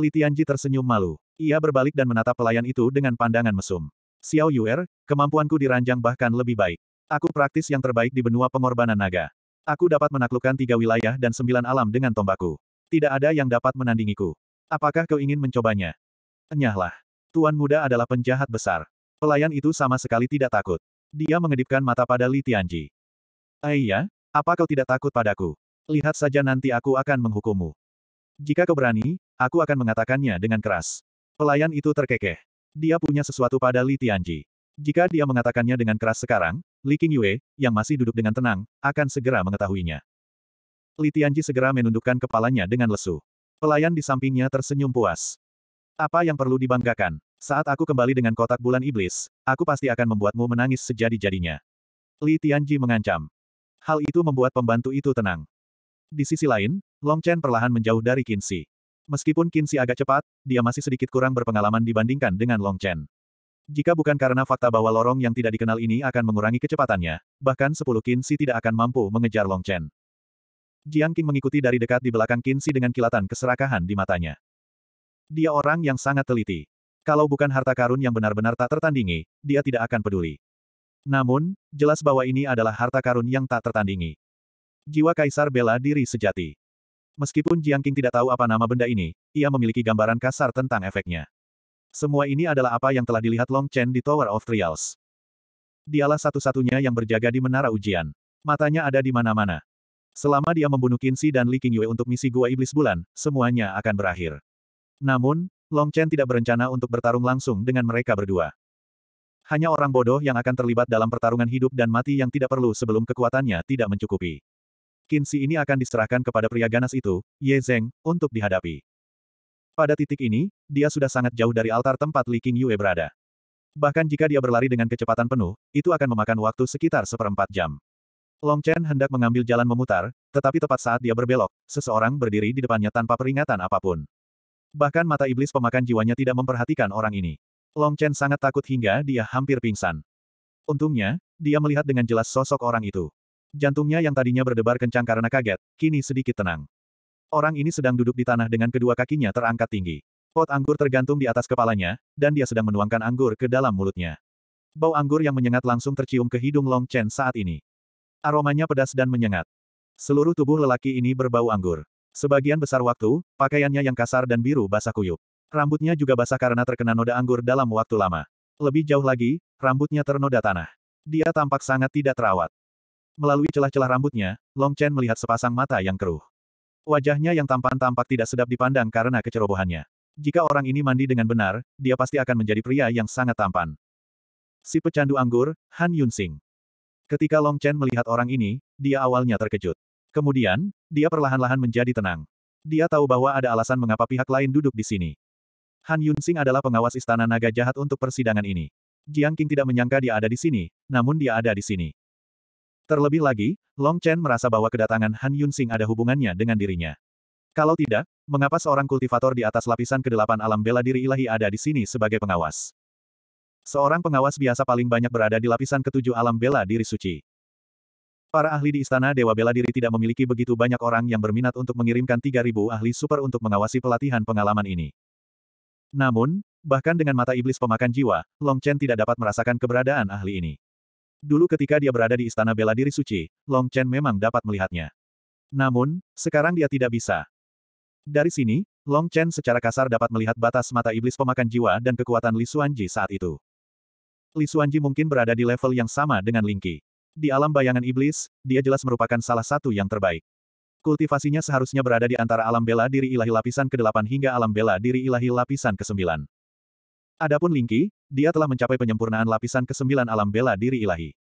Li Tianji tersenyum malu. Ia berbalik dan menatap pelayan itu dengan pandangan mesum. Xiao Yuer, kemampuanku diranjang bahkan lebih baik. Aku praktis yang terbaik di benua pengorbanan naga. Aku dapat menaklukkan tiga wilayah dan sembilan alam dengan tombakku. Tidak ada yang dapat menandingiku. Apakah kau ingin mencobanya? Enyahlah. Tuan muda adalah penjahat besar. Pelayan itu sama sekali tidak takut. Dia mengedipkan mata pada Li Tianji. Aiya, eh, apa kau tidak takut padaku? Lihat saja nanti aku akan menghukummu. Jika kau berani, Aku akan mengatakannya dengan keras. Pelayan itu terkekeh. Dia punya sesuatu pada Li Tianji. Jika dia mengatakannya dengan keras sekarang, Li Qingyue, yang masih duduk dengan tenang, akan segera mengetahuinya. Li Tianji segera menundukkan kepalanya dengan lesu. Pelayan di sampingnya tersenyum puas. Apa yang perlu dibanggakan? Saat aku kembali dengan kotak bulan iblis, aku pasti akan membuatmu menangis sejadi-jadinya. Li Tianji mengancam. Hal itu membuat pembantu itu tenang. Di sisi lain, Long Chen perlahan menjauh dari Qin Shi. Meskipun Kinsi agak cepat, dia masih sedikit kurang berpengalaman dibandingkan dengan Long Chen. Jika bukan karena fakta bahwa lorong yang tidak dikenal ini akan mengurangi kecepatannya, bahkan 10 Kinsi tidak akan mampu mengejar Long Chen. Jiang Qing mengikuti dari dekat di belakang Kinsi dengan kilatan keserakahan di matanya. Dia orang yang sangat teliti. Kalau bukan harta karun yang benar-benar tak tertandingi, dia tidak akan peduli. Namun, jelas bahwa ini adalah harta karun yang tak tertandingi. Jiwa kaisar bela diri sejati. Meskipun Jiang Qing tidak tahu apa nama benda ini, ia memiliki gambaran kasar tentang efeknya. Semua ini adalah apa yang telah dilihat Long Chen di Tower of Trials. Dialah satu-satunya yang berjaga di menara ujian. Matanya ada di mana-mana. Selama dia membunuh Qin dan Li Qingyue untuk misi Gua Iblis Bulan, semuanya akan berakhir. Namun, Long Chen tidak berencana untuk bertarung langsung dengan mereka berdua. Hanya orang bodoh yang akan terlibat dalam pertarungan hidup dan mati yang tidak perlu sebelum kekuatannya tidak mencukupi. Kinsi ini akan diserahkan kepada pria ganas itu, Ye Zeng, untuk dihadapi. Pada titik ini, dia sudah sangat jauh dari altar tempat Li King Yue berada. Bahkan jika dia berlari dengan kecepatan penuh, itu akan memakan waktu sekitar seperempat jam. Long Chen hendak mengambil jalan memutar, tetapi tepat saat dia berbelok, seseorang berdiri di depannya tanpa peringatan apapun. Bahkan mata iblis pemakan jiwanya tidak memperhatikan orang ini. Long Chen sangat takut hingga dia hampir pingsan. Untungnya, dia melihat dengan jelas sosok orang itu. Jantungnya yang tadinya berdebar kencang karena kaget, kini sedikit tenang. Orang ini sedang duduk di tanah dengan kedua kakinya terangkat tinggi. Pot anggur tergantung di atas kepalanya, dan dia sedang menuangkan anggur ke dalam mulutnya. Bau anggur yang menyengat langsung tercium ke hidung Long Chen saat ini. Aromanya pedas dan menyengat. Seluruh tubuh lelaki ini berbau anggur. Sebagian besar waktu, pakaiannya yang kasar dan biru basah kuyup. Rambutnya juga basah karena terkena noda anggur dalam waktu lama. Lebih jauh lagi, rambutnya ternoda tanah. Dia tampak sangat tidak terawat. Melalui celah-celah rambutnya, Long Chen melihat sepasang mata yang keruh. Wajahnya yang tampan tampak tidak sedap dipandang karena kecerobohannya. Jika orang ini mandi dengan benar, dia pasti akan menjadi pria yang sangat tampan. Si pecandu anggur, Han Yunxing. Ketika Long Chen melihat orang ini, dia awalnya terkejut. Kemudian, dia perlahan-lahan menjadi tenang. Dia tahu bahwa ada alasan mengapa pihak lain duduk di sini. Han Yunxing adalah pengawas istana naga jahat untuk persidangan ini. Jiang King tidak menyangka dia ada di sini, namun dia ada di sini. Terlebih lagi, Long Chen merasa bahwa kedatangan Han Yunxing ada hubungannya dengan dirinya. Kalau tidak, mengapa seorang kultivator di atas lapisan kedelapan alam bela diri ilahi ada di sini sebagai pengawas? Seorang pengawas biasa paling banyak berada di lapisan ketujuh alam bela diri suci. Para ahli di Istana Dewa Bela Diri tidak memiliki begitu banyak orang yang berminat untuk mengirimkan 3.000 ahli super untuk mengawasi pelatihan pengalaman ini. Namun, bahkan dengan mata iblis pemakan jiwa, Long Chen tidak dapat merasakan keberadaan ahli ini. Dulu ketika dia berada di Istana Bela Diri Suci, Long Chen memang dapat melihatnya. Namun, sekarang dia tidak bisa. Dari sini, Long Chen secara kasar dapat melihat batas mata iblis pemakan jiwa dan kekuatan Li Xuanji saat itu. Li Xuanji mungkin berada di level yang sama dengan Ling Qi. Di alam bayangan iblis, dia jelas merupakan salah satu yang terbaik. Kultivasinya seharusnya berada di antara alam bela diri ilahi lapisan ke-8 hingga alam bela diri ilahi lapisan ke-9. Adapun Qi dia telah mencapai penyempurnaan lapisan kesembilan alam bela diri ilahi.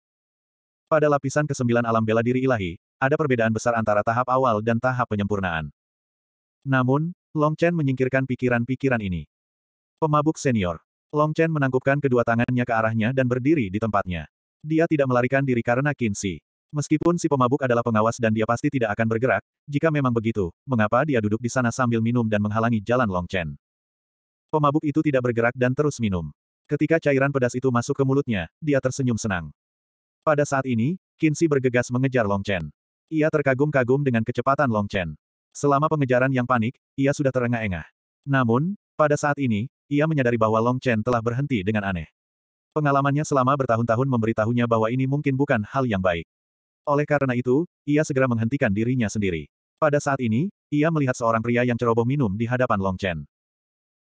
Pada lapisan kesembilan alam bela diri ilahi, ada perbedaan besar antara tahap awal dan tahap penyempurnaan. Namun, Long Chen menyingkirkan pikiran-pikiran ini. Pemabuk senior. Long Chen menangkupkan kedua tangannya ke arahnya dan berdiri di tempatnya. Dia tidak melarikan diri karena Kinsi. Meskipun si pemabuk adalah pengawas dan dia pasti tidak akan bergerak, jika memang begitu, mengapa dia duduk di sana sambil minum dan menghalangi jalan Long Chen? Pemabuk itu tidak bergerak dan terus minum. Ketika cairan pedas itu masuk ke mulutnya, dia tersenyum senang. Pada saat ini, Kinsi bergegas mengejar Long Chen. Ia terkagum-kagum dengan kecepatan Long Chen. Selama pengejaran yang panik, ia sudah terengah-engah. Namun, pada saat ini, ia menyadari bahwa Long Chen telah berhenti dengan aneh. Pengalamannya selama bertahun-tahun memberitahunya bahwa ini mungkin bukan hal yang baik. Oleh karena itu, ia segera menghentikan dirinya sendiri. Pada saat ini, ia melihat seorang pria yang ceroboh minum di hadapan Long Chen.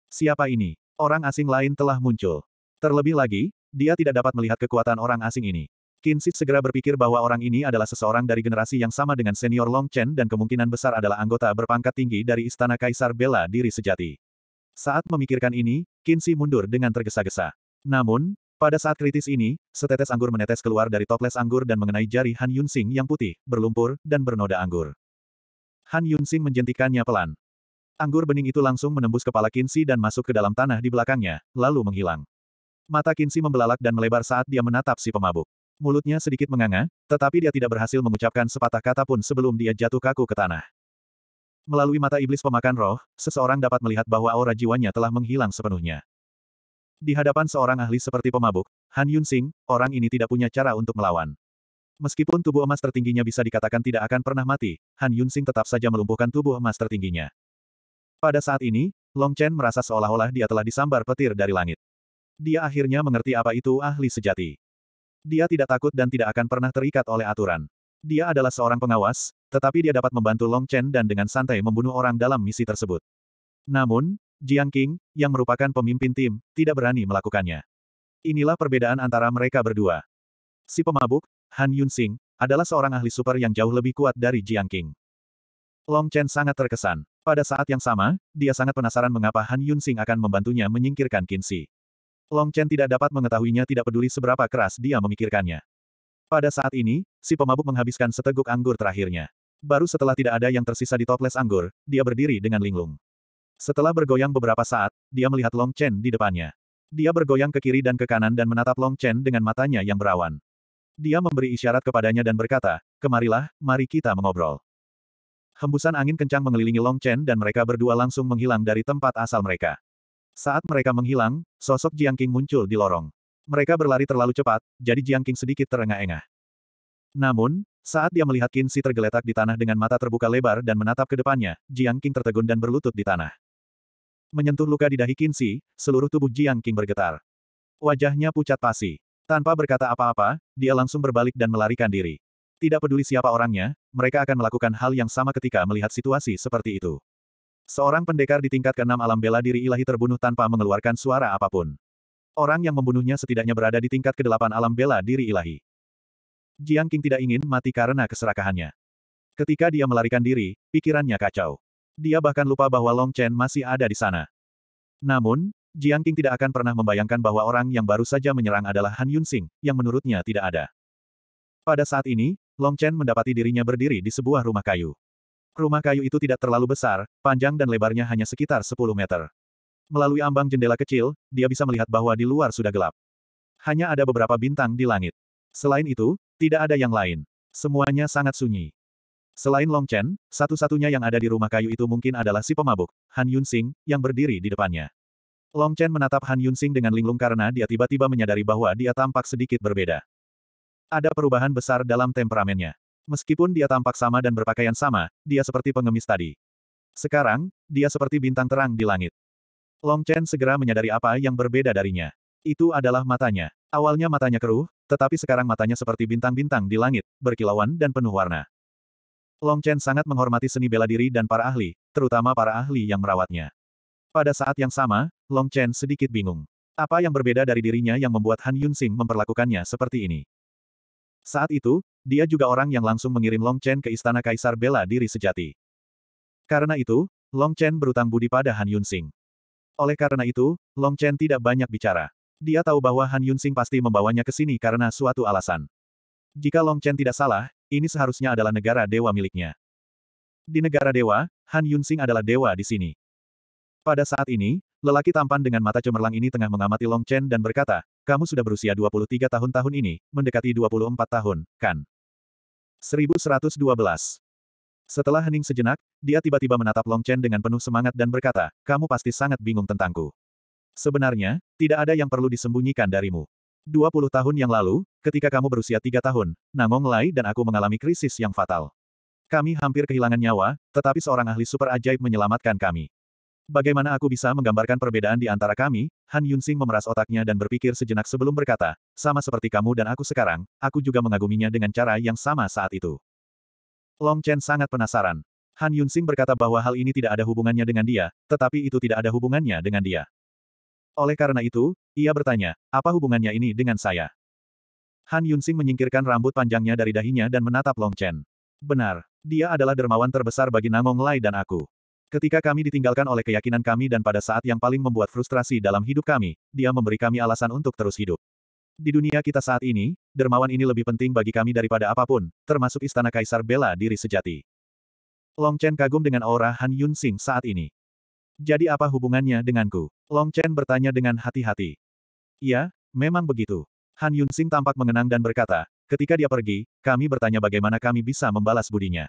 Siapa ini? Orang asing lain telah muncul. Terlebih lagi, dia tidak dapat melihat kekuatan orang asing ini. Kinsit segera berpikir bahwa orang ini adalah seseorang dari generasi yang sama dengan senior Long Chen dan kemungkinan besar adalah anggota berpangkat tinggi dari Istana Kaisar Bela Diri Sejati. Saat memikirkan ini, Kinsi mundur dengan tergesa-gesa. Namun, pada saat kritis ini, setetes anggur menetes keluar dari toples anggur dan mengenai jari Han Yunsing yang putih, berlumpur, dan bernoda anggur. Han Yunsing menjentikannya pelan. Anggur bening itu langsung menembus kepala Kinsi dan masuk ke dalam tanah di belakangnya, lalu menghilang. Mata Kinsi membelalak dan melebar saat dia menatap si pemabuk. Mulutnya sedikit menganga, tetapi dia tidak berhasil mengucapkan sepatah kata pun sebelum dia jatuh kaku ke tanah. Melalui mata iblis pemakan roh, seseorang dapat melihat bahwa aura jiwanya telah menghilang sepenuhnya. Di hadapan seorang ahli seperti pemabuk, Han Yun Sing, orang ini tidak punya cara untuk melawan. Meskipun tubuh emas tertingginya bisa dikatakan tidak akan pernah mati, Han Yun Sing tetap saja melumpuhkan tubuh emas tertingginya. Pada saat ini, Long Chen merasa seolah-olah dia telah disambar petir dari langit. Dia akhirnya mengerti apa itu ahli sejati. Dia tidak takut dan tidak akan pernah terikat oleh aturan. Dia adalah seorang pengawas, tetapi dia dapat membantu Long Chen dan dengan santai membunuh orang dalam misi tersebut. Namun, Jiang King, yang merupakan pemimpin tim, tidak berani melakukannya. Inilah perbedaan antara mereka berdua. Si pemabuk, Han Yun Sing, adalah seorang ahli super yang jauh lebih kuat dari Jiang King. Long Chen sangat terkesan. Pada saat yang sama, dia sangat penasaran mengapa Han Yun Sing akan membantunya menyingkirkan Qin Long Chen tidak dapat mengetahuinya tidak peduli seberapa keras dia memikirkannya. Pada saat ini, si pemabuk menghabiskan seteguk anggur terakhirnya. Baru setelah tidak ada yang tersisa di toples anggur, dia berdiri dengan linglung. Setelah bergoyang beberapa saat, dia melihat Long Chen di depannya. Dia bergoyang ke kiri dan ke kanan dan menatap Long Chen dengan matanya yang berawan. Dia memberi isyarat kepadanya dan berkata, kemarilah, mari kita mengobrol. Hembusan angin kencang mengelilingi Long Chen dan mereka berdua langsung menghilang dari tempat asal mereka. Saat mereka menghilang, sosok Jiang King muncul di lorong. Mereka berlari terlalu cepat, jadi Jiang King sedikit terengah-engah. Namun, saat dia melihat Qin Shi tergeletak di tanah dengan mata terbuka lebar dan menatap ke depannya, Jiang King tertegun dan berlutut di tanah. Menyentuh luka di dahi Qin Shi, seluruh tubuh Jiang King bergetar. Wajahnya pucat pasi. Tanpa berkata apa-apa, dia langsung berbalik dan melarikan diri. Tidak peduli siapa orangnya, mereka akan melakukan hal yang sama ketika melihat situasi seperti itu. Seorang pendekar di tingkat keenam alam bela diri ilahi terbunuh tanpa mengeluarkan suara apapun. Orang yang membunuhnya setidaknya berada di tingkat kedelapan alam bela diri ilahi. Jiang King tidak ingin mati karena keserakahannya. Ketika dia melarikan diri, pikirannya kacau. Dia bahkan lupa bahwa Long Chen masih ada di sana. Namun, Jiang King tidak akan pernah membayangkan bahwa orang yang baru saja menyerang adalah Han Yunsing, yang menurutnya tidak ada. Pada saat ini, Long Chen mendapati dirinya berdiri di sebuah rumah kayu. Rumah kayu itu tidak terlalu besar, panjang dan lebarnya hanya sekitar 10 meter. Melalui ambang jendela kecil, dia bisa melihat bahwa di luar sudah gelap. Hanya ada beberapa bintang di langit. Selain itu, tidak ada yang lain. Semuanya sangat sunyi. Selain Long Chen, satu-satunya yang ada di rumah kayu itu mungkin adalah si pemabuk, Han Yun Sing, yang berdiri di depannya. Long Chen menatap Han Yun Sing dengan linglung karena dia tiba-tiba menyadari bahwa dia tampak sedikit berbeda. Ada perubahan besar dalam temperamennya. Meskipun dia tampak sama dan berpakaian sama, dia seperti pengemis tadi. Sekarang, dia seperti bintang terang di langit. Long Chen segera menyadari apa yang berbeda darinya. Itu adalah matanya. Awalnya matanya keruh, tetapi sekarang matanya seperti bintang-bintang di langit, berkilauan dan penuh warna. Long Chen sangat menghormati seni bela diri dan para ahli, terutama para ahli yang merawatnya. Pada saat yang sama, Long Chen sedikit bingung. Apa yang berbeda dari dirinya yang membuat Han Yunsing memperlakukannya seperti ini? Saat itu, dia juga orang yang langsung mengirim Long Chen ke istana Kaisar bela diri sejati. Karena itu, Long Chen berutang budi pada Han Yunsing. Oleh karena itu, Long Chen tidak banyak bicara. Dia tahu bahwa Han Yunsing pasti membawanya ke sini karena suatu alasan. Jika Long Chen tidak salah, ini seharusnya adalah negara dewa miliknya. Di negara dewa, Han Yunsing adalah dewa di sini. Pada saat ini, Lelaki tampan dengan mata cemerlang ini tengah mengamati Long Chen dan berkata, kamu sudah berusia 23 tahun tahun ini, mendekati 24 tahun, kan? 1112. Setelah hening sejenak, dia tiba-tiba menatap Long Chen dengan penuh semangat dan berkata, kamu pasti sangat bingung tentangku. Sebenarnya, tidak ada yang perlu disembunyikan darimu. 20 tahun yang lalu, ketika kamu berusia 3 tahun, Nangong Lai dan aku mengalami krisis yang fatal. Kami hampir kehilangan nyawa, tetapi seorang ahli super ajaib menyelamatkan kami. Bagaimana aku bisa menggambarkan perbedaan di antara kami? Han Yunsing memeras otaknya dan berpikir sejenak sebelum berkata, sama seperti kamu dan aku sekarang, aku juga mengaguminya dengan cara yang sama saat itu. Long Chen sangat penasaran. Han Yunsing berkata bahwa hal ini tidak ada hubungannya dengan dia, tetapi itu tidak ada hubungannya dengan dia. Oleh karena itu, ia bertanya, apa hubungannya ini dengan saya? Han Yunsing menyingkirkan rambut panjangnya dari dahinya dan menatap Long Chen. Benar, dia adalah dermawan terbesar bagi Nangong Lai dan aku. Ketika kami ditinggalkan oleh keyakinan kami dan pada saat yang paling membuat frustrasi dalam hidup kami, dia memberi kami alasan untuk terus hidup. Di dunia kita saat ini, dermawan ini lebih penting bagi kami daripada apapun, termasuk istana kaisar bela diri sejati. Long Chen kagum dengan aura Han Yun Sing saat ini. Jadi apa hubungannya denganku? Long Chen bertanya dengan hati-hati. Ya, memang begitu. Han Yun Sing tampak mengenang dan berkata, ketika dia pergi, kami bertanya bagaimana kami bisa membalas budinya.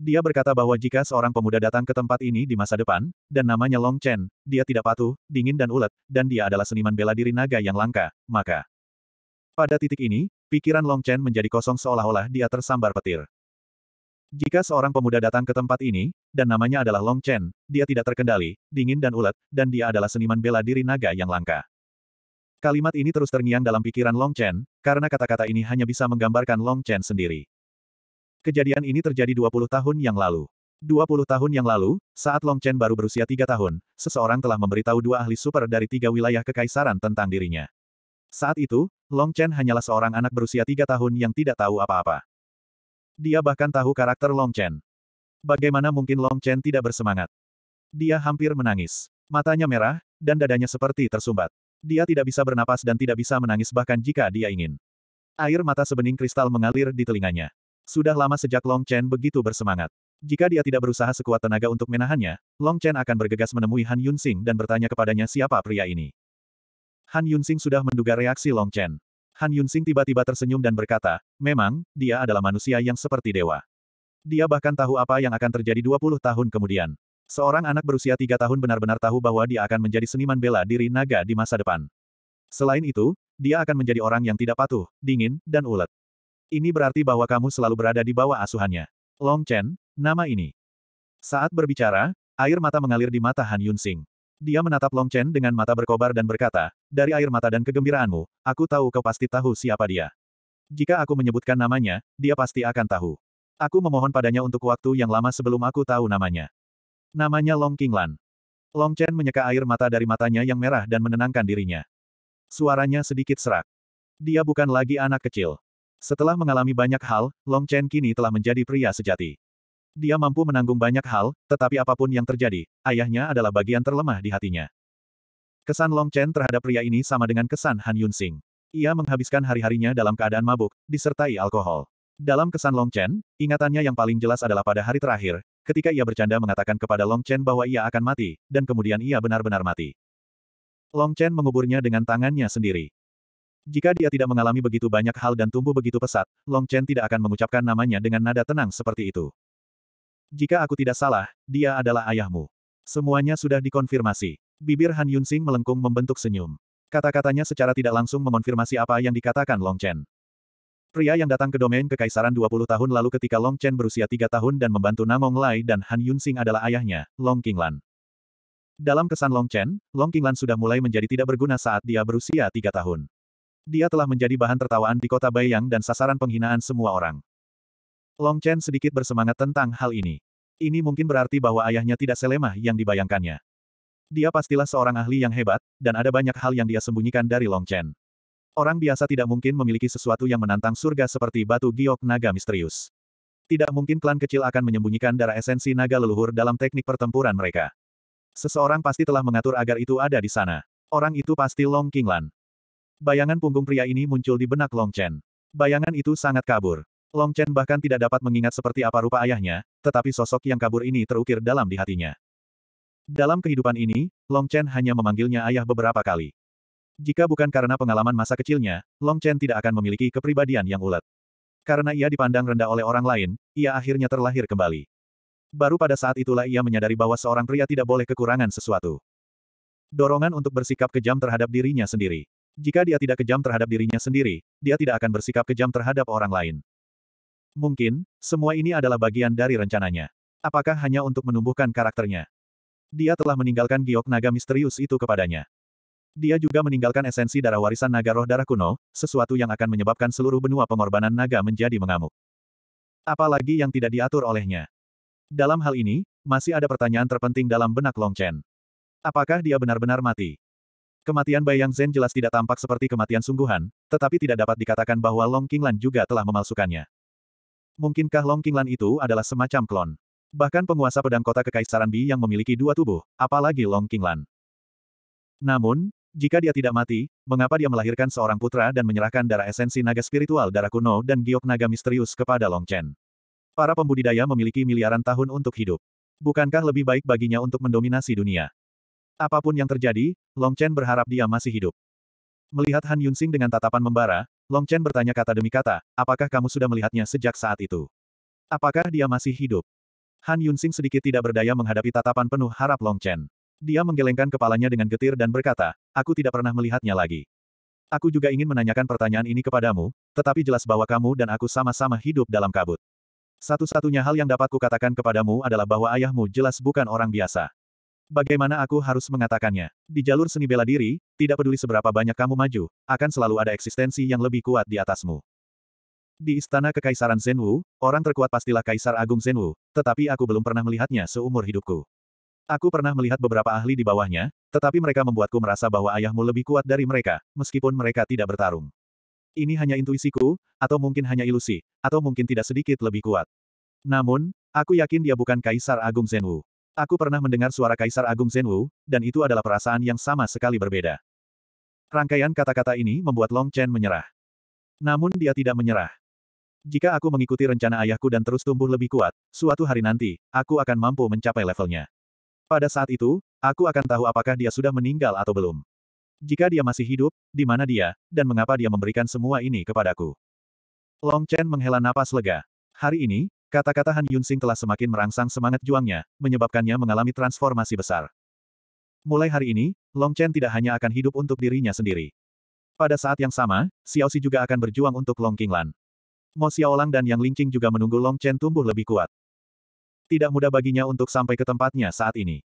Dia berkata bahwa jika seorang pemuda datang ke tempat ini di masa depan, dan namanya Long Chen, dia tidak patuh, dingin dan ulet, dan dia adalah seniman bela diri naga yang langka, maka... Pada titik ini, pikiran Long Chen menjadi kosong seolah-olah dia tersambar petir. Jika seorang pemuda datang ke tempat ini, dan namanya adalah Long Chen, dia tidak terkendali, dingin dan ulet, dan dia adalah seniman bela diri naga yang langka. Kalimat ini terus terngiang dalam pikiran Long Chen, karena kata-kata ini hanya bisa menggambarkan Long Chen sendiri. Kejadian ini terjadi 20 tahun yang lalu. 20 tahun yang lalu, saat Long Chen baru berusia 3 tahun, seseorang telah memberitahu dua ahli super dari tiga wilayah kekaisaran tentang dirinya. Saat itu, Long Chen hanyalah seorang anak berusia 3 tahun yang tidak tahu apa-apa. Dia bahkan tahu karakter Long Chen. Bagaimana mungkin Long Chen tidak bersemangat? Dia hampir menangis. Matanya merah, dan dadanya seperti tersumbat. Dia tidak bisa bernapas dan tidak bisa menangis bahkan jika dia ingin. Air mata sebening kristal mengalir di telinganya. Sudah lama sejak Long Chen begitu bersemangat. Jika dia tidak berusaha sekuat tenaga untuk menahannya, Long Chen akan bergegas menemui Han Yunsing dan bertanya kepadanya siapa pria ini. Han Yunsing sudah menduga reaksi Long Chen. Han Yunsing tiba-tiba tersenyum dan berkata, memang, dia adalah manusia yang seperti dewa. Dia bahkan tahu apa yang akan terjadi 20 tahun kemudian. Seorang anak berusia tiga tahun benar-benar tahu bahwa dia akan menjadi seniman bela diri naga di masa depan. Selain itu, dia akan menjadi orang yang tidak patuh, dingin, dan ulet. Ini berarti bahwa kamu selalu berada di bawah asuhannya. Long Chen, nama ini. Saat berbicara, air mata mengalir di mata Han Yun Sing. Dia menatap Long Chen dengan mata berkobar dan berkata, dari air mata dan kegembiraanmu, aku tahu kau pasti tahu siapa dia. Jika aku menyebutkan namanya, dia pasti akan tahu. Aku memohon padanya untuk waktu yang lama sebelum aku tahu namanya. Namanya Long Qinglan. Long Chen menyeka air mata dari matanya yang merah dan menenangkan dirinya. Suaranya sedikit serak. Dia bukan lagi anak kecil. Setelah mengalami banyak hal, Long Chen kini telah menjadi pria sejati. Dia mampu menanggung banyak hal, tetapi apapun yang terjadi, ayahnya adalah bagian terlemah di hatinya. Kesan Long Chen terhadap pria ini sama dengan kesan Han Yun Sing. Ia menghabiskan hari-harinya dalam keadaan mabuk, disertai alkohol. Dalam kesan Long Chen, ingatannya yang paling jelas adalah pada hari terakhir, ketika ia bercanda mengatakan kepada Long Chen bahwa ia akan mati, dan kemudian ia benar-benar mati. Long Chen menguburnya dengan tangannya sendiri. Jika dia tidak mengalami begitu banyak hal dan tumbuh begitu pesat, Long Chen tidak akan mengucapkan namanya dengan nada tenang seperti itu. Jika aku tidak salah, dia adalah ayahmu. Semuanya sudah dikonfirmasi. Bibir Han Yunsing melengkung membentuk senyum. Kata-katanya secara tidak langsung mengonfirmasi apa yang dikatakan Long Chen. Pria yang datang ke domain kekaisaran 20 tahun lalu ketika Long Chen berusia 3 tahun dan membantu Namong Lai dan Han Yunsing adalah ayahnya, Long Qinglan. Dalam kesan Long Chen, Long Qinglan sudah mulai menjadi tidak berguna saat dia berusia 3 tahun. Dia telah menjadi bahan tertawaan di kota Bayang dan sasaran penghinaan semua orang. Long Chen sedikit bersemangat tentang hal ini. Ini mungkin berarti bahwa ayahnya tidak selemah yang dibayangkannya. Dia pastilah seorang ahli yang hebat, dan ada banyak hal yang dia sembunyikan dari Long Chen. Orang biasa tidak mungkin memiliki sesuatu yang menantang surga seperti batu giok naga misterius. Tidak mungkin klan kecil akan menyembunyikan darah esensi naga leluhur dalam teknik pertempuran mereka. Seseorang pasti telah mengatur agar itu ada di sana. Orang itu pasti Long Kinglan. Bayangan punggung pria ini muncul di benak Long Chen. Bayangan itu sangat kabur. Long Chen bahkan tidak dapat mengingat seperti apa rupa ayahnya, tetapi sosok yang kabur ini terukir dalam di hatinya. Dalam kehidupan ini, Long Chen hanya memanggilnya ayah beberapa kali. Jika bukan karena pengalaman masa kecilnya, Long Chen tidak akan memiliki kepribadian yang ulet. Karena ia dipandang rendah oleh orang lain, ia akhirnya terlahir kembali. Baru pada saat itulah ia menyadari bahwa seorang pria tidak boleh kekurangan sesuatu. Dorongan untuk bersikap kejam terhadap dirinya sendiri. Jika dia tidak kejam terhadap dirinya sendiri, dia tidak akan bersikap kejam terhadap orang lain. Mungkin, semua ini adalah bagian dari rencananya. Apakah hanya untuk menumbuhkan karakternya? Dia telah meninggalkan giok naga misterius itu kepadanya. Dia juga meninggalkan esensi darah warisan naga roh darah kuno, sesuatu yang akan menyebabkan seluruh benua pengorbanan naga menjadi mengamuk. Apalagi yang tidak diatur olehnya. Dalam hal ini, masih ada pertanyaan terpenting dalam benak Long Chen. Apakah dia benar-benar mati? Kematian Bai Yang Zhen jelas tidak tampak seperti kematian sungguhan, tetapi tidak dapat dikatakan bahwa Long Qinglan juga telah memalsukannya. Mungkinkah Long Qinglan itu adalah semacam klon? Bahkan penguasa pedang kota kekaisaran Bi yang memiliki dua tubuh, apalagi Long Qinglan. Namun, jika dia tidak mati, mengapa dia melahirkan seorang putra dan menyerahkan darah esensi naga spiritual darah kuno dan giok naga misterius kepada Long Chen? Para pembudidaya memiliki miliaran tahun untuk hidup. Bukankah lebih baik baginya untuk mendominasi dunia? Apapun yang terjadi, Long Chen berharap dia masih hidup. Melihat Han Yunsing dengan tatapan membara, Long Chen bertanya kata demi kata, apakah kamu sudah melihatnya sejak saat itu? Apakah dia masih hidup? Han Yunsing sedikit tidak berdaya menghadapi tatapan penuh harap Long Chen. Dia menggelengkan kepalanya dengan getir dan berkata, aku tidak pernah melihatnya lagi. Aku juga ingin menanyakan pertanyaan ini kepadamu, tetapi jelas bahwa kamu dan aku sama-sama hidup dalam kabut. Satu-satunya hal yang dapat kukatakan kepadamu adalah bahwa ayahmu jelas bukan orang biasa. Bagaimana aku harus mengatakannya? Di jalur seni bela diri, tidak peduli seberapa banyak kamu maju, akan selalu ada eksistensi yang lebih kuat di atasmu. Di istana kekaisaran Zenwu, orang terkuat pastilah Kaisar Agung Zenwu, tetapi aku belum pernah melihatnya seumur hidupku. Aku pernah melihat beberapa ahli di bawahnya, tetapi mereka membuatku merasa bahwa ayahmu lebih kuat dari mereka, meskipun mereka tidak bertarung. Ini hanya intuisiku, atau mungkin hanya ilusi, atau mungkin tidak sedikit lebih kuat. Namun, aku yakin dia bukan Kaisar Agung Zenwu. Aku pernah mendengar suara Kaisar Agung Zenwu, dan itu adalah perasaan yang sama sekali berbeda. Rangkaian kata-kata ini membuat Long Chen menyerah. Namun dia tidak menyerah. Jika aku mengikuti rencana ayahku dan terus tumbuh lebih kuat, suatu hari nanti, aku akan mampu mencapai levelnya. Pada saat itu, aku akan tahu apakah dia sudah meninggal atau belum. Jika dia masih hidup, di mana dia, dan mengapa dia memberikan semua ini kepadaku. Long Chen menghela napas lega. Hari ini, Kata-kata Han Yunsing telah semakin merangsang semangat juangnya, menyebabkannya mengalami transformasi besar. Mulai hari ini, Long Chen tidak hanya akan hidup untuk dirinya sendiri. Pada saat yang sama, Xiao Xi juga akan berjuang untuk Long Qinglan. Mo Xiaolang dan Yang Lingqing juga menunggu Long Chen tumbuh lebih kuat. Tidak mudah baginya untuk sampai ke tempatnya saat ini.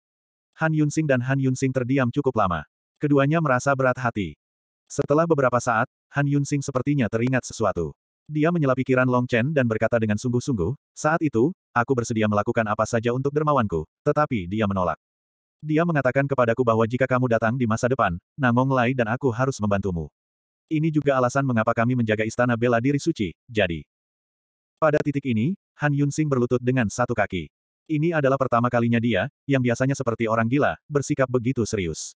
Han Yunsing dan Han Yunsing terdiam cukup lama. Keduanya merasa berat hati. Setelah beberapa saat, Han Yunsing sepertinya teringat sesuatu. Dia menyela pikiran Long Chen dan berkata dengan sungguh-sungguh, saat itu, aku bersedia melakukan apa saja untuk dermawanku, tetapi dia menolak. Dia mengatakan kepadaku bahwa jika kamu datang di masa depan, Namong Lai dan aku harus membantumu. Ini juga alasan mengapa kami menjaga istana bela diri suci, jadi. Pada titik ini, Han Yunsing berlutut dengan satu kaki. Ini adalah pertama kalinya dia, yang biasanya seperti orang gila, bersikap begitu serius.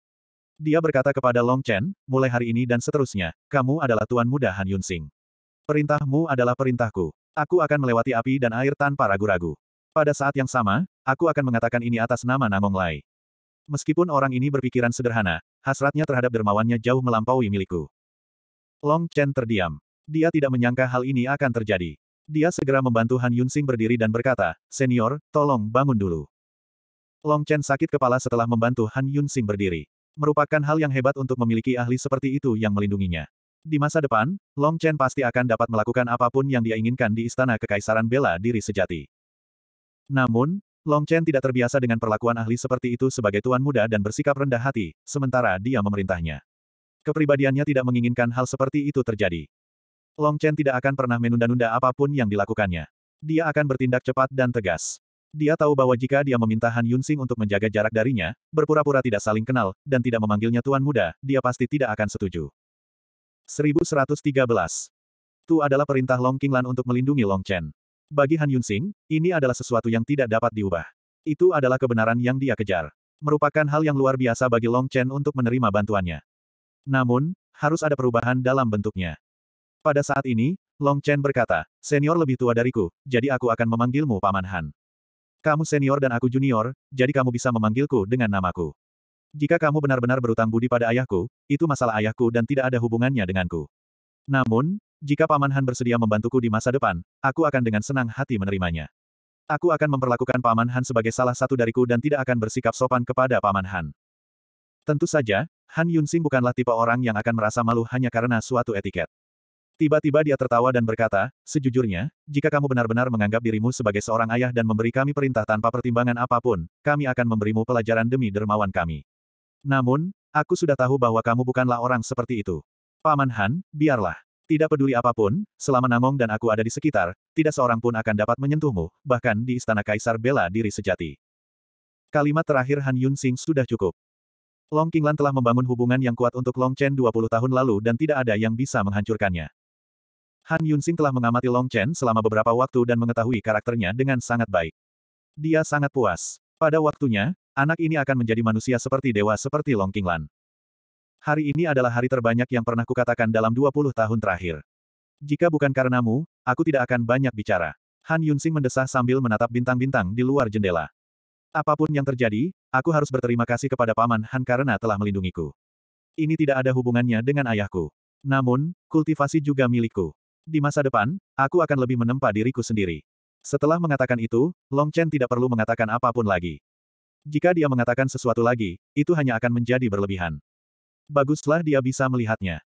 Dia berkata kepada Long Chen, mulai hari ini dan seterusnya, kamu adalah tuan muda Han Yunsing. Perintahmu adalah perintahku. Aku akan melewati api dan air tanpa ragu-ragu. Pada saat yang sama, aku akan mengatakan ini atas nama Nangong Lai. Meskipun orang ini berpikiran sederhana, hasratnya terhadap dermawannya jauh melampaui milikku. Long Chen terdiam. Dia tidak menyangka hal ini akan terjadi. Dia segera membantu Han Yunsing berdiri dan berkata, Senior, tolong bangun dulu. Long Chen sakit kepala setelah membantu Han Yunsing berdiri. Merupakan hal yang hebat untuk memiliki ahli seperti itu yang melindunginya. Di masa depan, Long Chen pasti akan dapat melakukan apapun yang dia inginkan di Istana Kekaisaran Bela Diri Sejati. Namun, Long Chen tidak terbiasa dengan perlakuan ahli seperti itu sebagai tuan muda dan bersikap rendah hati, sementara dia memerintahnya. Kepribadiannya tidak menginginkan hal seperti itu terjadi. Long Chen tidak akan pernah menunda-nunda apapun yang dilakukannya. Dia akan bertindak cepat dan tegas. Dia tahu bahwa jika dia meminta Han Yunsing untuk menjaga jarak darinya, berpura-pura tidak saling kenal, dan tidak memanggilnya tuan muda, dia pasti tidak akan setuju. 1113. Tu adalah perintah Long Qinglan untuk melindungi Long Chen. Bagi Han Yunsing, ini adalah sesuatu yang tidak dapat diubah. Itu adalah kebenaran yang dia kejar. Merupakan hal yang luar biasa bagi Long Chen untuk menerima bantuannya. Namun, harus ada perubahan dalam bentuknya. Pada saat ini, Long Chen berkata, senior lebih tua dariku, jadi aku akan memanggilmu Paman Han. Kamu senior dan aku junior, jadi kamu bisa memanggilku dengan namaku. Jika kamu benar-benar berutang budi pada ayahku, itu masalah ayahku dan tidak ada hubungannya denganku. Namun, jika Paman Han bersedia membantuku di masa depan, aku akan dengan senang hati menerimanya. Aku akan memperlakukan Paman Han sebagai salah satu dariku dan tidak akan bersikap sopan kepada Paman Han. Tentu saja, Han Yunsing bukanlah tipe orang yang akan merasa malu hanya karena suatu etiket. Tiba-tiba dia tertawa dan berkata, sejujurnya, jika kamu benar-benar menganggap dirimu sebagai seorang ayah dan memberi kami perintah tanpa pertimbangan apapun, kami akan memberimu pelajaran demi dermawan kami. Namun, aku sudah tahu bahwa kamu bukanlah orang seperti itu. Paman Han, biarlah. Tidak peduli apapun, selama Namong dan aku ada di sekitar, tidak seorang pun akan dapat menyentuhmu, bahkan di istana kaisar bela diri sejati. Kalimat terakhir Han Yun Sing sudah cukup. Long Qinglan telah membangun hubungan yang kuat untuk Long Chen 20 tahun lalu dan tidak ada yang bisa menghancurkannya. Han Yun Sing telah mengamati Long Chen selama beberapa waktu dan mengetahui karakternya dengan sangat baik. Dia sangat puas. Pada waktunya, Anak ini akan menjadi manusia seperti dewa seperti Long Hari ini adalah hari terbanyak yang pernah kukatakan dalam 20 tahun terakhir. Jika bukan karenamu, aku tidak akan banyak bicara. Han Yunxing mendesah sambil menatap bintang-bintang di luar jendela. Apapun yang terjadi, aku harus berterima kasih kepada Paman Han karena telah melindungiku. Ini tidak ada hubungannya dengan ayahku. Namun, kultivasi juga milikku. Di masa depan, aku akan lebih menempa diriku sendiri. Setelah mengatakan itu, Long Chen tidak perlu mengatakan apapun lagi. Jika dia mengatakan sesuatu lagi, itu hanya akan menjadi berlebihan. Baguslah dia bisa melihatnya.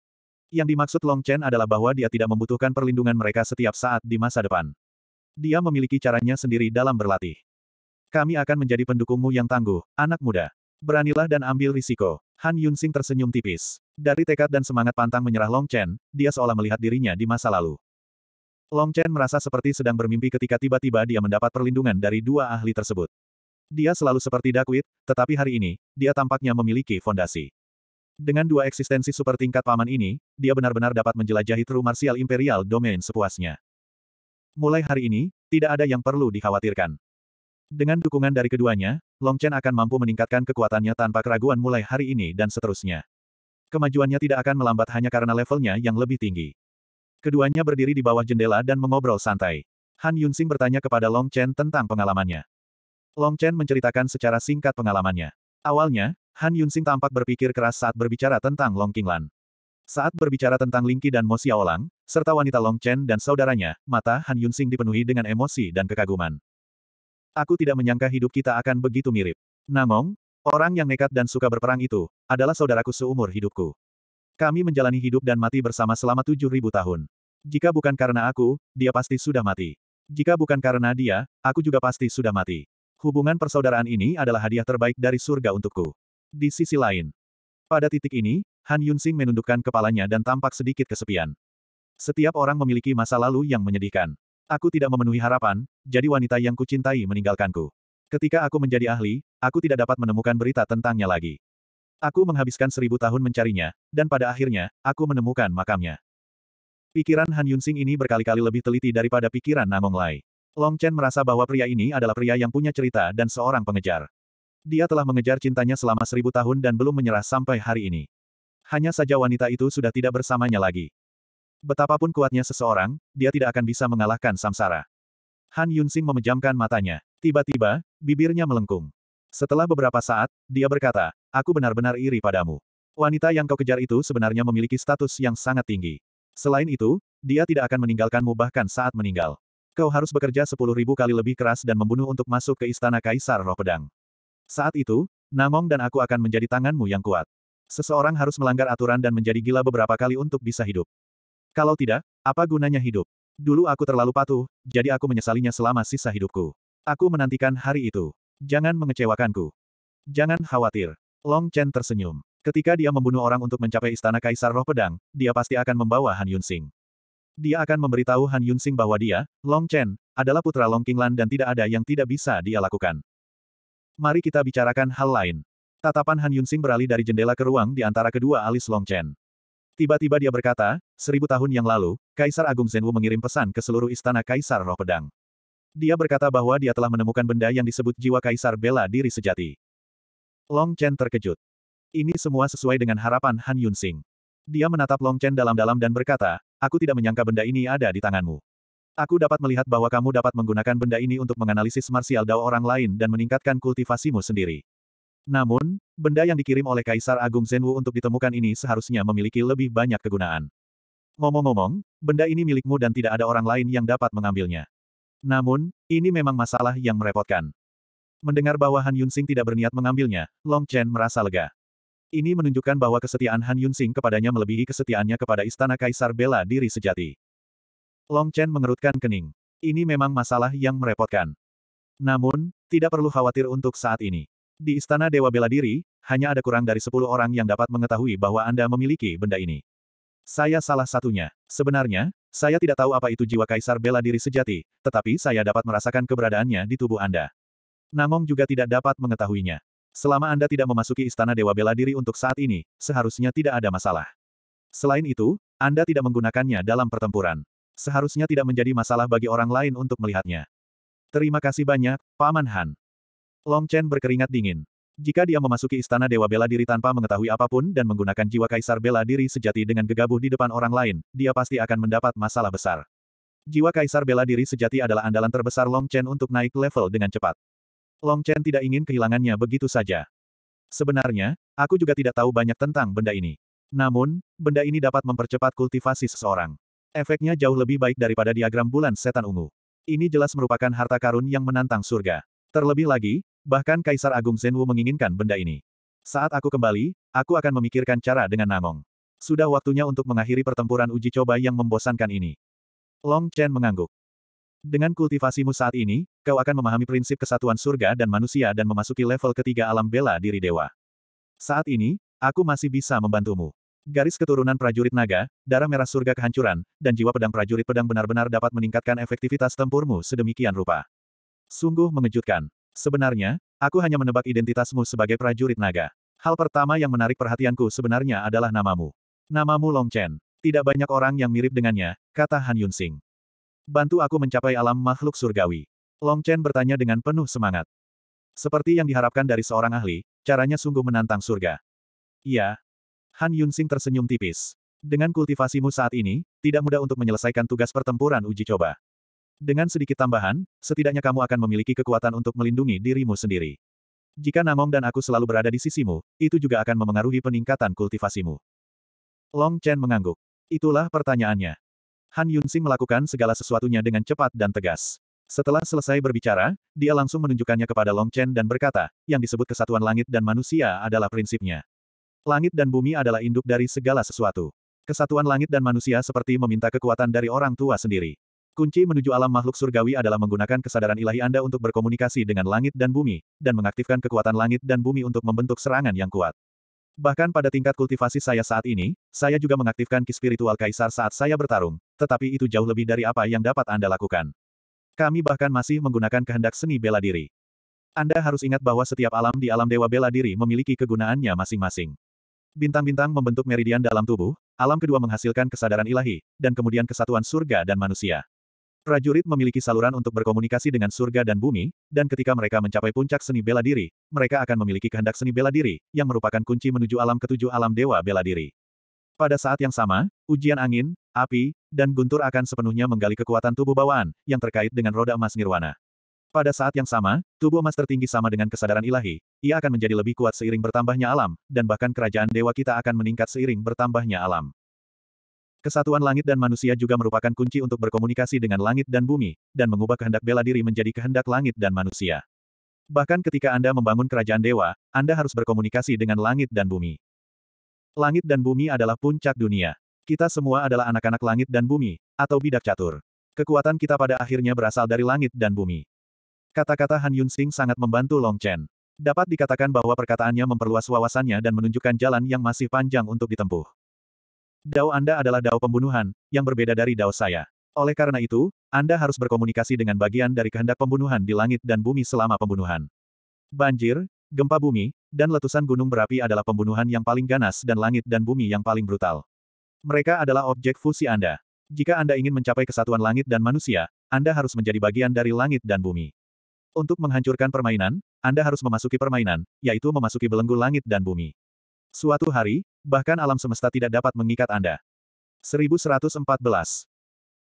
Yang dimaksud Long Chen adalah bahwa dia tidak membutuhkan perlindungan mereka setiap saat di masa depan. Dia memiliki caranya sendiri dalam berlatih. Kami akan menjadi pendukungmu yang tangguh, anak muda. Beranilah dan ambil risiko. Han Yunsing tersenyum tipis. Dari tekad dan semangat pantang menyerah Long Chen, dia seolah melihat dirinya di masa lalu. Long Chen merasa seperti sedang bermimpi ketika tiba-tiba dia mendapat perlindungan dari dua ahli tersebut. Dia selalu seperti Dakwit, tetapi hari ini, dia tampaknya memiliki fondasi. Dengan dua eksistensi super tingkat paman ini, dia benar-benar dapat menjelajahi true martial imperial domain sepuasnya. Mulai hari ini, tidak ada yang perlu dikhawatirkan. Dengan dukungan dari keduanya, Long Chen akan mampu meningkatkan kekuatannya tanpa keraguan mulai hari ini dan seterusnya. Kemajuannya tidak akan melambat hanya karena levelnya yang lebih tinggi. Keduanya berdiri di bawah jendela dan mengobrol santai. Han Yunxing bertanya kepada Long Chen tentang pengalamannya. Long Chen menceritakan secara singkat pengalamannya. Awalnya, Han Yunsing tampak berpikir keras saat berbicara tentang Long Qinglan. Saat berbicara tentang Lingqi dan Mo Xiaolang, serta wanita Long Chen dan saudaranya, mata Han Yunsing dipenuhi dengan emosi dan kekaguman. Aku tidak menyangka hidup kita akan begitu mirip. Namong, orang yang nekat dan suka berperang itu, adalah saudaraku seumur hidupku. Kami menjalani hidup dan mati bersama selama 7.000 tahun. Jika bukan karena aku, dia pasti sudah mati. Jika bukan karena dia, aku juga pasti sudah mati. Hubungan persaudaraan ini adalah hadiah terbaik dari surga untukku. Di sisi lain, pada titik ini, Han Yunxing menundukkan kepalanya dan tampak sedikit kesepian. Setiap orang memiliki masa lalu yang menyedihkan. Aku tidak memenuhi harapan, jadi wanita yang kucintai meninggalkanku. Ketika aku menjadi ahli, aku tidak dapat menemukan berita tentangnya lagi. Aku menghabiskan seribu tahun mencarinya, dan pada akhirnya, aku menemukan makamnya. Pikiran Han Yunxing ini berkali-kali lebih teliti daripada pikiran Namong Lai. Long Chen merasa bahwa pria ini adalah pria yang punya cerita dan seorang pengejar. Dia telah mengejar cintanya selama seribu tahun dan belum menyerah sampai hari ini. Hanya saja wanita itu sudah tidak bersamanya lagi. Betapapun kuatnya seseorang, dia tidak akan bisa mengalahkan samsara. Han Yunsing memejamkan matanya. Tiba-tiba, bibirnya melengkung. Setelah beberapa saat, dia berkata, aku benar-benar iri padamu. Wanita yang kau kejar itu sebenarnya memiliki status yang sangat tinggi. Selain itu, dia tidak akan meninggalkanmu bahkan saat meninggal. Kau harus bekerja sepuluh ribu kali lebih keras dan membunuh untuk masuk ke istana Kaisar Roh Pedang. Saat itu, Namong dan aku akan menjadi tanganmu yang kuat. Seseorang harus melanggar aturan dan menjadi gila beberapa kali untuk bisa hidup. Kalau tidak, apa gunanya hidup? Dulu aku terlalu patuh, jadi aku menyesalinya selama sisa hidupku. Aku menantikan hari itu. Jangan mengecewakanku. Jangan khawatir. Long Chen tersenyum. Ketika dia membunuh orang untuk mencapai istana Kaisar Roh Pedang, dia pasti akan membawa Han Yun Sing dia akan memberitahu Han Yunsing bahwa dia, Long Chen, adalah putra Long Qinglan dan tidak ada yang tidak bisa dia lakukan. Mari kita bicarakan hal lain. Tatapan Han Yunsing beralih dari jendela ke ruang di antara kedua alis Long Chen. Tiba-tiba dia berkata, seribu tahun yang lalu, Kaisar Agung Zhenwu mengirim pesan ke seluruh istana Kaisar Roh Pedang. Dia berkata bahwa dia telah menemukan benda yang disebut jiwa Kaisar bela diri sejati. Long Chen terkejut. Ini semua sesuai dengan harapan Han Yunsing. Dia menatap Long Chen dalam-dalam dan berkata, Aku tidak menyangka benda ini ada di tanganmu. Aku dapat melihat bahwa kamu dapat menggunakan benda ini untuk menganalisis martial dao orang lain dan meningkatkan kultivasimu sendiri. Namun, benda yang dikirim oleh Kaisar Agung Zenwu untuk ditemukan ini seharusnya memiliki lebih banyak kegunaan. Ngomong-ngomong, benda ini milikmu dan tidak ada orang lain yang dapat mengambilnya. Namun, ini memang masalah yang merepotkan. Mendengar bahwa Han Yunsing tidak berniat mengambilnya, Long Chen merasa lega. Ini menunjukkan bahwa kesetiaan Han Yunsing kepadanya melebihi kesetiaannya kepada Istana Kaisar Bela Diri Sejati. Long Chen mengerutkan kening. Ini memang masalah yang merepotkan. Namun, tidak perlu khawatir untuk saat ini. Di Istana Dewa Bela Diri, hanya ada kurang dari sepuluh orang yang dapat mengetahui bahwa Anda memiliki benda ini. Saya salah satunya. Sebenarnya, saya tidak tahu apa itu jiwa Kaisar Bela Diri Sejati, tetapi saya dapat merasakan keberadaannya di tubuh Anda. Namong juga tidak dapat mengetahuinya. Selama Anda tidak memasuki Istana Dewa Bela Diri untuk saat ini, seharusnya tidak ada masalah. Selain itu, Anda tidak menggunakannya dalam pertempuran. Seharusnya tidak menjadi masalah bagi orang lain untuk melihatnya. Terima kasih banyak, Paman Han. Long Chen berkeringat dingin. Jika dia memasuki Istana Dewa Bela Diri tanpa mengetahui apapun dan menggunakan jiwa Kaisar Bela Diri sejati dengan gegabah di depan orang lain, dia pasti akan mendapat masalah besar. Jiwa Kaisar Bela Diri sejati adalah andalan terbesar Long Chen untuk naik level dengan cepat. Long Chen tidak ingin kehilangannya begitu saja. Sebenarnya, aku juga tidak tahu banyak tentang benda ini. Namun, benda ini dapat mempercepat kultivasi seseorang. Efeknya jauh lebih baik daripada diagram bulan setan ungu. Ini jelas merupakan harta karun yang menantang surga. Terlebih lagi, bahkan Kaisar Agung Zenwu menginginkan benda ini. Saat aku kembali, aku akan memikirkan cara dengan Namong. Sudah waktunya untuk mengakhiri pertempuran uji coba yang membosankan ini. Long Chen mengangguk. Dengan kultivasimu saat ini, kau akan memahami prinsip kesatuan surga dan manusia dan memasuki level ketiga alam bela diri dewa. Saat ini, aku masih bisa membantumu. Garis keturunan prajurit naga, darah merah surga kehancuran, dan jiwa pedang prajurit pedang benar-benar dapat meningkatkan efektivitas tempurmu sedemikian rupa. Sungguh mengejutkan. Sebenarnya, aku hanya menebak identitasmu sebagai prajurit naga. Hal pertama yang menarik perhatianku sebenarnya adalah namamu. Namamu Long Chen. Tidak banyak orang yang mirip dengannya, kata Han Yun Yunsing. Bantu aku mencapai alam makhluk surgawi. Long Chen bertanya dengan penuh semangat. Seperti yang diharapkan dari seorang ahli, caranya sungguh menantang surga. Iya. Han Yunsing tersenyum tipis. Dengan kultivasimu saat ini, tidak mudah untuk menyelesaikan tugas pertempuran uji coba. Dengan sedikit tambahan, setidaknya kamu akan memiliki kekuatan untuk melindungi dirimu sendiri. Jika Namong dan aku selalu berada di sisimu, itu juga akan memengaruhi peningkatan kultivasimu. Long Chen mengangguk. Itulah pertanyaannya. Han Yunsing melakukan segala sesuatunya dengan cepat dan tegas. Setelah selesai berbicara, dia langsung menunjukkannya kepada Long Chen dan berkata, yang disebut kesatuan langit dan manusia adalah prinsipnya. Langit dan bumi adalah induk dari segala sesuatu. Kesatuan langit dan manusia seperti meminta kekuatan dari orang tua sendiri. Kunci menuju alam makhluk surgawi adalah menggunakan kesadaran ilahi Anda untuk berkomunikasi dengan langit dan bumi, dan mengaktifkan kekuatan langit dan bumi untuk membentuk serangan yang kuat. Bahkan pada tingkat kultivasi saya saat ini, saya juga mengaktifkan ki spiritual kaisar saat saya bertarung, tetapi itu jauh lebih dari apa yang dapat Anda lakukan. Kami bahkan masih menggunakan kehendak seni bela diri. Anda harus ingat bahwa setiap alam di alam dewa bela diri memiliki kegunaannya masing-masing. Bintang-bintang membentuk meridian dalam tubuh, alam kedua menghasilkan kesadaran ilahi, dan kemudian kesatuan surga dan manusia. Prajurit memiliki saluran untuk berkomunikasi dengan surga dan bumi, dan ketika mereka mencapai puncak seni bela diri, mereka akan memiliki kehendak seni bela diri, yang merupakan kunci menuju alam ketujuh alam dewa bela diri. Pada saat yang sama, ujian angin, api, dan guntur akan sepenuhnya menggali kekuatan tubuh bawaan, yang terkait dengan roda emas nirwana. Pada saat yang sama, tubuh emas tertinggi sama dengan kesadaran ilahi, ia akan menjadi lebih kuat seiring bertambahnya alam, dan bahkan kerajaan dewa kita akan meningkat seiring bertambahnya alam. Kesatuan langit dan manusia juga merupakan kunci untuk berkomunikasi dengan langit dan bumi, dan mengubah kehendak bela diri menjadi kehendak langit dan manusia. Bahkan ketika Anda membangun kerajaan dewa, Anda harus berkomunikasi dengan langit dan bumi. Langit dan bumi adalah puncak dunia. Kita semua adalah anak-anak langit dan bumi, atau bidak catur. Kekuatan kita pada akhirnya berasal dari langit dan bumi. Kata-kata Han Yun Sing sangat membantu Long Chen. Dapat dikatakan bahwa perkataannya memperluas wawasannya dan menunjukkan jalan yang masih panjang untuk ditempuh. Dao Anda adalah dao pembunuhan, yang berbeda dari dao saya. Oleh karena itu, Anda harus berkomunikasi dengan bagian dari kehendak pembunuhan di langit dan bumi selama pembunuhan. Banjir, gempa bumi, dan letusan gunung berapi adalah pembunuhan yang paling ganas dan langit dan bumi yang paling brutal. Mereka adalah objek fusi Anda. Jika Anda ingin mencapai kesatuan langit dan manusia, Anda harus menjadi bagian dari langit dan bumi. Untuk menghancurkan permainan, Anda harus memasuki permainan, yaitu memasuki belenggu langit dan bumi. Suatu hari, Bahkan alam semesta tidak dapat mengikat Anda. 1114.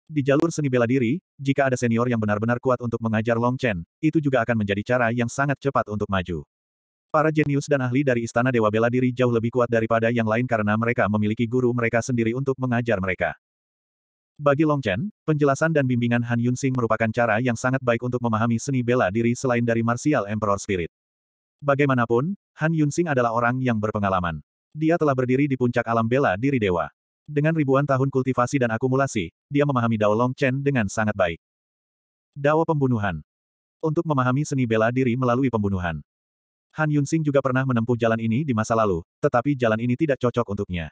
Di jalur seni bela diri, jika ada senior yang benar-benar kuat untuk mengajar Long Chen, itu juga akan menjadi cara yang sangat cepat untuk maju. Para jenius dan ahli dari Istana Dewa Bela Diri jauh lebih kuat daripada yang lain karena mereka memiliki guru mereka sendiri untuk mengajar mereka. Bagi Long Chen, penjelasan dan bimbingan Han Yun Sing merupakan cara yang sangat baik untuk memahami seni bela diri selain dari martial Emperor Spirit. Bagaimanapun, Han Yun Sing adalah orang yang berpengalaman. Dia telah berdiri di puncak alam bela diri dewa. Dengan ribuan tahun kultivasi dan akumulasi, dia memahami Dao Long Chen dengan sangat baik. Dao Pembunuhan Untuk memahami seni bela diri melalui pembunuhan. Han Yunxing juga pernah menempuh jalan ini di masa lalu, tetapi jalan ini tidak cocok untuknya.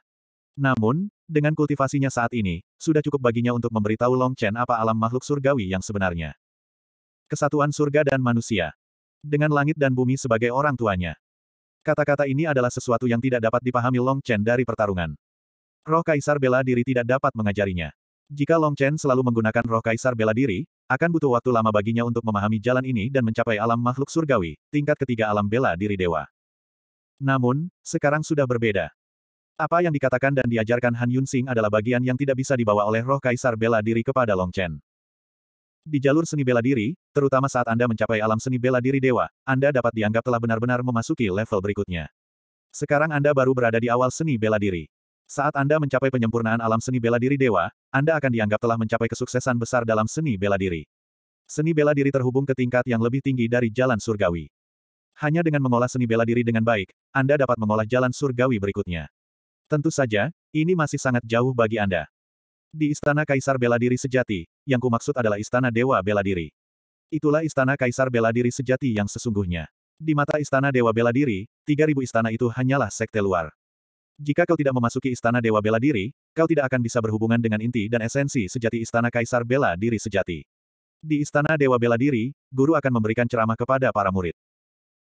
Namun, dengan kultivasinya saat ini, sudah cukup baginya untuk memberitahu Long Chen apa alam makhluk surgawi yang sebenarnya. Kesatuan surga dan manusia. Dengan langit dan bumi sebagai orang tuanya. Kata-kata ini adalah sesuatu yang tidak dapat dipahami Long Chen dari pertarungan. Roh Kaisar bela diri tidak dapat mengajarinya. Jika Long Chen selalu menggunakan roh Kaisar bela diri, akan butuh waktu lama baginya untuk memahami jalan ini dan mencapai alam makhluk surgawi, tingkat ketiga alam bela diri dewa. Namun, sekarang sudah berbeda. Apa yang dikatakan dan diajarkan Han Yun Sing adalah bagian yang tidak bisa dibawa oleh roh Kaisar bela diri kepada Long Chen. Di jalur seni bela diri, terutama saat Anda mencapai alam seni bela diri dewa, Anda dapat dianggap telah benar-benar memasuki level berikutnya. Sekarang Anda baru berada di awal seni bela diri. Saat Anda mencapai penyempurnaan alam seni bela diri dewa, Anda akan dianggap telah mencapai kesuksesan besar dalam seni bela diri. Seni bela diri terhubung ke tingkat yang lebih tinggi dari jalan surgawi. Hanya dengan mengolah seni bela diri dengan baik, Anda dapat mengolah jalan surgawi berikutnya. Tentu saja, ini masih sangat jauh bagi Anda. Di Istana Kaisar Bela Diri Sejati, yang kumaksud adalah Istana Dewa Bela Diri. Itulah Istana Kaisar Bela Diri Sejati yang sesungguhnya. Di mata Istana Dewa Bela Diri, 3000 istana itu hanyalah sekte luar. Jika kau tidak memasuki Istana Dewa Bela Diri, kau tidak akan bisa berhubungan dengan inti dan esensi sejati Istana Kaisar Bela Diri Sejati. Di Istana Dewa Bela Diri, guru akan memberikan ceramah kepada para murid.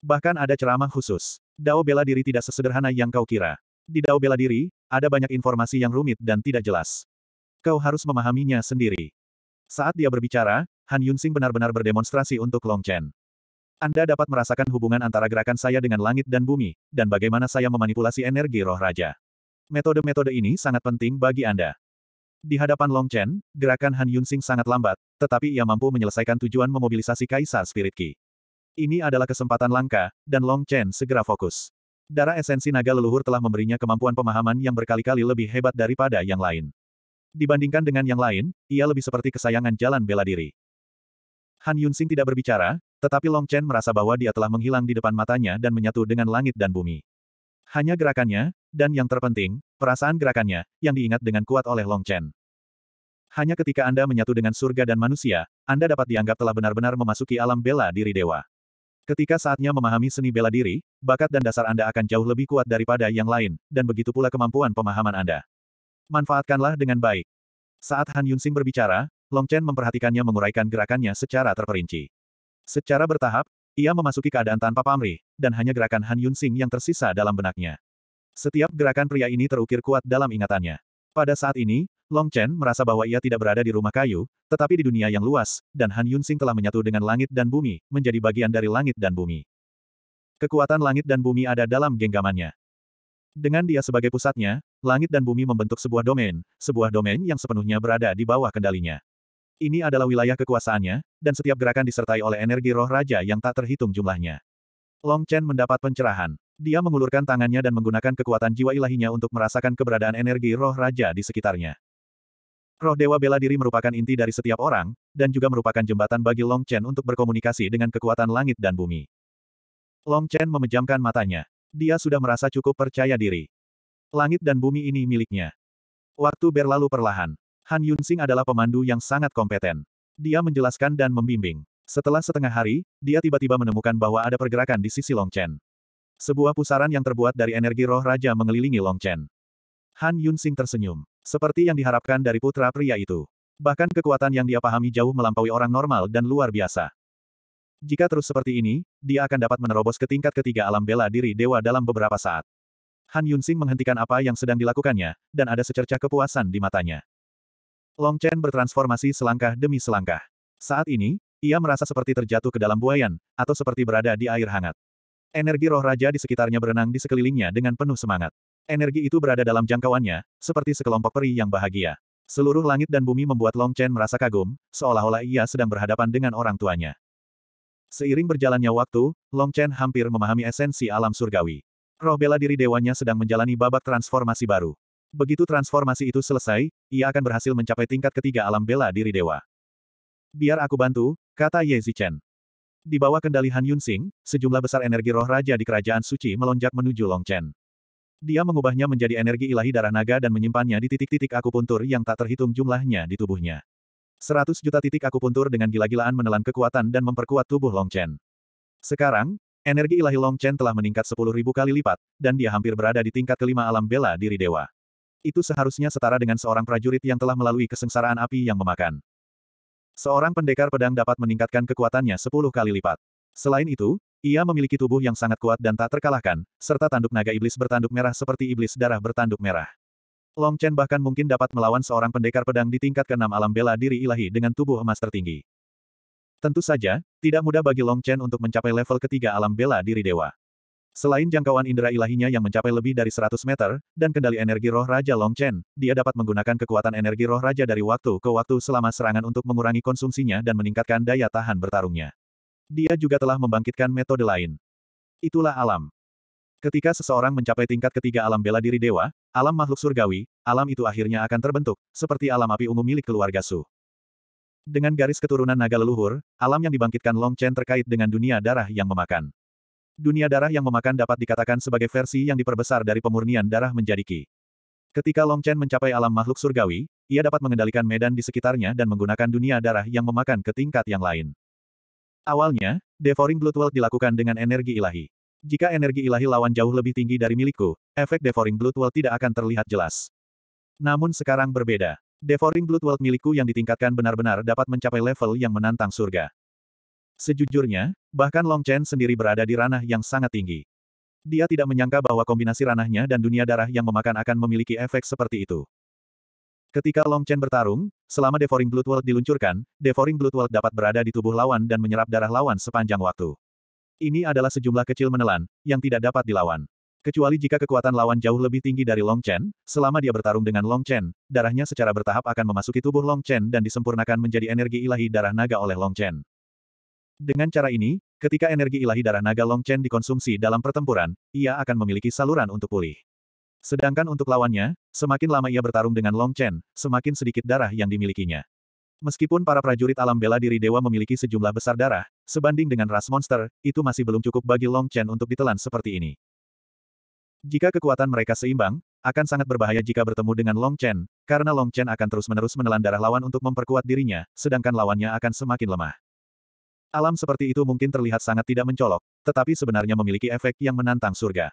Bahkan ada ceramah khusus. Dao Bela Diri tidak sesederhana yang kau kira. Di Dao Bela Diri, ada banyak informasi yang rumit dan tidak jelas. Kau harus memahaminya sendiri. Saat dia berbicara, Han Yunxing benar-benar berdemonstrasi untuk Long Chen. Anda dapat merasakan hubungan antara gerakan saya dengan langit dan bumi, dan bagaimana saya memanipulasi energi roh raja. Metode-metode ini sangat penting bagi Anda. Di hadapan Long Chen, gerakan Han Yunxing sangat lambat, tetapi ia mampu menyelesaikan tujuan memobilisasi Kaisar Spirit Ki. Ini adalah kesempatan langka, dan Long Chen segera fokus. Darah esensi naga leluhur telah memberinya kemampuan pemahaman yang berkali-kali lebih hebat daripada yang lain. Dibandingkan dengan yang lain, ia lebih seperti kesayangan jalan bela diri. Han Yunsing tidak berbicara, tetapi Long Chen merasa bahwa dia telah menghilang di depan matanya dan menyatu dengan langit dan bumi. Hanya gerakannya, dan yang terpenting, perasaan gerakannya, yang diingat dengan kuat oleh Long Chen. Hanya ketika Anda menyatu dengan surga dan manusia, Anda dapat dianggap telah benar-benar memasuki alam bela diri dewa. Ketika saatnya memahami seni bela diri, bakat dan dasar Anda akan jauh lebih kuat daripada yang lain, dan begitu pula kemampuan pemahaman Anda. Manfaatkanlah dengan baik. Saat Han Yunsing berbicara, Long Chen memperhatikannya menguraikan gerakannya secara terperinci. Secara bertahap, ia memasuki keadaan tanpa pamrih, dan hanya gerakan Han Yunsing yang tersisa dalam benaknya. Setiap gerakan pria ini terukir kuat dalam ingatannya. Pada saat ini, Long Chen merasa bahwa ia tidak berada di rumah kayu, tetapi di dunia yang luas, dan Han Yunsing telah menyatu dengan langit dan bumi, menjadi bagian dari langit dan bumi. Kekuatan langit dan bumi ada dalam genggamannya. Dengan dia sebagai pusatnya, langit dan bumi membentuk sebuah domain, sebuah domain yang sepenuhnya berada di bawah kendalinya. Ini adalah wilayah kekuasaannya, dan setiap gerakan disertai oleh energi roh raja yang tak terhitung jumlahnya. Long Chen mendapat pencerahan. Dia mengulurkan tangannya dan menggunakan kekuatan jiwa ilahinya untuk merasakan keberadaan energi roh raja di sekitarnya. Roh Dewa Bela Diri merupakan inti dari setiap orang, dan juga merupakan jembatan bagi Long Chen untuk berkomunikasi dengan kekuatan langit dan bumi. Long Chen memejamkan matanya. Dia sudah merasa cukup percaya diri. Langit dan bumi ini miliknya. Waktu berlalu perlahan. Han Yunsing adalah pemandu yang sangat kompeten. Dia menjelaskan dan membimbing. Setelah setengah hari, dia tiba-tiba menemukan bahwa ada pergerakan di sisi Long Chen. Sebuah pusaran yang terbuat dari energi roh raja mengelilingi Long Chen. Han Yunsing tersenyum. Seperti yang diharapkan dari putra pria itu. Bahkan kekuatan yang dia pahami jauh melampaui orang normal dan luar biasa. Jika terus seperti ini, dia akan dapat menerobos ke tingkat ketiga alam bela diri dewa dalam beberapa saat. Han Yunsing menghentikan apa yang sedang dilakukannya, dan ada secercah kepuasan di matanya. Long Chen bertransformasi selangkah demi selangkah. Saat ini, ia merasa seperti terjatuh ke dalam buayan, atau seperti berada di air hangat. Energi roh raja di sekitarnya berenang di sekelilingnya dengan penuh semangat. Energi itu berada dalam jangkauannya, seperti sekelompok peri yang bahagia. Seluruh langit dan bumi membuat Long Chen merasa kagum, seolah-olah ia sedang berhadapan dengan orang tuanya. Seiring berjalannya waktu, Long Chen hampir memahami esensi alam surgawi. Roh bela diri dewanya sedang menjalani babak transformasi baru. Begitu transformasi itu selesai, ia akan berhasil mencapai tingkat ketiga alam bela diri dewa. Biar aku bantu, kata Ye Zichen. Di bawah kendali Han Yunxing, sejumlah besar energi roh raja di kerajaan suci melonjak menuju Long Chen. Dia mengubahnya menjadi energi ilahi darah naga dan menyimpannya di titik-titik akupuntur yang tak terhitung jumlahnya di tubuhnya. Seratus juta titik akupuntur dengan gila-gilaan menelan kekuatan dan memperkuat tubuh Long Chen. Sekarang, energi ilahi Long Chen telah meningkat sepuluh ribu kali lipat, dan dia hampir berada di tingkat kelima alam bela diri dewa. Itu seharusnya setara dengan seorang prajurit yang telah melalui kesengsaraan api yang memakan. Seorang pendekar pedang dapat meningkatkan kekuatannya sepuluh kali lipat. Selain itu, ia memiliki tubuh yang sangat kuat dan tak terkalahkan, serta tanduk naga iblis bertanduk merah seperti iblis darah bertanduk merah. Long Chen bahkan mungkin dapat melawan seorang pendekar pedang di tingkat keenam alam bela diri ilahi dengan tubuh emas tertinggi. Tentu saja, tidak mudah bagi Long Chen untuk mencapai level ketiga alam bela diri dewa. Selain jangkauan indera ilahinya yang mencapai lebih dari 100 meter, dan kendali energi roh Raja Long Chen, dia dapat menggunakan kekuatan energi roh Raja dari waktu ke waktu selama serangan untuk mengurangi konsumsinya dan meningkatkan daya tahan bertarungnya. Dia juga telah membangkitkan metode lain. Itulah alam. Ketika seseorang mencapai tingkat ketiga alam bela diri dewa, Alam makhluk surgawi, alam itu akhirnya akan terbentuk, seperti alam api ungu milik keluarga Su. Dengan garis keturunan naga leluhur, alam yang dibangkitkan Long Chen terkait dengan dunia darah yang memakan. Dunia darah yang memakan dapat dikatakan sebagai versi yang diperbesar dari pemurnian darah menjadi Qi. Ketika Long Chen mencapai alam makhluk surgawi, ia dapat mengendalikan medan di sekitarnya dan menggunakan dunia darah yang memakan ke tingkat yang lain. Awalnya, devouring Blood World dilakukan dengan energi ilahi. Jika energi ilahi lawan jauh lebih tinggi dari milikku, efek Devouring Blood World tidak akan terlihat jelas. Namun sekarang berbeda. Devouring Blood World milikku yang ditingkatkan benar-benar dapat mencapai level yang menantang surga. Sejujurnya, bahkan Long Chen sendiri berada di ranah yang sangat tinggi. Dia tidak menyangka bahwa kombinasi ranahnya dan dunia darah yang memakan akan memiliki efek seperti itu. Ketika Long Chen bertarung, selama Devouring Blood World diluncurkan, Devouring Blood World dapat berada di tubuh lawan dan menyerap darah lawan sepanjang waktu. Ini adalah sejumlah kecil menelan, yang tidak dapat dilawan. Kecuali jika kekuatan lawan jauh lebih tinggi dari Long Chen, selama dia bertarung dengan Long Chen, darahnya secara bertahap akan memasuki tubuh Long Chen dan disempurnakan menjadi energi ilahi darah naga oleh Long Chen. Dengan cara ini, ketika energi ilahi darah naga Long Chen dikonsumsi dalam pertempuran, ia akan memiliki saluran untuk pulih. Sedangkan untuk lawannya, semakin lama ia bertarung dengan Long Chen, semakin sedikit darah yang dimilikinya. Meskipun para prajurit alam bela diri dewa memiliki sejumlah besar darah, sebanding dengan ras monster, itu masih belum cukup bagi Long Chen untuk ditelan seperti ini. Jika kekuatan mereka seimbang, akan sangat berbahaya jika bertemu dengan Long Chen, karena Long Chen akan terus-menerus menelan darah lawan untuk memperkuat dirinya, sedangkan lawannya akan semakin lemah. Alam seperti itu mungkin terlihat sangat tidak mencolok, tetapi sebenarnya memiliki efek yang menantang surga.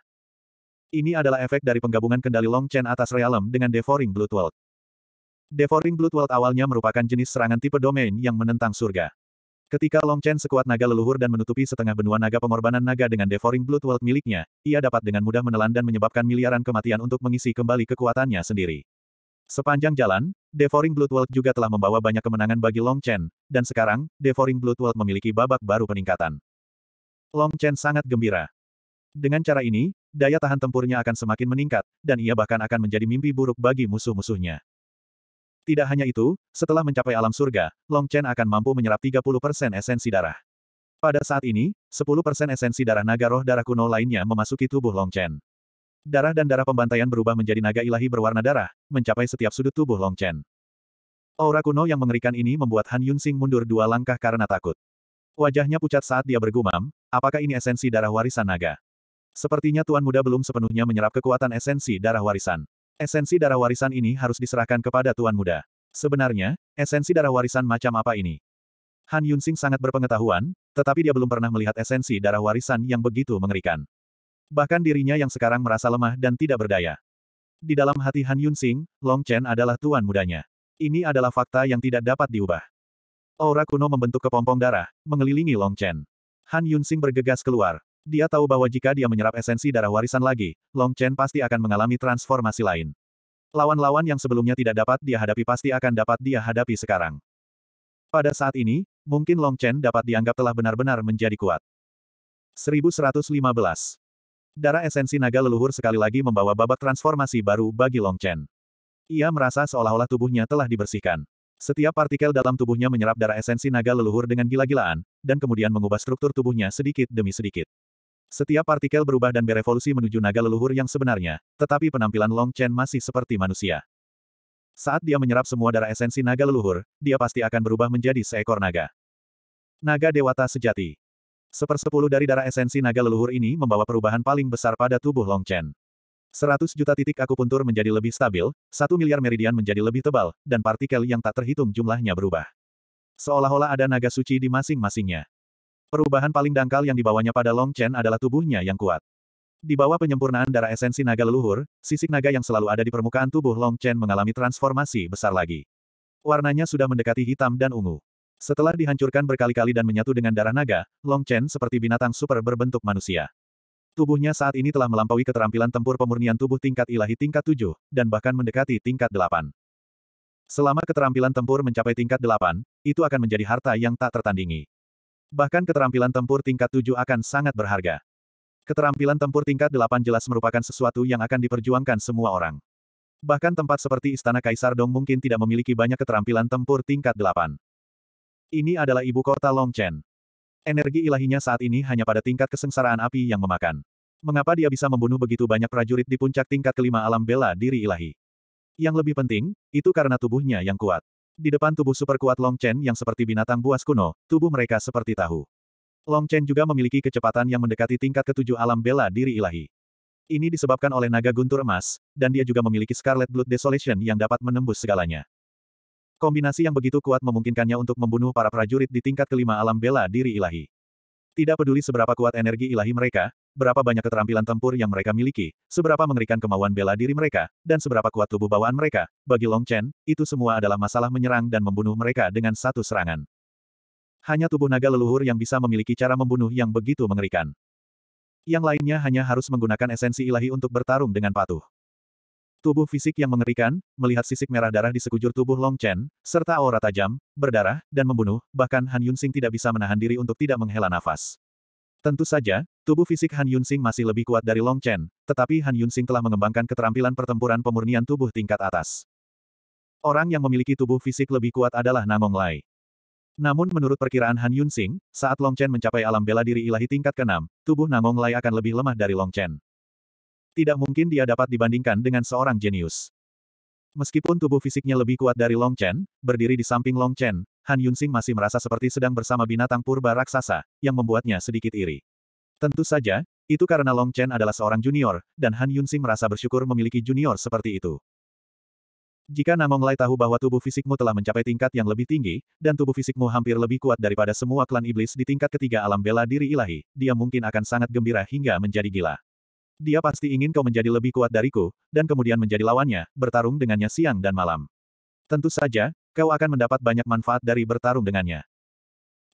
Ini adalah efek dari penggabungan kendali Long Chen atas realem dengan Devouring Blood World. Devouring Blood World awalnya merupakan jenis serangan tipe domain yang menentang surga. Ketika Long Chen sekuat naga leluhur dan menutupi setengah benua naga pengorbanan naga dengan Devouring Blood World miliknya, ia dapat dengan mudah menelan dan menyebabkan miliaran kematian untuk mengisi kembali kekuatannya sendiri. Sepanjang jalan, Devouring Blood World juga telah membawa banyak kemenangan bagi Long Chen, dan sekarang, Devouring Blood World memiliki babak baru peningkatan. Long Chen sangat gembira. Dengan cara ini, daya tahan tempurnya akan semakin meningkat, dan ia bahkan akan menjadi mimpi buruk bagi musuh-musuhnya. Tidak hanya itu, setelah mencapai alam surga, Long Chen akan mampu menyerap 30% esensi darah. Pada saat ini, 10% esensi darah naga roh darah kuno lainnya memasuki tubuh Long Chen. Darah dan darah pembantaian berubah menjadi naga ilahi berwarna darah, mencapai setiap sudut tubuh Long Chen. Aura kuno yang mengerikan ini membuat Han Yunsing mundur dua langkah karena takut. Wajahnya pucat saat dia bergumam, apakah ini esensi darah warisan naga? Sepertinya Tuan Muda belum sepenuhnya menyerap kekuatan esensi darah warisan. Esensi darah warisan ini harus diserahkan kepada Tuan Muda. Sebenarnya, esensi darah warisan macam apa ini? Han Yunsing sangat berpengetahuan, tetapi dia belum pernah melihat esensi darah warisan yang begitu mengerikan. Bahkan dirinya yang sekarang merasa lemah dan tidak berdaya. Di dalam hati Han Yunsing, Long Chen adalah tuan mudanya. Ini adalah fakta yang tidak dapat diubah. Aura kuno membentuk kepompong darah, mengelilingi Long Chen. Han Yunsing bergegas keluar. Dia tahu bahwa jika dia menyerap esensi darah warisan lagi, Long Chen pasti akan mengalami transformasi lain. Lawan-lawan yang sebelumnya tidak dapat dia hadapi pasti akan dapat dia hadapi sekarang. Pada saat ini, mungkin Long Chen dapat dianggap telah benar-benar menjadi kuat. 1115. Darah esensi naga leluhur sekali lagi membawa babak transformasi baru bagi Long Chen. Ia merasa seolah-olah tubuhnya telah dibersihkan. Setiap partikel dalam tubuhnya menyerap darah esensi naga leluhur dengan gila-gilaan, dan kemudian mengubah struktur tubuhnya sedikit demi sedikit. Setiap partikel berubah dan berevolusi menuju naga leluhur yang sebenarnya, tetapi penampilan Long Chen masih seperti manusia. Saat dia menyerap semua darah esensi naga leluhur, dia pasti akan berubah menjadi seekor naga. Naga Dewata Sejati Sepersepuluh dari darah esensi naga leluhur ini membawa perubahan paling besar pada tubuh Long Chen. Seratus juta titik akupuntur menjadi lebih stabil, satu miliar meridian menjadi lebih tebal, dan partikel yang tak terhitung jumlahnya berubah. Seolah-olah ada naga suci di masing-masingnya. Perubahan paling dangkal yang dibawanya pada Long Chen adalah tubuhnya yang kuat. Di bawah penyempurnaan darah esensi naga leluhur, sisik naga yang selalu ada di permukaan tubuh Long Chen mengalami transformasi besar lagi. Warnanya sudah mendekati hitam dan ungu. Setelah dihancurkan berkali-kali dan menyatu dengan darah naga, Long Chen seperti binatang super berbentuk manusia. Tubuhnya saat ini telah melampaui keterampilan tempur pemurnian tubuh tingkat ilahi tingkat 7, dan bahkan mendekati tingkat 8. Selama keterampilan tempur mencapai tingkat 8, itu akan menjadi harta yang tak tertandingi. Bahkan keterampilan tempur tingkat 7 akan sangat berharga. Keterampilan tempur tingkat 8 jelas merupakan sesuatu yang akan diperjuangkan semua orang. Bahkan tempat seperti Istana Kaisar Dong mungkin tidak memiliki banyak keterampilan tempur tingkat 8. Ini adalah ibu kota Longchen. Energi ilahinya saat ini hanya pada tingkat kesengsaraan api yang memakan. Mengapa dia bisa membunuh begitu banyak prajurit di puncak tingkat kelima alam bela diri ilahi? Yang lebih penting, itu karena tubuhnya yang kuat. Di depan tubuh super kuat Long Chen yang seperti binatang buas kuno, tubuh mereka seperti tahu. Long Chen juga memiliki kecepatan yang mendekati tingkat ketujuh alam bela diri ilahi. Ini disebabkan oleh naga guntur emas, dan dia juga memiliki Scarlet Blood Desolation yang dapat menembus segalanya. Kombinasi yang begitu kuat memungkinkannya untuk membunuh para prajurit di tingkat kelima alam bela diri ilahi. Tidak peduli seberapa kuat energi ilahi mereka, berapa banyak keterampilan tempur yang mereka miliki, seberapa mengerikan kemauan bela diri mereka, dan seberapa kuat tubuh bawaan mereka. Bagi Long Chen, itu semua adalah masalah menyerang dan membunuh mereka dengan satu serangan. Hanya tubuh naga leluhur yang bisa memiliki cara membunuh yang begitu mengerikan. Yang lainnya hanya harus menggunakan esensi ilahi untuk bertarung dengan patuh. Tubuh fisik yang mengerikan, melihat sisik merah darah di sekujur tubuh Long Chen, serta aura tajam, berdarah, dan membunuh, bahkan Han Yunsing tidak bisa menahan diri untuk tidak menghela nafas. Tentu saja, tubuh fisik Han Yunsing masih lebih kuat dari Long Chen, tetapi Han Yunsing telah mengembangkan keterampilan pertempuran pemurnian tubuh tingkat atas. Orang yang memiliki tubuh fisik lebih kuat adalah Namong Lai. Namun menurut perkiraan Han Yunsing, saat Long Chen mencapai alam bela diri ilahi tingkat ke-6, tubuh Namong Lai akan lebih lemah dari Long Chen. Tidak mungkin dia dapat dibandingkan dengan seorang jenius. Meskipun tubuh fisiknya lebih kuat dari Long Chen, berdiri di samping Long Chen, Han Yunsing masih merasa seperti sedang bersama binatang purba raksasa, yang membuatnya sedikit iri. Tentu saja, itu karena Long Chen adalah seorang junior, dan Han Yunsing merasa bersyukur memiliki junior seperti itu. Jika Namong Lai tahu bahwa tubuh fisikmu telah mencapai tingkat yang lebih tinggi, dan tubuh fisikmu hampir lebih kuat daripada semua klan iblis di tingkat ketiga alam bela diri ilahi, dia mungkin akan sangat gembira hingga menjadi gila. Dia pasti ingin kau menjadi lebih kuat dariku, dan kemudian menjadi lawannya, bertarung dengannya siang dan malam. Tentu saja, Kau akan mendapat banyak manfaat dari bertarung dengannya.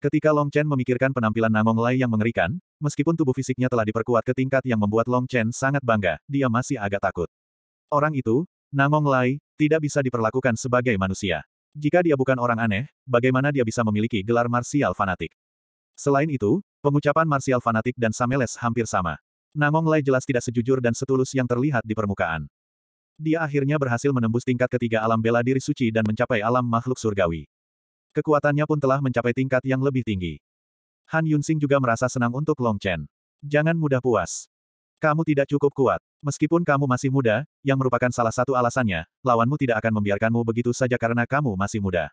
Ketika Long Chen memikirkan penampilan Nangong Lai yang mengerikan, meskipun tubuh fisiknya telah diperkuat ke tingkat yang membuat Long Chen sangat bangga, dia masih agak takut. Orang itu, Nangong Lai, tidak bisa diperlakukan sebagai manusia. Jika dia bukan orang aneh, bagaimana dia bisa memiliki gelar Martial fanatik? Selain itu, pengucapan Martial fanatik dan Sameles hampir sama. Nangong Lai jelas tidak sejujur dan setulus yang terlihat di permukaan. Dia akhirnya berhasil menembus tingkat ketiga alam bela diri suci dan mencapai alam makhluk surgawi. Kekuatannya pun telah mencapai tingkat yang lebih tinggi. Han Yunsing juga merasa senang untuk Long Chen. Jangan mudah puas. Kamu tidak cukup kuat. Meskipun kamu masih muda, yang merupakan salah satu alasannya, lawanmu tidak akan membiarkanmu begitu saja karena kamu masih muda.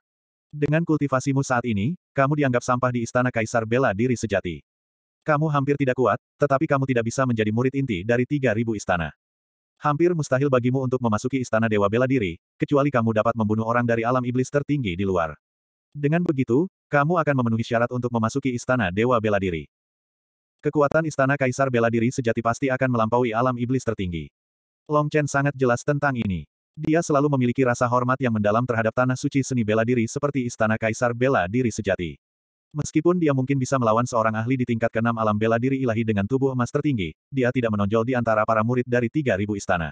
Dengan kultivasimu saat ini, kamu dianggap sampah di istana kaisar bela diri sejati. Kamu hampir tidak kuat, tetapi kamu tidak bisa menjadi murid inti dari 3000 istana. Hampir mustahil bagimu untuk memasuki istana Dewa Bela Diri, kecuali kamu dapat membunuh orang dari alam iblis tertinggi di luar. Dengan begitu, kamu akan memenuhi syarat untuk memasuki istana Dewa Bela Diri. Kekuatan istana Kaisar Bela Diri sejati pasti akan melampaui alam iblis tertinggi. Long Chen sangat jelas tentang ini. Dia selalu memiliki rasa hormat yang mendalam terhadap tanah suci seni bela diri seperti istana Kaisar Bela Diri sejati. Meskipun dia mungkin bisa melawan seorang ahli di tingkat keenam alam bela diri ilahi dengan tubuh emas tertinggi, dia tidak menonjol di antara para murid dari 3.000 istana.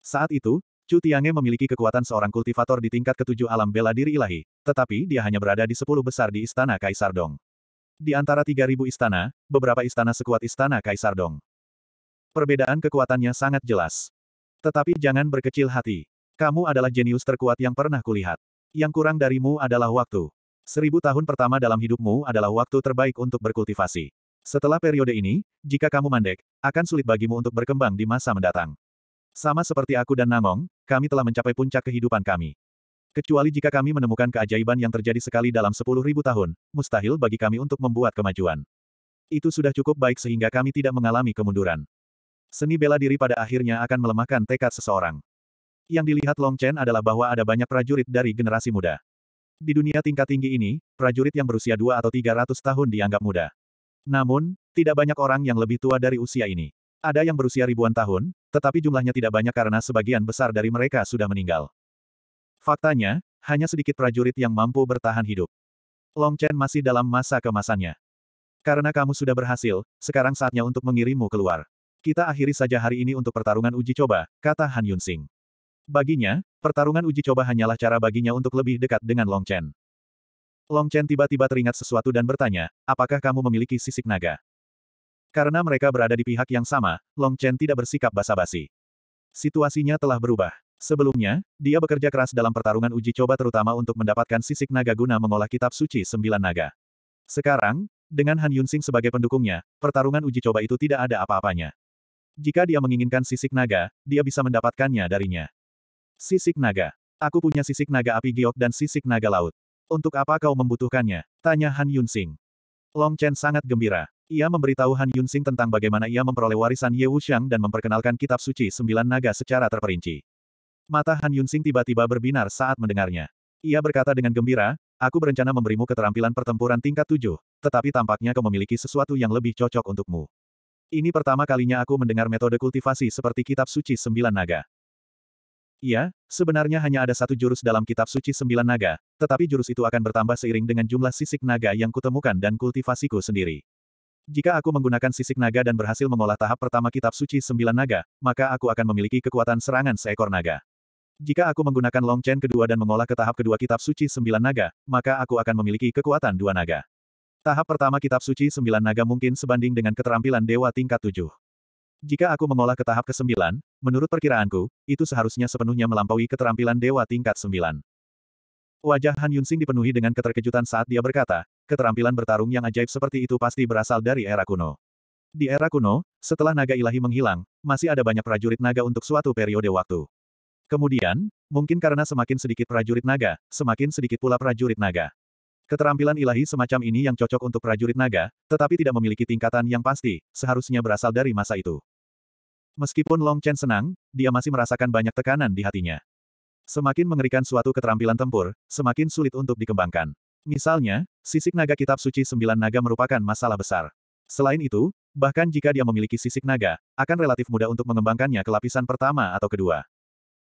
Saat itu, Chu Tiange memiliki kekuatan seorang kultivator di tingkat ketujuh alam bela diri ilahi, tetapi dia hanya berada di sepuluh besar di istana Kaisar Dong. Di antara 3.000 istana, beberapa istana sekuat istana Kaisar Dong. Perbedaan kekuatannya sangat jelas. Tetapi jangan berkecil hati. Kamu adalah jenius terkuat yang pernah kulihat. Yang kurang darimu adalah waktu. Seribu tahun pertama dalam hidupmu adalah waktu terbaik untuk berkultivasi. Setelah periode ini, jika kamu mandek, akan sulit bagimu untuk berkembang di masa mendatang. Sama seperti aku dan Namong, kami telah mencapai puncak kehidupan kami. Kecuali jika kami menemukan keajaiban yang terjadi sekali dalam sepuluh ribu tahun, mustahil bagi kami untuk membuat kemajuan. Itu sudah cukup baik sehingga kami tidak mengalami kemunduran. Seni bela diri pada akhirnya akan melemahkan tekad seseorang. Yang dilihat Long Chen adalah bahwa ada banyak prajurit dari generasi muda. Di dunia tingkat tinggi ini, prajurit yang berusia 2 atau 300 tahun dianggap muda. Namun, tidak banyak orang yang lebih tua dari usia ini. Ada yang berusia ribuan tahun, tetapi jumlahnya tidak banyak karena sebagian besar dari mereka sudah meninggal. Faktanya, hanya sedikit prajurit yang mampu bertahan hidup. Long Chen masih dalam masa kemasannya. Karena kamu sudah berhasil, sekarang saatnya untuk mengirimmu keluar. Kita akhiri saja hari ini untuk pertarungan uji coba, kata Han Yunsing. Baginya, pertarungan uji coba hanyalah cara baginya untuk lebih dekat dengan Long Chen. Long Chen tiba-tiba teringat sesuatu dan bertanya, apakah kamu memiliki sisik naga? Karena mereka berada di pihak yang sama, Long Chen tidak bersikap basa-basi. Situasinya telah berubah. Sebelumnya, dia bekerja keras dalam pertarungan uji coba terutama untuk mendapatkan sisik naga guna mengolah kitab suci sembilan naga. Sekarang, dengan Han Yunsing sebagai pendukungnya, pertarungan uji coba itu tidak ada apa-apanya. Jika dia menginginkan sisik naga, dia bisa mendapatkannya darinya. Sisik naga. Aku punya sisik naga api giok dan sisik naga laut. Untuk apa kau membutuhkannya? Tanya Han Yunsing. Long Chen sangat gembira. Ia memberitahu Han Yunsing tentang bagaimana ia memperoleh warisan Ye Wuxiang dan memperkenalkan kitab suci sembilan naga secara terperinci. Mata Han Yunsing tiba-tiba berbinar saat mendengarnya. Ia berkata dengan gembira, aku berencana memberimu keterampilan pertempuran tingkat tujuh, tetapi tampaknya kau memiliki sesuatu yang lebih cocok untukmu. Ini pertama kalinya aku mendengar metode kultivasi seperti kitab suci sembilan naga. Iya, sebenarnya hanya ada satu jurus dalam kitab suci sembilan naga, tetapi jurus itu akan bertambah seiring dengan jumlah sisik naga yang kutemukan dan kultivasiku sendiri. Jika aku menggunakan sisik naga dan berhasil mengolah tahap pertama kitab suci sembilan naga, maka aku akan memiliki kekuatan serangan seekor naga. Jika aku menggunakan long Chen kedua dan mengolah ke tahap kedua kitab suci sembilan naga, maka aku akan memiliki kekuatan dua naga. Tahap pertama kitab suci sembilan naga mungkin sebanding dengan keterampilan dewa tingkat tujuh. Jika aku mengolah ke tahap ke-9, menurut perkiraanku, itu seharusnya sepenuhnya melampaui keterampilan dewa tingkat 9. Wajah Han Yunxing dipenuhi dengan keterkejutan saat dia berkata, keterampilan bertarung yang ajaib seperti itu pasti berasal dari era kuno. Di era kuno, setelah naga ilahi menghilang, masih ada banyak prajurit naga untuk suatu periode waktu. Kemudian, mungkin karena semakin sedikit prajurit naga, semakin sedikit pula prajurit naga. Keterampilan ilahi semacam ini yang cocok untuk prajurit naga, tetapi tidak memiliki tingkatan yang pasti, seharusnya berasal dari masa itu. Meskipun Long Chen senang, dia masih merasakan banyak tekanan di hatinya. Semakin mengerikan suatu keterampilan tempur, semakin sulit untuk dikembangkan. Misalnya, sisik naga kitab suci sembilan naga merupakan masalah besar. Selain itu, bahkan jika dia memiliki sisik naga, akan relatif mudah untuk mengembangkannya ke lapisan pertama atau kedua.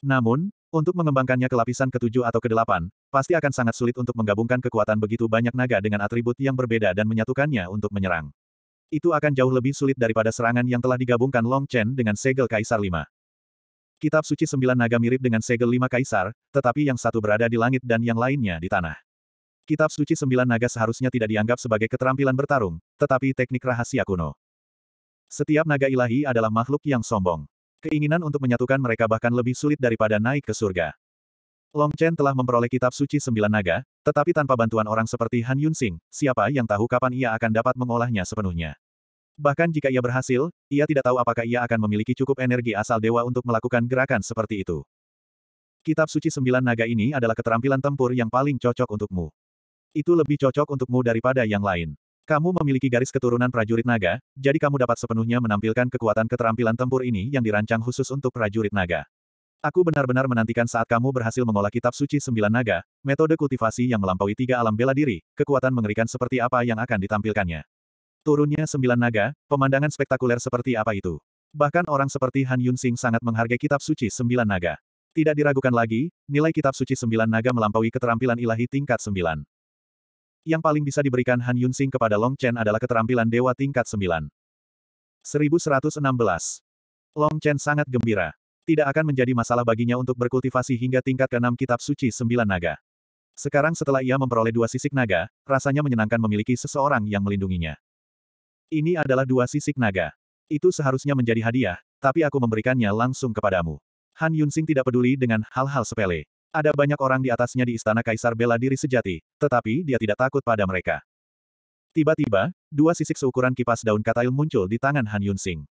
Namun, untuk mengembangkannya ke lapisan ketujuh atau kedelapan, pasti akan sangat sulit untuk menggabungkan kekuatan begitu banyak naga dengan atribut yang berbeda dan menyatukannya untuk menyerang. Itu akan jauh lebih sulit daripada serangan yang telah digabungkan Long Chen dengan segel Kaisar 5. Kitab suci sembilan naga mirip dengan segel lima kaisar, tetapi yang satu berada di langit dan yang lainnya di tanah. Kitab suci sembilan naga seharusnya tidak dianggap sebagai keterampilan bertarung, tetapi teknik rahasia kuno. Setiap naga ilahi adalah makhluk yang sombong. Keinginan untuk menyatukan mereka bahkan lebih sulit daripada naik ke surga. Long Chen telah memperoleh kitab suci sembilan naga, tetapi tanpa bantuan orang seperti Han Yun Sing, siapa yang tahu kapan ia akan dapat mengolahnya sepenuhnya. Bahkan jika ia berhasil, ia tidak tahu apakah ia akan memiliki cukup energi asal dewa untuk melakukan gerakan seperti itu. Kitab suci sembilan naga ini adalah keterampilan tempur yang paling cocok untukmu. Itu lebih cocok untukmu daripada yang lain. Kamu memiliki garis keturunan prajurit naga, jadi kamu dapat sepenuhnya menampilkan kekuatan keterampilan tempur ini yang dirancang khusus untuk prajurit naga. Aku benar-benar menantikan saat kamu berhasil mengolah kitab suci sembilan naga, metode kultivasi yang melampaui tiga alam bela diri, kekuatan mengerikan seperti apa yang akan ditampilkannya. Turunnya sembilan naga, pemandangan spektakuler seperti apa itu. Bahkan orang seperti Han Yun Sing sangat menghargai kitab suci sembilan naga. Tidak diragukan lagi, nilai kitab suci sembilan naga melampaui keterampilan ilahi tingkat sembilan. Yang paling bisa diberikan Han Yunsing kepada Long Chen adalah keterampilan dewa tingkat 9. 1116. Long Chen sangat gembira. Tidak akan menjadi masalah baginya untuk berkultivasi hingga tingkat ke-6 kitab suci sembilan naga. Sekarang setelah ia memperoleh dua sisik naga, rasanya menyenangkan memiliki seseorang yang melindunginya. Ini adalah dua sisik naga. Itu seharusnya menjadi hadiah, tapi aku memberikannya langsung kepadamu. Han Yunsing tidak peduli dengan hal-hal sepele. Ada banyak orang di atasnya di istana kaisar bela diri sejati, tetapi dia tidak takut pada mereka. Tiba-tiba, dua sisik seukuran kipas daun katail muncul di tangan Han Yun Sing.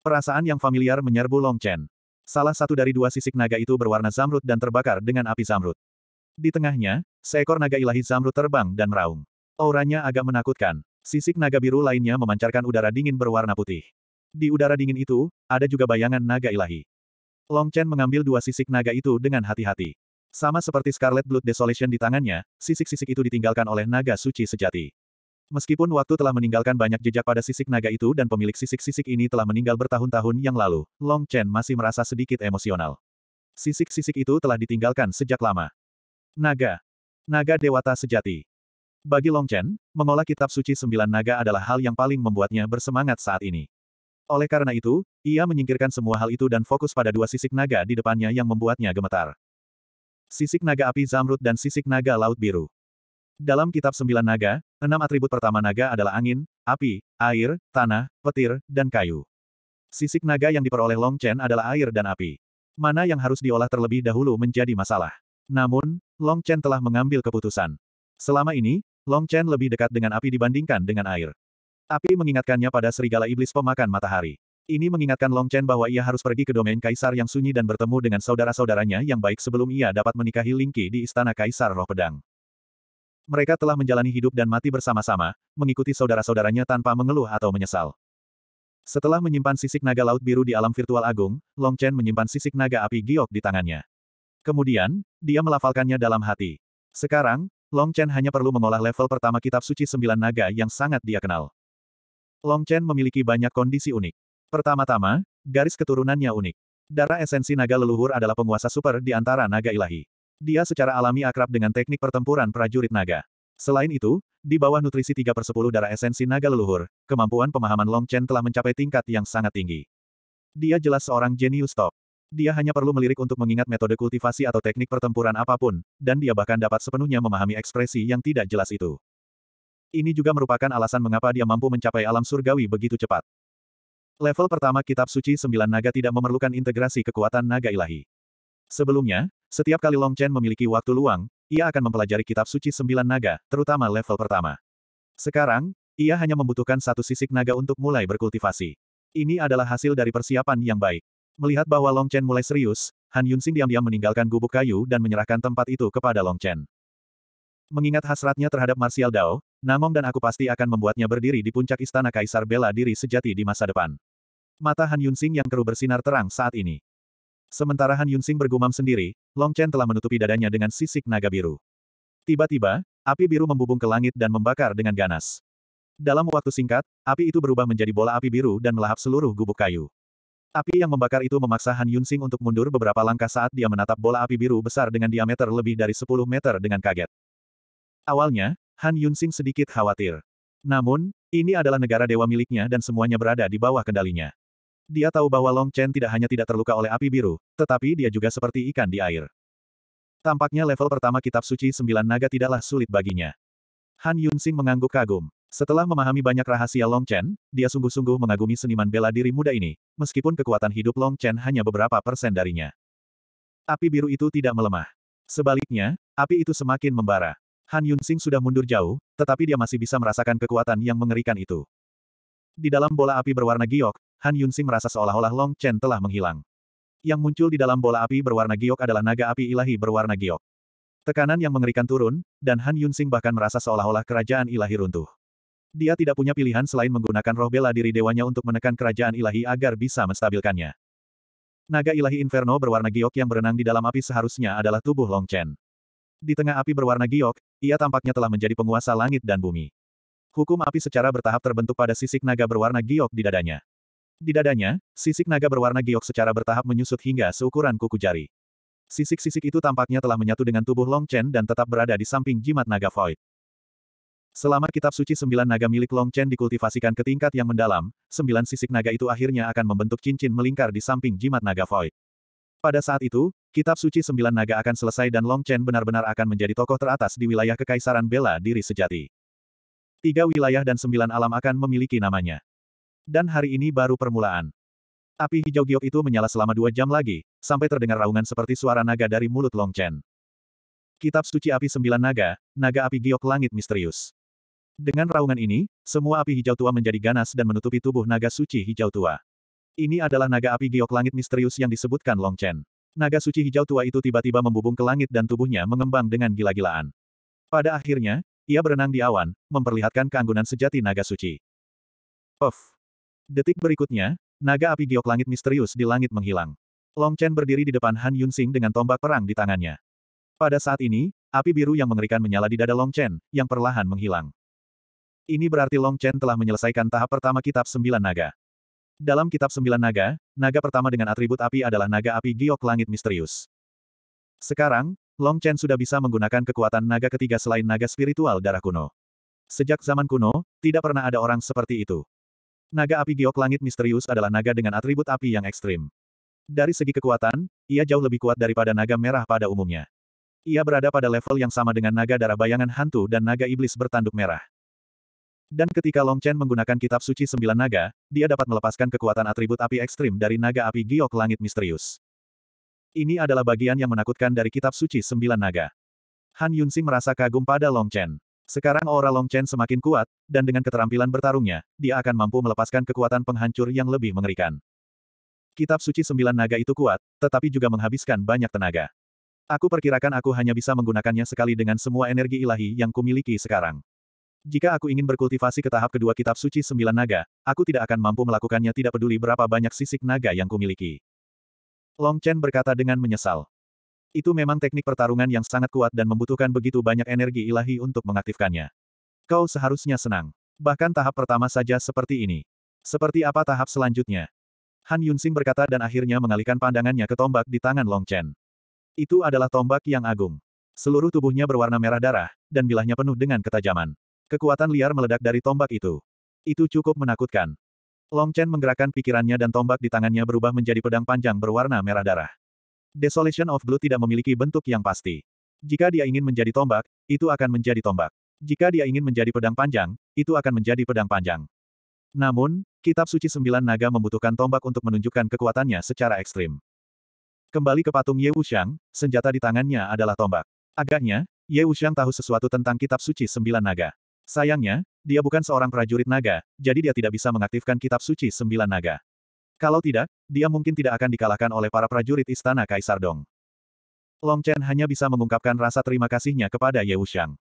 Perasaan yang familiar menyerbu Long Chen. Salah satu dari dua sisik naga itu berwarna zamrud dan terbakar dengan api zamrud. Di tengahnya, seekor naga ilahi zamrud terbang dan meraung. Auranya agak menakutkan. Sisik naga biru lainnya memancarkan udara dingin berwarna putih. Di udara dingin itu, ada juga bayangan naga ilahi. Long Chen mengambil dua sisik naga itu dengan hati-hati. Sama seperti Scarlet Blood Desolation di tangannya, sisik-sisik itu ditinggalkan oleh naga suci sejati. Meskipun waktu telah meninggalkan banyak jejak pada sisik naga itu dan pemilik sisik-sisik ini telah meninggal bertahun-tahun yang lalu, Long Chen masih merasa sedikit emosional. Sisik-sisik itu telah ditinggalkan sejak lama. Naga. Naga Dewata Sejati. Bagi Long Chen, mengolah kitab suci sembilan naga adalah hal yang paling membuatnya bersemangat saat ini. Oleh karena itu, ia menyingkirkan semua hal itu dan fokus pada dua sisik naga di depannya yang membuatnya gemetar sisik naga api zamrud dan sisik naga laut biru. Dalam kitab sembilan naga, enam atribut pertama naga adalah angin, api, air, tanah, petir, dan kayu. Sisik naga yang diperoleh Long Chen adalah air dan api. Mana yang harus diolah terlebih dahulu menjadi masalah. Namun, Long Chen telah mengambil keputusan. Selama ini, Long Chen lebih dekat dengan api dibandingkan dengan air. Api mengingatkannya pada serigala iblis pemakan matahari. Ini mengingatkan Long Chen bahwa ia harus pergi ke domain kaisar yang sunyi dan bertemu dengan saudara-saudaranya yang baik sebelum ia dapat menikahi Ling Qi di istana kaisar roh pedang. Mereka telah menjalani hidup dan mati bersama-sama, mengikuti saudara-saudaranya tanpa mengeluh atau menyesal. Setelah menyimpan sisik naga laut biru di alam virtual agung, Long Chen menyimpan sisik naga api giok di tangannya. Kemudian, dia melafalkannya dalam hati. Sekarang, Long Chen hanya perlu mengolah level pertama kitab suci sembilan naga yang sangat dia kenal. Long Chen memiliki banyak kondisi unik. Pertama-tama, garis keturunannya unik. Darah esensi naga leluhur adalah penguasa super di antara naga ilahi. Dia secara alami akrab dengan teknik pertempuran prajurit naga. Selain itu, di bawah nutrisi 3 per 10 darah esensi naga leluhur, kemampuan pemahaman Long Chen telah mencapai tingkat yang sangat tinggi. Dia jelas seorang jenius top. Dia hanya perlu melirik untuk mengingat metode kultivasi atau teknik pertempuran apapun, dan dia bahkan dapat sepenuhnya memahami ekspresi yang tidak jelas itu. Ini juga merupakan alasan mengapa dia mampu mencapai alam surgawi begitu cepat. Level pertama Kitab Suci Sembilan Naga tidak memerlukan integrasi kekuatan naga ilahi. Sebelumnya, setiap kali Long Chen memiliki waktu luang, ia akan mempelajari Kitab Suci Sembilan Naga, terutama level pertama. Sekarang, ia hanya membutuhkan satu sisik naga untuk mulai berkultivasi. Ini adalah hasil dari persiapan yang baik. Melihat bahwa Long Chen mulai serius, Han Yunsing diam-diam meninggalkan gubuk kayu dan menyerahkan tempat itu kepada Long Chen. Mengingat hasratnya terhadap Martial Dao, Namong dan aku pasti akan membuatnya berdiri di puncak istana Kaisar bela diri sejati di masa depan. Mata Han Yunsing yang keruh bersinar terang saat ini. Sementara Han Yunsing bergumam sendiri, Long Chen telah menutupi dadanya dengan sisik naga biru. Tiba-tiba, api biru membubung ke langit dan membakar dengan ganas. Dalam waktu singkat, api itu berubah menjadi bola api biru dan melahap seluruh gubuk kayu. Api yang membakar itu memaksa Han Yunsing untuk mundur beberapa langkah saat dia menatap bola api biru besar dengan diameter lebih dari 10 meter dengan kaget. Awalnya, Han Yunsing sedikit khawatir. Namun, ini adalah negara dewa miliknya dan semuanya berada di bawah kendalinya. Dia tahu bahwa Long Chen tidak hanya tidak terluka oleh api biru, tetapi dia juga seperti ikan di air. Tampaknya level pertama kitab suci sembilan naga tidaklah sulit baginya. Han Yunsing mengangguk kagum. Setelah memahami banyak rahasia Long Chen, dia sungguh-sungguh mengagumi seniman bela diri muda ini, meskipun kekuatan hidup Long Chen hanya beberapa persen darinya. Api biru itu tidak melemah. Sebaliknya, api itu semakin membara. Han Yunsing sudah mundur jauh, tetapi dia masih bisa merasakan kekuatan yang mengerikan itu. Di dalam bola api berwarna giok, Han Yunsing merasa seolah-olah Long Chen telah menghilang. Yang muncul di dalam bola api berwarna giok adalah naga api ilahi berwarna giok. Tekanan yang mengerikan turun, dan Han Yunsing bahkan merasa seolah-olah kerajaan ilahi runtuh. Dia tidak punya pilihan selain menggunakan roh bela diri dewanya untuk menekan kerajaan ilahi agar bisa menstabilkannya. Naga ilahi Inferno berwarna giok yang berenang di dalam api seharusnya adalah tubuh Long Chen. Di tengah api berwarna giok, ia tampaknya telah menjadi penguasa langit dan bumi. Hukum api secara bertahap terbentuk pada sisik naga berwarna giok di dadanya. Di dadanya, sisik naga berwarna giok secara bertahap menyusut hingga seukuran kuku jari. Sisik-sisik itu tampaknya telah menyatu dengan tubuh Long Chen dan tetap berada di samping jimat naga void. Selama kitab suci sembilan naga milik Long Chen dikultivasikan ke tingkat yang mendalam, sembilan sisik naga itu akhirnya akan membentuk cincin melingkar di samping jimat naga void. Pada saat itu, Kitab Suci Sembilan Naga akan selesai dan Long Chen benar-benar akan menjadi tokoh teratas di wilayah Kekaisaran Bela Diri Sejati. Tiga wilayah dan sembilan alam akan memiliki namanya. Dan hari ini baru permulaan. Api hijau giok itu menyala selama dua jam lagi, sampai terdengar raungan seperti suara naga dari mulut Long Chen. Kitab Suci Api Sembilan Naga, Naga Api Giok Langit Misterius. Dengan raungan ini, semua api hijau tua menjadi ganas dan menutupi tubuh naga suci hijau tua. Ini adalah naga api giok langit misterius yang disebutkan Long Chen. Naga suci hijau tua itu tiba-tiba membubung ke langit dan tubuhnya mengembang dengan gila-gilaan. Pada akhirnya, ia berenang di awan, memperlihatkan keanggunan sejati naga suci. Puff. Detik berikutnya, naga api giok langit misterius di langit menghilang. Long Chen berdiri di depan Han Yunxing dengan tombak perang di tangannya. Pada saat ini, api biru yang mengerikan menyala di dada Long Chen, yang perlahan menghilang. Ini berarti Long Chen telah menyelesaikan tahap pertama kitab sembilan naga. Dalam kitab Sembilan Naga, naga pertama dengan atribut api adalah naga api giok langit misterius. Sekarang, Long Chen sudah bisa menggunakan kekuatan naga ketiga selain naga spiritual darah kuno. Sejak zaman kuno, tidak pernah ada orang seperti itu. Naga api giok langit misterius adalah naga dengan atribut api yang ekstrim. Dari segi kekuatan, ia jauh lebih kuat daripada naga merah pada umumnya. Ia berada pada level yang sama dengan naga darah bayangan hantu dan naga iblis bertanduk merah. Dan ketika Long Chen menggunakan kitab suci sembilan naga, dia dapat melepaskan kekuatan atribut api ekstrim dari naga api giok langit misterius. Ini adalah bagian yang menakutkan dari kitab suci sembilan naga. Han Yunsing merasa kagum pada Long Chen. Sekarang aura Long Chen semakin kuat, dan dengan keterampilan bertarungnya, dia akan mampu melepaskan kekuatan penghancur yang lebih mengerikan. Kitab suci sembilan naga itu kuat, tetapi juga menghabiskan banyak tenaga. Aku perkirakan aku hanya bisa menggunakannya sekali dengan semua energi ilahi yang kumiliki sekarang. Jika aku ingin berkultivasi ke tahap kedua kitab suci sembilan naga, aku tidak akan mampu melakukannya tidak peduli berapa banyak sisik naga yang kumiliki. Long Chen berkata dengan menyesal. Itu memang teknik pertarungan yang sangat kuat dan membutuhkan begitu banyak energi ilahi untuk mengaktifkannya. Kau seharusnya senang. Bahkan tahap pertama saja seperti ini. Seperti apa tahap selanjutnya? Han Yunsing berkata dan akhirnya mengalihkan pandangannya ke tombak di tangan Long Chen. Itu adalah tombak yang agung. Seluruh tubuhnya berwarna merah darah, dan bilahnya penuh dengan ketajaman. Kekuatan liar meledak dari tombak itu. Itu cukup menakutkan. Long Chen menggerakkan pikirannya dan tombak di tangannya berubah menjadi pedang panjang berwarna merah darah. Desolation of Blue tidak memiliki bentuk yang pasti. Jika dia ingin menjadi tombak, itu akan menjadi tombak. Jika dia ingin menjadi pedang panjang, itu akan menjadi pedang panjang. Namun, kitab suci sembilan naga membutuhkan tombak untuk menunjukkan kekuatannya secara ekstrim. Kembali ke patung Ye Wuxiang, senjata di tangannya adalah tombak. Agaknya, Ye Wuxiang tahu sesuatu tentang kitab suci sembilan naga. Sayangnya, dia bukan seorang prajurit naga, jadi dia tidak bisa mengaktifkan kitab suci sembilan naga. Kalau tidak, dia mungkin tidak akan dikalahkan oleh para prajurit istana Kaisar Dong. Long Chen hanya bisa mengungkapkan rasa terima kasihnya kepada Ye Wuxiang.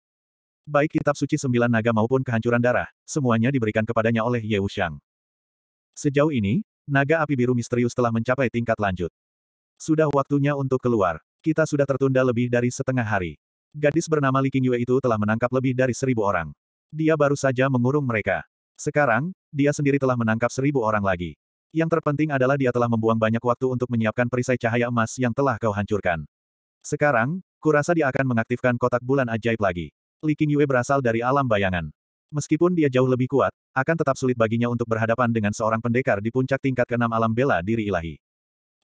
Baik kitab suci sembilan naga maupun kehancuran darah, semuanya diberikan kepadanya oleh Ye Wuxiang. Sejauh ini, naga api biru misterius telah mencapai tingkat lanjut. Sudah waktunya untuk keluar. Kita sudah tertunda lebih dari setengah hari. Gadis bernama Li Qingyue itu telah menangkap lebih dari seribu orang. Dia baru saja mengurung mereka. Sekarang, dia sendiri telah menangkap seribu orang lagi. Yang terpenting adalah dia telah membuang banyak waktu untuk menyiapkan perisai cahaya emas yang telah kau hancurkan. Sekarang, kurasa dia akan mengaktifkan kotak bulan ajaib lagi. Li Yue berasal dari alam bayangan. Meskipun dia jauh lebih kuat, akan tetap sulit baginya untuk berhadapan dengan seorang pendekar di puncak tingkat keenam alam bela diri ilahi.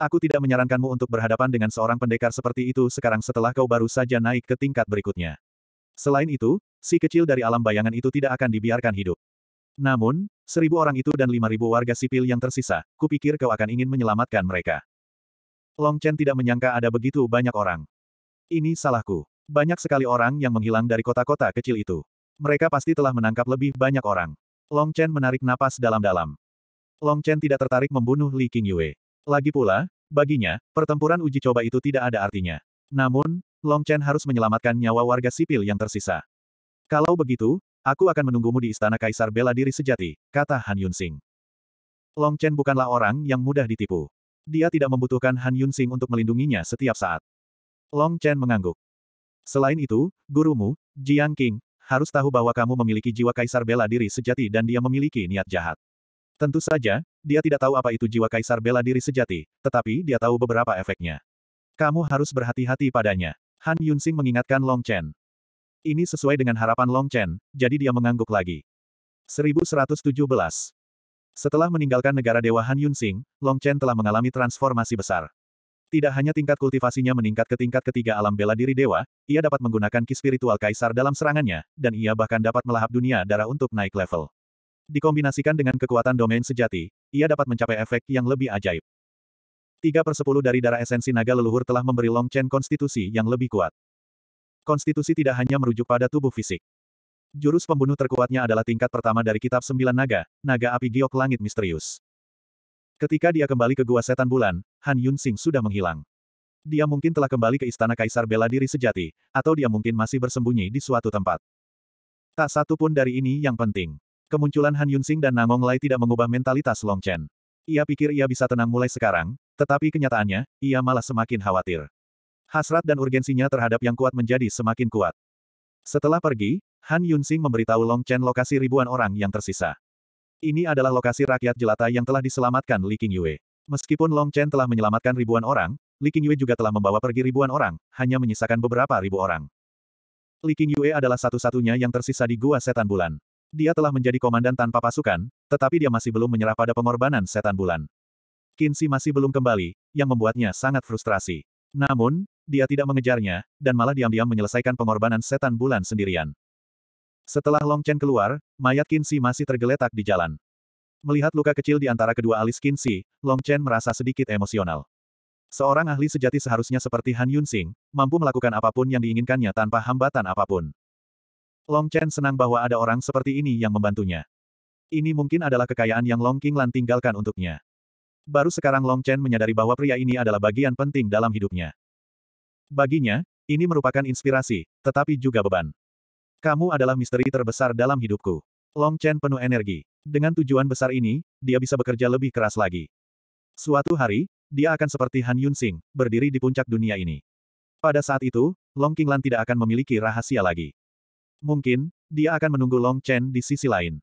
Aku tidak menyarankanmu untuk berhadapan dengan seorang pendekar seperti itu sekarang setelah kau baru saja naik ke tingkat berikutnya. Selain itu, si kecil dari alam bayangan itu tidak akan dibiarkan hidup. Namun, seribu orang itu dan lima ribu warga sipil yang tersisa, kupikir kau akan ingin menyelamatkan mereka. Long Chen tidak menyangka ada begitu banyak orang. Ini salahku. Banyak sekali orang yang menghilang dari kota-kota kecil itu. Mereka pasti telah menangkap lebih banyak orang. Long Chen menarik napas dalam-dalam. Long Chen tidak tertarik membunuh Li Qingyue. Lagi pula, baginya, pertempuran uji coba itu tidak ada artinya. Namun, Long Chen harus menyelamatkan nyawa warga sipil yang tersisa. Kalau begitu, aku akan menunggumu di istana kaisar bela diri sejati, kata Han Yunsing. Long Chen bukanlah orang yang mudah ditipu. Dia tidak membutuhkan Han Yunsing untuk melindunginya setiap saat. Long Chen mengangguk. Selain itu, gurumu, Jiang King, harus tahu bahwa kamu memiliki jiwa kaisar bela diri sejati dan dia memiliki niat jahat. Tentu saja, dia tidak tahu apa itu jiwa kaisar bela diri sejati, tetapi dia tahu beberapa efeknya. Kamu harus berhati-hati padanya. Han Yunsing mengingatkan Long Chen. Ini sesuai dengan harapan Long Chen, jadi dia mengangguk lagi. 1117. Setelah meninggalkan negara Dewa Han Yunsing, Long Chen telah mengalami transformasi besar. Tidak hanya tingkat kultivasinya meningkat ke tingkat ketiga alam bela diri dewa, ia dapat menggunakan ki spiritual kaisar dalam serangannya, dan ia bahkan dapat melahap dunia darah untuk naik level. Dikombinasikan dengan kekuatan domain sejati, ia dapat mencapai efek yang lebih ajaib. 3 per 10 dari darah esensi naga leluhur telah memberi Long Chen konstitusi yang lebih kuat. Konstitusi tidak hanya merujuk pada tubuh fisik. Jurus pembunuh terkuatnya adalah tingkat pertama dari Kitab Sembilan Naga, Naga Api Giok Langit Misterius. Ketika dia kembali ke Gua Setan Bulan, Han Yun Sing sudah menghilang. Dia mungkin telah kembali ke Istana Kaisar Bela Diri Sejati, atau dia mungkin masih bersembunyi di suatu tempat. Tak satu pun dari ini yang penting. Kemunculan Han Yun Sing dan Nangong Lai tidak mengubah mentalitas Long Chen. Ia pikir ia bisa tenang mulai sekarang, tetapi kenyataannya, ia malah semakin khawatir. Hasrat dan urgensinya terhadap yang kuat menjadi semakin kuat. Setelah pergi, Han Yunsing memberitahu Long Chen lokasi ribuan orang yang tersisa. Ini adalah lokasi rakyat jelata yang telah diselamatkan Li Qingyue. Meskipun Long Chen telah menyelamatkan ribuan orang, Li Qingyue juga telah membawa pergi ribuan orang, hanya menyisakan beberapa ribu orang. Li Qingyue adalah satu-satunya yang tersisa di Gua Setan Bulan. Dia telah menjadi komandan tanpa pasukan, tetapi dia masih belum menyerah pada pengorbanan setan bulan. Kinsi masih belum kembali, yang membuatnya sangat frustrasi. Namun, dia tidak mengejarnya, dan malah diam-diam menyelesaikan pengorbanan setan bulan sendirian. Setelah Long Chen keluar, mayat Kinsi masih tergeletak di jalan. Melihat luka kecil di antara kedua alis Kinsi, Long Chen merasa sedikit emosional. Seorang ahli sejati seharusnya seperti Han Yunxing, mampu melakukan apapun yang diinginkannya tanpa hambatan apapun. Long Chen senang bahwa ada orang seperti ini yang membantunya. Ini mungkin adalah kekayaan yang Long Qinglan tinggalkan untuknya. Baru sekarang Long Chen menyadari bahwa pria ini adalah bagian penting dalam hidupnya. Baginya, ini merupakan inspirasi, tetapi juga beban. Kamu adalah misteri terbesar dalam hidupku. Long Chen penuh energi. Dengan tujuan besar ini, dia bisa bekerja lebih keras lagi. Suatu hari, dia akan seperti Han Yun Sing, berdiri di puncak dunia ini. Pada saat itu, Long Qinglan tidak akan memiliki rahasia lagi. Mungkin, dia akan menunggu Long Chen di sisi lain.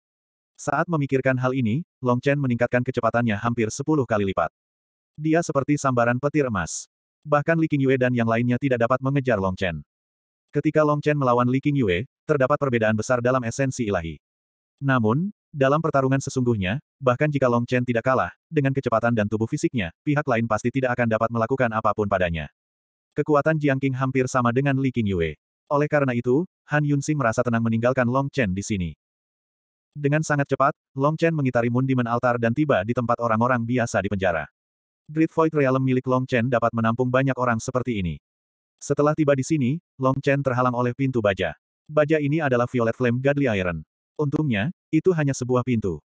Saat memikirkan hal ini, Long Chen meningkatkan kecepatannya hampir 10 kali lipat. Dia seperti sambaran petir emas. Bahkan Li Qingyue dan yang lainnya tidak dapat mengejar Long Chen. Ketika Long Chen melawan Li Qingyue, terdapat perbedaan besar dalam esensi ilahi. Namun, dalam pertarungan sesungguhnya, bahkan jika Long Chen tidak kalah, dengan kecepatan dan tubuh fisiknya, pihak lain pasti tidak akan dapat melakukan apapun padanya. Kekuatan Jiang Qing hampir sama dengan Li Qingyue. Oleh karena itu, Han Yunsing merasa tenang meninggalkan Long Chen di sini. Dengan sangat cepat, Long Chen mengitari Moon Demon Altar dan tiba di tempat orang-orang biasa di penjara. Great Void Realm milik Long Chen dapat menampung banyak orang seperti ini. Setelah tiba di sini, Long Chen terhalang oleh pintu baja. Baja ini adalah Violet Flame Godly Iron. Untungnya, itu hanya sebuah pintu.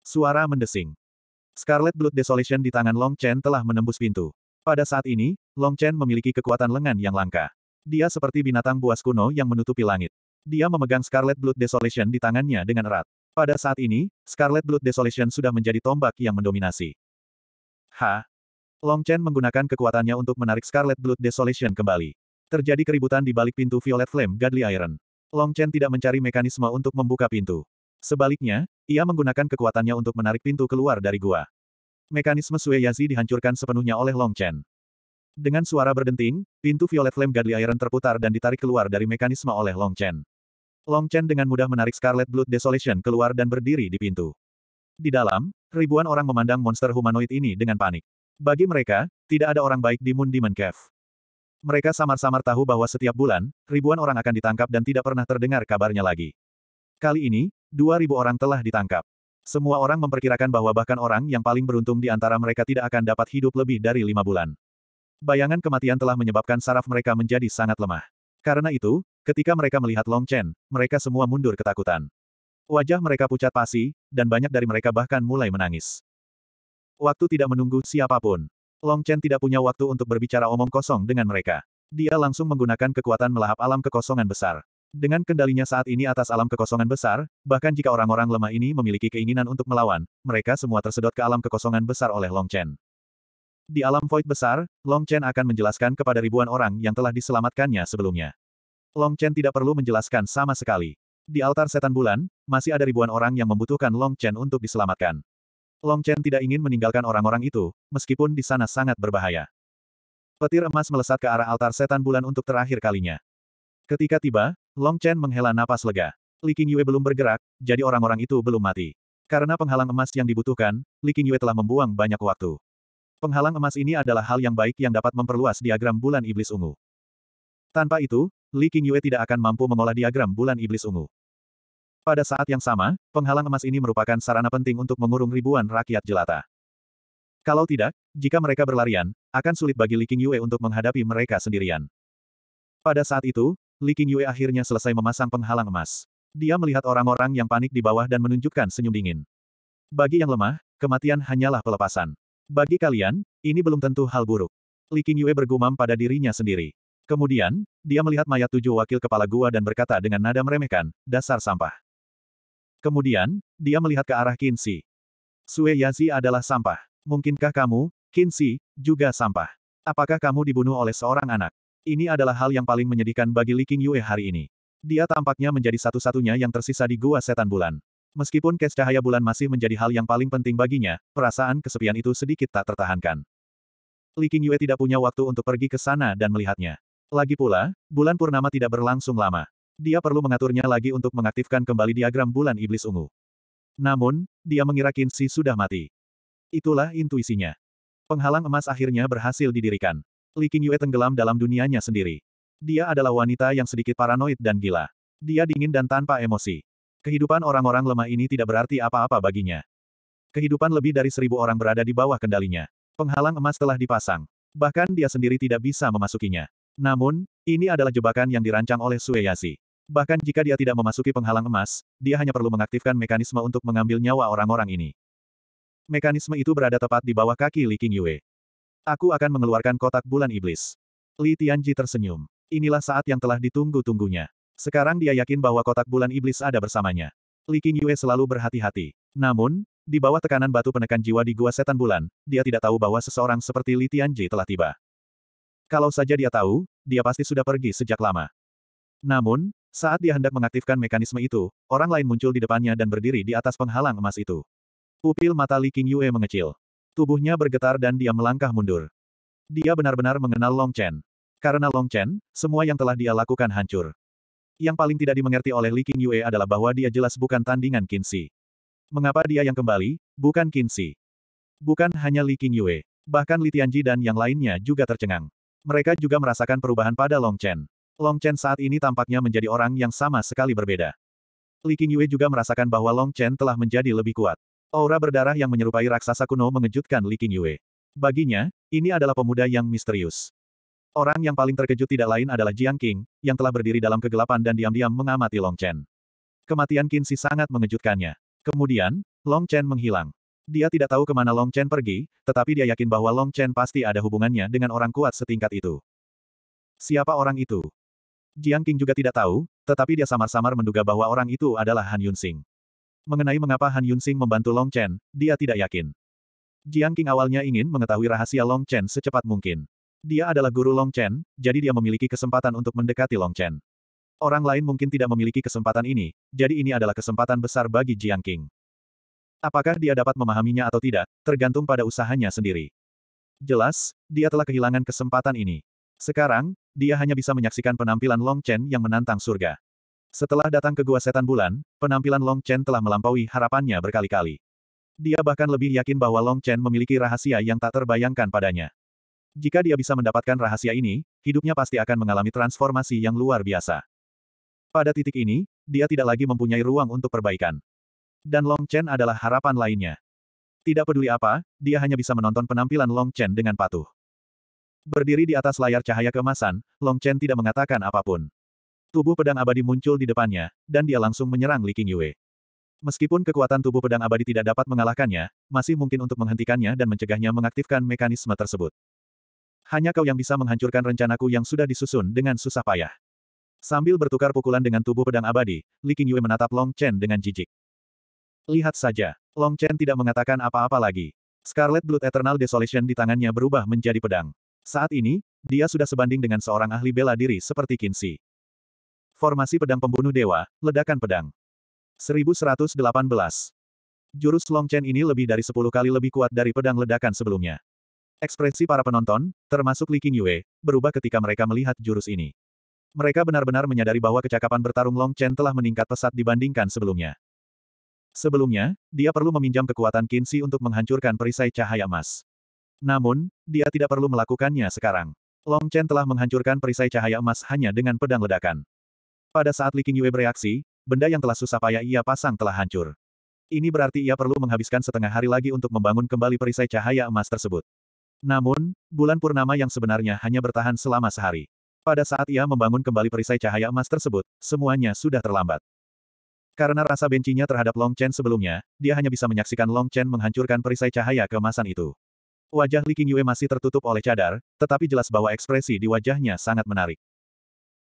Suara mendesing. Scarlet Blood Desolation di tangan Long Chen telah menembus pintu. Pada saat ini, Long Chen memiliki kekuatan lengan yang langka. Dia seperti binatang buas kuno yang menutupi langit. Dia memegang Scarlet Blood Desolation di tangannya dengan erat. Pada saat ini, Scarlet Blood Desolation sudah menjadi tombak yang mendominasi. Hah. Long Chen menggunakan kekuatannya untuk menarik Scarlet Blood Desolation kembali. Terjadi keributan di balik pintu Violet Flame Godly Iron. Long Chen tidak mencari mekanisme untuk membuka pintu. Sebaliknya, ia menggunakan kekuatannya untuk menarik pintu keluar dari gua. Mekanisme Sue Yazi dihancurkan sepenuhnya oleh Long Chen. Dengan suara berdenting, pintu Violet Flame Godly Iron terputar dan ditarik keluar dari mekanisme oleh Long Chen. Long Chen dengan mudah menarik Scarlet Blood Desolation keluar dan berdiri di pintu. Di dalam, ribuan orang memandang monster humanoid ini dengan panik. Bagi mereka, tidak ada orang baik di Moon Cave. Mereka samar-samar tahu bahwa setiap bulan, ribuan orang akan ditangkap dan tidak pernah terdengar kabarnya lagi. Kali ini, 2.000 orang telah ditangkap. Semua orang memperkirakan bahwa bahkan orang yang paling beruntung di antara mereka tidak akan dapat hidup lebih dari lima bulan. Bayangan kematian telah menyebabkan saraf mereka menjadi sangat lemah. Karena itu, ketika mereka melihat Long Chen, mereka semua mundur ketakutan. Wajah mereka pucat pasi, dan banyak dari mereka bahkan mulai menangis. Waktu tidak menunggu siapapun. Long Chen tidak punya waktu untuk berbicara omong kosong dengan mereka. Dia langsung menggunakan kekuatan melahap alam kekosongan besar. Dengan kendalinya saat ini atas alam kekosongan besar, bahkan jika orang-orang lemah ini memiliki keinginan untuk melawan, mereka semua tersedot ke alam kekosongan besar oleh Long Chen. Di alam void besar, Long Chen akan menjelaskan kepada ribuan orang yang telah diselamatkannya sebelumnya. Long Chen tidak perlu menjelaskan sama sekali. Di altar setan bulan, masih ada ribuan orang yang membutuhkan Long Chen untuk diselamatkan. Long Chen tidak ingin meninggalkan orang-orang itu, meskipun di sana sangat berbahaya. Petir emas melesat ke arah altar setan bulan untuk terakhir kalinya. Ketika tiba, Long Chen menghela napas lega. Li Qingyue belum bergerak, jadi orang-orang itu belum mati. Karena penghalang emas yang dibutuhkan, Li Qingyue telah membuang banyak waktu. Penghalang emas ini adalah hal yang baik yang dapat memperluas diagram bulan iblis ungu. Tanpa itu, Li Qingyue tidak akan mampu mengolah diagram bulan iblis ungu. Pada saat yang sama, penghalang emas ini merupakan sarana penting untuk mengurung ribuan rakyat jelata. Kalau tidak, jika mereka berlarian, akan sulit bagi Li Qingyue untuk menghadapi mereka sendirian. Pada saat itu, Li Qingyue akhirnya selesai memasang penghalang emas. Dia melihat orang-orang yang panik di bawah dan menunjukkan senyum dingin. Bagi yang lemah, kematian hanyalah pelepasan. Bagi kalian, ini belum tentu hal buruk. Li Qingyue bergumam pada dirinya sendiri. Kemudian, dia melihat mayat tujuh wakil kepala gua dan berkata dengan nada meremehkan, dasar sampah. Kemudian, dia melihat ke arah Kinsi. Sue Yazi adalah sampah. Mungkinkah kamu, Kinsi, juga sampah? Apakah kamu dibunuh oleh seorang anak? Ini adalah hal yang paling menyedihkan bagi Li Qing Yue hari ini. Dia tampaknya menjadi satu-satunya yang tersisa di Gua Setan Bulan. Meskipun kes cahaya bulan masih menjadi hal yang paling penting baginya, perasaan kesepian itu sedikit tak tertahankan. Li Qing Yue tidak punya waktu untuk pergi ke sana dan melihatnya. Lagi pula, bulan purnama tidak berlangsung lama dia perlu mengaturnya lagi untuk mengaktifkan kembali diagram bulan iblis ungu. Namun, dia mengira Kinsi sudah mati. Itulah intuisinya. Penghalang emas akhirnya berhasil didirikan. Li Qingyue tenggelam dalam dunianya sendiri. Dia adalah wanita yang sedikit paranoid dan gila. Dia dingin dan tanpa emosi. Kehidupan orang-orang lemah ini tidak berarti apa-apa baginya. Kehidupan lebih dari seribu orang berada di bawah kendalinya. Penghalang emas telah dipasang. Bahkan dia sendiri tidak bisa memasukinya. Namun, ini adalah jebakan yang dirancang oleh Sueyasi. Bahkan jika dia tidak memasuki penghalang emas, dia hanya perlu mengaktifkan mekanisme untuk mengambil nyawa orang-orang ini. Mekanisme itu berada tepat di bawah kaki Li King Yue. Aku akan mengeluarkan kotak bulan iblis. Li Tianji tersenyum. Inilah saat yang telah ditunggu-tunggunya. Sekarang dia yakin bahwa kotak bulan iblis ada bersamanya. Li King Yue selalu berhati-hati. Namun, di bawah tekanan batu penekan jiwa di Gua Setan Bulan, dia tidak tahu bahwa seseorang seperti Li Tianji telah tiba. Kalau saja dia tahu, dia pasti sudah pergi sejak lama. Namun, saat dia hendak mengaktifkan mekanisme itu, orang lain muncul di depannya dan berdiri di atas penghalang emas itu. Pupil mata Li King Yue mengecil. Tubuhnya bergetar dan dia melangkah mundur. Dia benar-benar mengenal Long Chen. Karena Long Chen, semua yang telah dia lakukan hancur. Yang paling tidak dimengerti oleh Li King Yue adalah bahwa dia jelas bukan tandingan Qin Mengapa dia yang kembali, bukan Qin Bukan hanya Li King Yue, bahkan Li Tianji dan yang lainnya juga tercengang. Mereka juga merasakan perubahan pada Long Chen. Long Chen saat ini tampaknya menjadi orang yang sama sekali berbeda. Li Qingyue juga merasakan bahwa Long Chen telah menjadi lebih kuat. Aura berdarah yang menyerupai raksasa kuno mengejutkan Li Qingyue. Baginya, ini adalah pemuda yang misterius. Orang yang paling terkejut tidak lain adalah Jiang Qing, yang telah berdiri dalam kegelapan dan diam-diam mengamati Long Chen. Kematian Qin Si sangat mengejutkannya. Kemudian, Long Chen menghilang. Dia tidak tahu kemana Long Chen pergi, tetapi dia yakin bahwa Long Chen pasti ada hubungannya dengan orang kuat setingkat itu. Siapa orang itu? Jiang King juga tidak tahu, tetapi dia samar-samar menduga bahwa orang itu adalah Han Yunsing. Mengenai mengapa Han Yunsing membantu Long Chen, dia tidak yakin. Jiang King awalnya ingin mengetahui rahasia Long Chen secepat mungkin. Dia adalah guru Long Chen, jadi dia memiliki kesempatan untuk mendekati Long Chen. Orang lain mungkin tidak memiliki kesempatan ini, jadi ini adalah kesempatan besar bagi Jiang King. Apakah dia dapat memahaminya atau tidak, tergantung pada usahanya sendiri. Jelas, dia telah kehilangan kesempatan ini. Sekarang, dia hanya bisa menyaksikan penampilan Long Chen yang menantang surga. Setelah datang ke Gua Setan Bulan, penampilan Long Chen telah melampaui harapannya berkali-kali. Dia bahkan lebih yakin bahwa Long Chen memiliki rahasia yang tak terbayangkan padanya. Jika dia bisa mendapatkan rahasia ini, hidupnya pasti akan mengalami transformasi yang luar biasa. Pada titik ini, dia tidak lagi mempunyai ruang untuk perbaikan. Dan Long Chen adalah harapan lainnya. Tidak peduli apa, dia hanya bisa menonton penampilan Long Chen dengan patuh. Berdiri di atas layar cahaya kemasan, Long Chen tidak mengatakan apapun. Tubuh pedang abadi muncul di depannya, dan dia langsung menyerang Li Qingyue. Meskipun kekuatan tubuh pedang abadi tidak dapat mengalahkannya, masih mungkin untuk menghentikannya dan mencegahnya mengaktifkan mekanisme tersebut. Hanya kau yang bisa menghancurkan rencanaku yang sudah disusun dengan susah payah. Sambil bertukar pukulan dengan tubuh pedang abadi, Li Qingyue menatap Long Chen dengan jijik. Lihat saja, Long Chen tidak mengatakan apa-apa lagi. Scarlet Blood Eternal Desolation di tangannya berubah menjadi pedang. Saat ini, dia sudah sebanding dengan seorang ahli bela diri seperti Kinsi. Formasi pedang pembunuh dewa, ledakan pedang. 1118. Jurus Long Chen ini lebih dari 10 kali lebih kuat dari pedang ledakan sebelumnya. Ekspresi para penonton, termasuk Li Yue, berubah ketika mereka melihat jurus ini. Mereka benar-benar menyadari bahwa kecakapan bertarung Long Chen telah meningkat pesat dibandingkan sebelumnya. Sebelumnya, dia perlu meminjam kekuatan Kinsi untuk menghancurkan perisai cahaya emas. Namun, dia tidak perlu melakukannya sekarang. Long Chen telah menghancurkan perisai cahaya emas hanya dengan pedang ledakan. Pada saat Li Qingyue bereaksi, benda yang telah susah payah ia pasang telah hancur. Ini berarti ia perlu menghabiskan setengah hari lagi untuk membangun kembali perisai cahaya emas tersebut. Namun, bulan purnama yang sebenarnya hanya bertahan selama sehari. Pada saat ia membangun kembali perisai cahaya emas tersebut, semuanya sudah terlambat. Karena rasa bencinya terhadap Long Chen sebelumnya, dia hanya bisa menyaksikan Long Chen menghancurkan perisai cahaya keemasan itu. Wajah Li Qingyue masih tertutup oleh cadar, tetapi jelas bahwa ekspresi di wajahnya sangat menarik.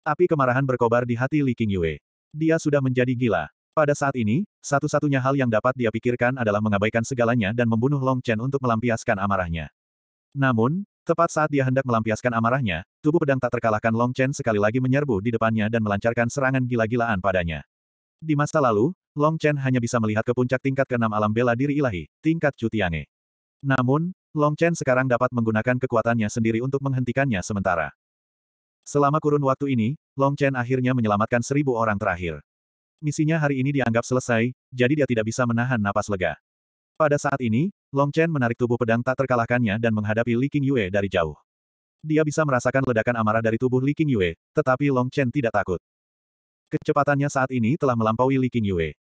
Api kemarahan berkobar di hati Li Qingyue. Dia sudah menjadi gila. Pada saat ini, satu-satunya hal yang dapat dia pikirkan adalah mengabaikan segalanya dan membunuh Long Chen untuk melampiaskan amarahnya. Namun, tepat saat dia hendak melampiaskan amarahnya, tubuh pedang tak terkalahkan Long Chen sekali lagi menyerbu di depannya dan melancarkan serangan gila-gilaan padanya. Di masa lalu, Long Chen hanya bisa melihat ke puncak tingkat keenam alam bela diri ilahi, tingkat Cutiange. Namun, Long Chen sekarang dapat menggunakan kekuatannya sendiri untuk menghentikannya sementara. Selama kurun waktu ini, Long Chen akhirnya menyelamatkan seribu orang terakhir. Misinya hari ini dianggap selesai, jadi dia tidak bisa menahan napas lega. Pada saat ini, Long Chen menarik tubuh pedang tak terkalahkannya dan menghadapi Li King Yue dari jauh. Dia bisa merasakan ledakan amarah dari tubuh Li King Yue, tetapi Long Chen tidak takut. Kecepatannya saat ini telah melampaui Li King Yue.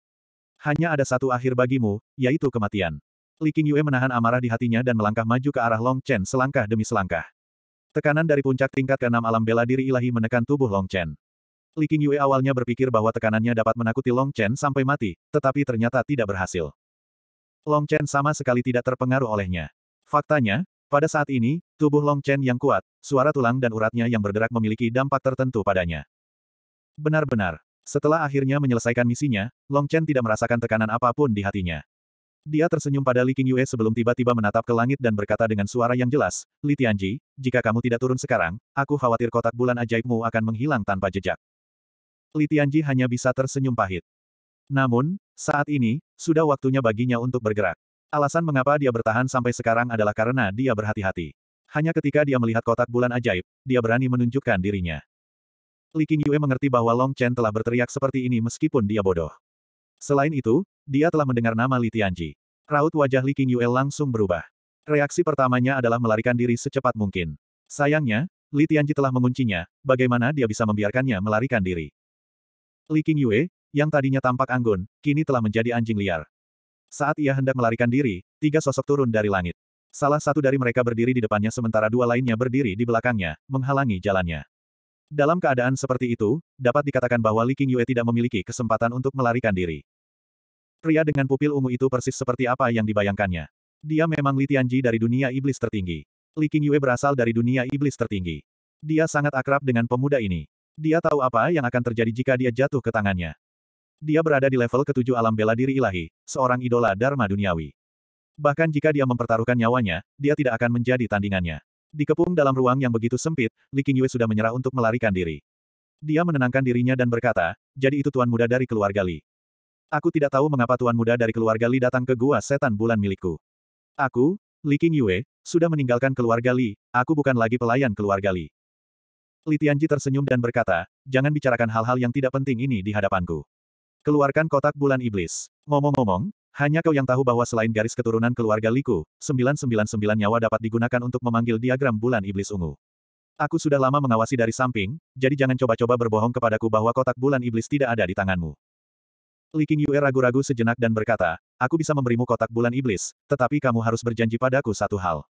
Hanya ada satu akhir bagimu, yaitu kematian. Li Yue menahan amarah di hatinya dan melangkah maju ke arah Long Chen selangkah demi selangkah. Tekanan dari puncak tingkat keenam alam bela diri ilahi menekan tubuh Long Chen. Li Yue awalnya berpikir bahwa tekanannya dapat menakuti Long Chen sampai mati, tetapi ternyata tidak berhasil. Long Chen sama sekali tidak terpengaruh olehnya. Faktanya, pada saat ini, tubuh Long Chen yang kuat, suara tulang dan uratnya yang bergerak memiliki dampak tertentu padanya. Benar-benar, setelah akhirnya menyelesaikan misinya, Long Chen tidak merasakan tekanan apapun di hatinya. Dia tersenyum pada Li Qingyue sebelum tiba-tiba menatap ke langit dan berkata dengan suara yang jelas, Li Tianji, jika kamu tidak turun sekarang, aku khawatir kotak bulan ajaibmu akan menghilang tanpa jejak. Li Tianji hanya bisa tersenyum pahit. Namun, saat ini, sudah waktunya baginya untuk bergerak. Alasan mengapa dia bertahan sampai sekarang adalah karena dia berhati-hati. Hanya ketika dia melihat kotak bulan ajaib, dia berani menunjukkan dirinya. Li Qingyue mengerti bahwa Long Chen telah berteriak seperti ini meskipun dia bodoh. Selain itu, dia telah mendengar nama Li Tianji. Raut wajah Li Qingyue langsung berubah. Reaksi pertamanya adalah melarikan diri secepat mungkin. Sayangnya, Li Tianji telah menguncinya, bagaimana dia bisa membiarkannya melarikan diri. Li Qingyue, yang tadinya tampak anggun, kini telah menjadi anjing liar. Saat ia hendak melarikan diri, tiga sosok turun dari langit. Salah satu dari mereka berdiri di depannya sementara dua lainnya berdiri di belakangnya, menghalangi jalannya. Dalam keadaan seperti itu, dapat dikatakan bahwa Li Qingyue tidak memiliki kesempatan untuk melarikan diri. Pria dengan pupil ungu itu persis seperti apa yang dibayangkannya. Dia memang Li Tianji dari dunia iblis tertinggi. Li Qingyue berasal dari dunia iblis tertinggi. Dia sangat akrab dengan pemuda ini. Dia tahu apa yang akan terjadi jika dia jatuh ke tangannya. Dia berada di level ketujuh alam bela diri ilahi, seorang idola Dharma duniawi. Bahkan jika dia mempertaruhkan nyawanya, dia tidak akan menjadi tandingannya. Dikepung dalam ruang yang begitu sempit, Li Qingyue sudah menyerah untuk melarikan diri. Dia menenangkan dirinya dan berkata, jadi itu tuan muda dari keluarga Li. Aku tidak tahu mengapa tuan muda dari keluarga Li datang ke gua setan bulan milikku. Aku, Li King Yue, sudah meninggalkan keluarga Li, aku bukan lagi pelayan keluarga Li. Li Tianji tersenyum dan berkata, jangan bicarakan hal-hal yang tidak penting ini di hadapanku. Keluarkan kotak bulan iblis. Ngomong-ngomong, hanya kau yang tahu bahwa selain garis keturunan keluarga Liku, 999 nyawa dapat digunakan untuk memanggil diagram bulan iblis ungu. Aku sudah lama mengawasi dari samping, jadi jangan coba-coba berbohong kepadaku bahwa kotak bulan iblis tidak ada di tanganmu. Li King Yue ragu-ragu sejenak dan berkata, aku bisa memberimu kotak bulan iblis, tetapi kamu harus berjanji padaku satu hal.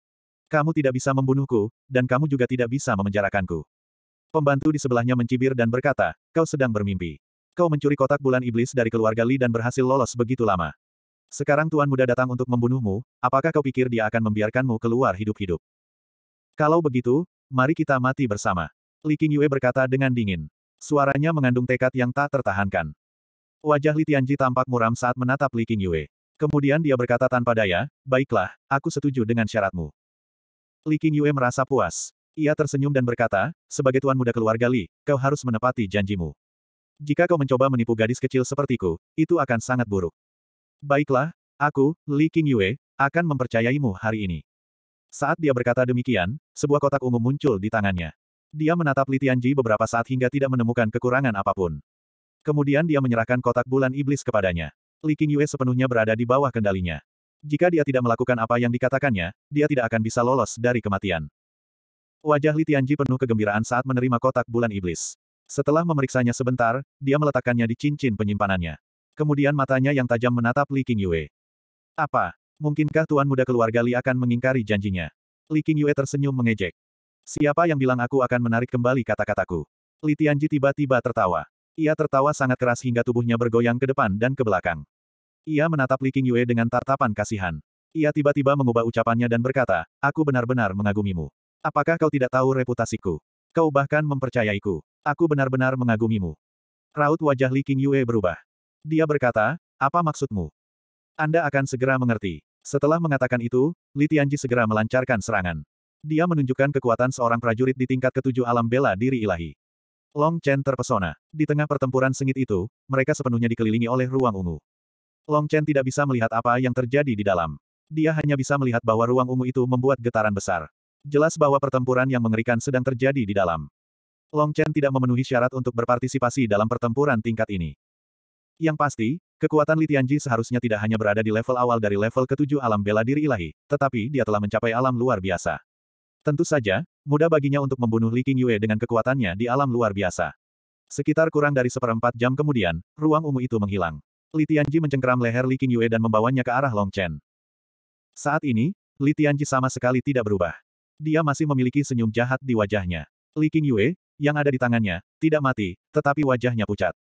Kamu tidak bisa membunuhku, dan kamu juga tidak bisa memenjarakanku. Pembantu di sebelahnya mencibir dan berkata, kau sedang bermimpi. Kau mencuri kotak bulan iblis dari keluarga Li dan berhasil lolos begitu lama. Sekarang tuan muda datang untuk membunuhmu, apakah kau pikir dia akan membiarkanmu keluar hidup-hidup? Kalau begitu, mari kita mati bersama. Li Yue berkata dengan dingin. Suaranya mengandung tekad yang tak tertahankan. Wajah Li Tianji tampak muram saat menatap Li Qingyue. Kemudian dia berkata tanpa daya, baiklah, aku setuju dengan syaratmu. Li Qingyue merasa puas. Ia tersenyum dan berkata, sebagai tuan muda keluarga Li, kau harus menepati janjimu. Jika kau mencoba menipu gadis kecil sepertiku, itu akan sangat buruk. Baiklah, aku, Li Qingyue, akan mempercayaimu hari ini. Saat dia berkata demikian, sebuah kotak ungu muncul di tangannya. Dia menatap Li Tianji beberapa saat hingga tidak menemukan kekurangan apapun. Kemudian dia menyerahkan kotak bulan iblis kepadanya. Li King Yue sepenuhnya berada di bawah kendalinya. Jika dia tidak melakukan apa yang dikatakannya, dia tidak akan bisa lolos dari kematian. Wajah Li Tianji penuh kegembiraan saat menerima kotak bulan iblis. Setelah memeriksanya sebentar, dia meletakkannya di cincin penyimpanannya. Kemudian matanya yang tajam menatap Li King Yue. Apa? Mungkinkah tuan muda keluarga Li akan mengingkari janjinya? Li King Yue tersenyum mengejek. Siapa yang bilang aku akan menarik kembali kata-kataku? Li Tianji tiba-tiba tertawa. Ia tertawa sangat keras hingga tubuhnya bergoyang ke depan dan ke belakang. Ia menatap Li Qingyue dengan tatapan kasihan. Ia tiba-tiba mengubah ucapannya dan berkata, Aku benar-benar mengagumimu. Apakah kau tidak tahu reputasiku? Kau bahkan mempercayaiku. Aku benar-benar mengagumimu. Raut wajah Li Qingyue berubah. Dia berkata, apa maksudmu? Anda akan segera mengerti. Setelah mengatakan itu, Li Tianji segera melancarkan serangan. Dia menunjukkan kekuatan seorang prajurit di tingkat ketujuh alam bela diri ilahi. Long Chen terpesona. Di tengah pertempuran sengit itu, mereka sepenuhnya dikelilingi oleh ruang ungu. Long Chen tidak bisa melihat apa yang terjadi di dalam. Dia hanya bisa melihat bahwa ruang ungu itu membuat getaran besar. Jelas bahwa pertempuran yang mengerikan sedang terjadi di dalam. Long Chen tidak memenuhi syarat untuk berpartisipasi dalam pertempuran tingkat ini. Yang pasti, kekuatan Li Tianji seharusnya tidak hanya berada di level awal dari level ketujuh alam bela diri ilahi, tetapi dia telah mencapai alam luar biasa. Tentu saja, Mudah baginya untuk membunuh Li Qingyue dengan kekuatannya di alam luar biasa. Sekitar kurang dari seperempat jam kemudian, ruang ungu itu menghilang. Li Tianji mencengkeram leher Li Qingyue dan membawanya ke arah Long Chen. Saat ini, Li Tianji sama sekali tidak berubah. Dia masih memiliki senyum jahat di wajahnya. Li Qingyue, yang ada di tangannya, tidak mati, tetapi wajahnya pucat.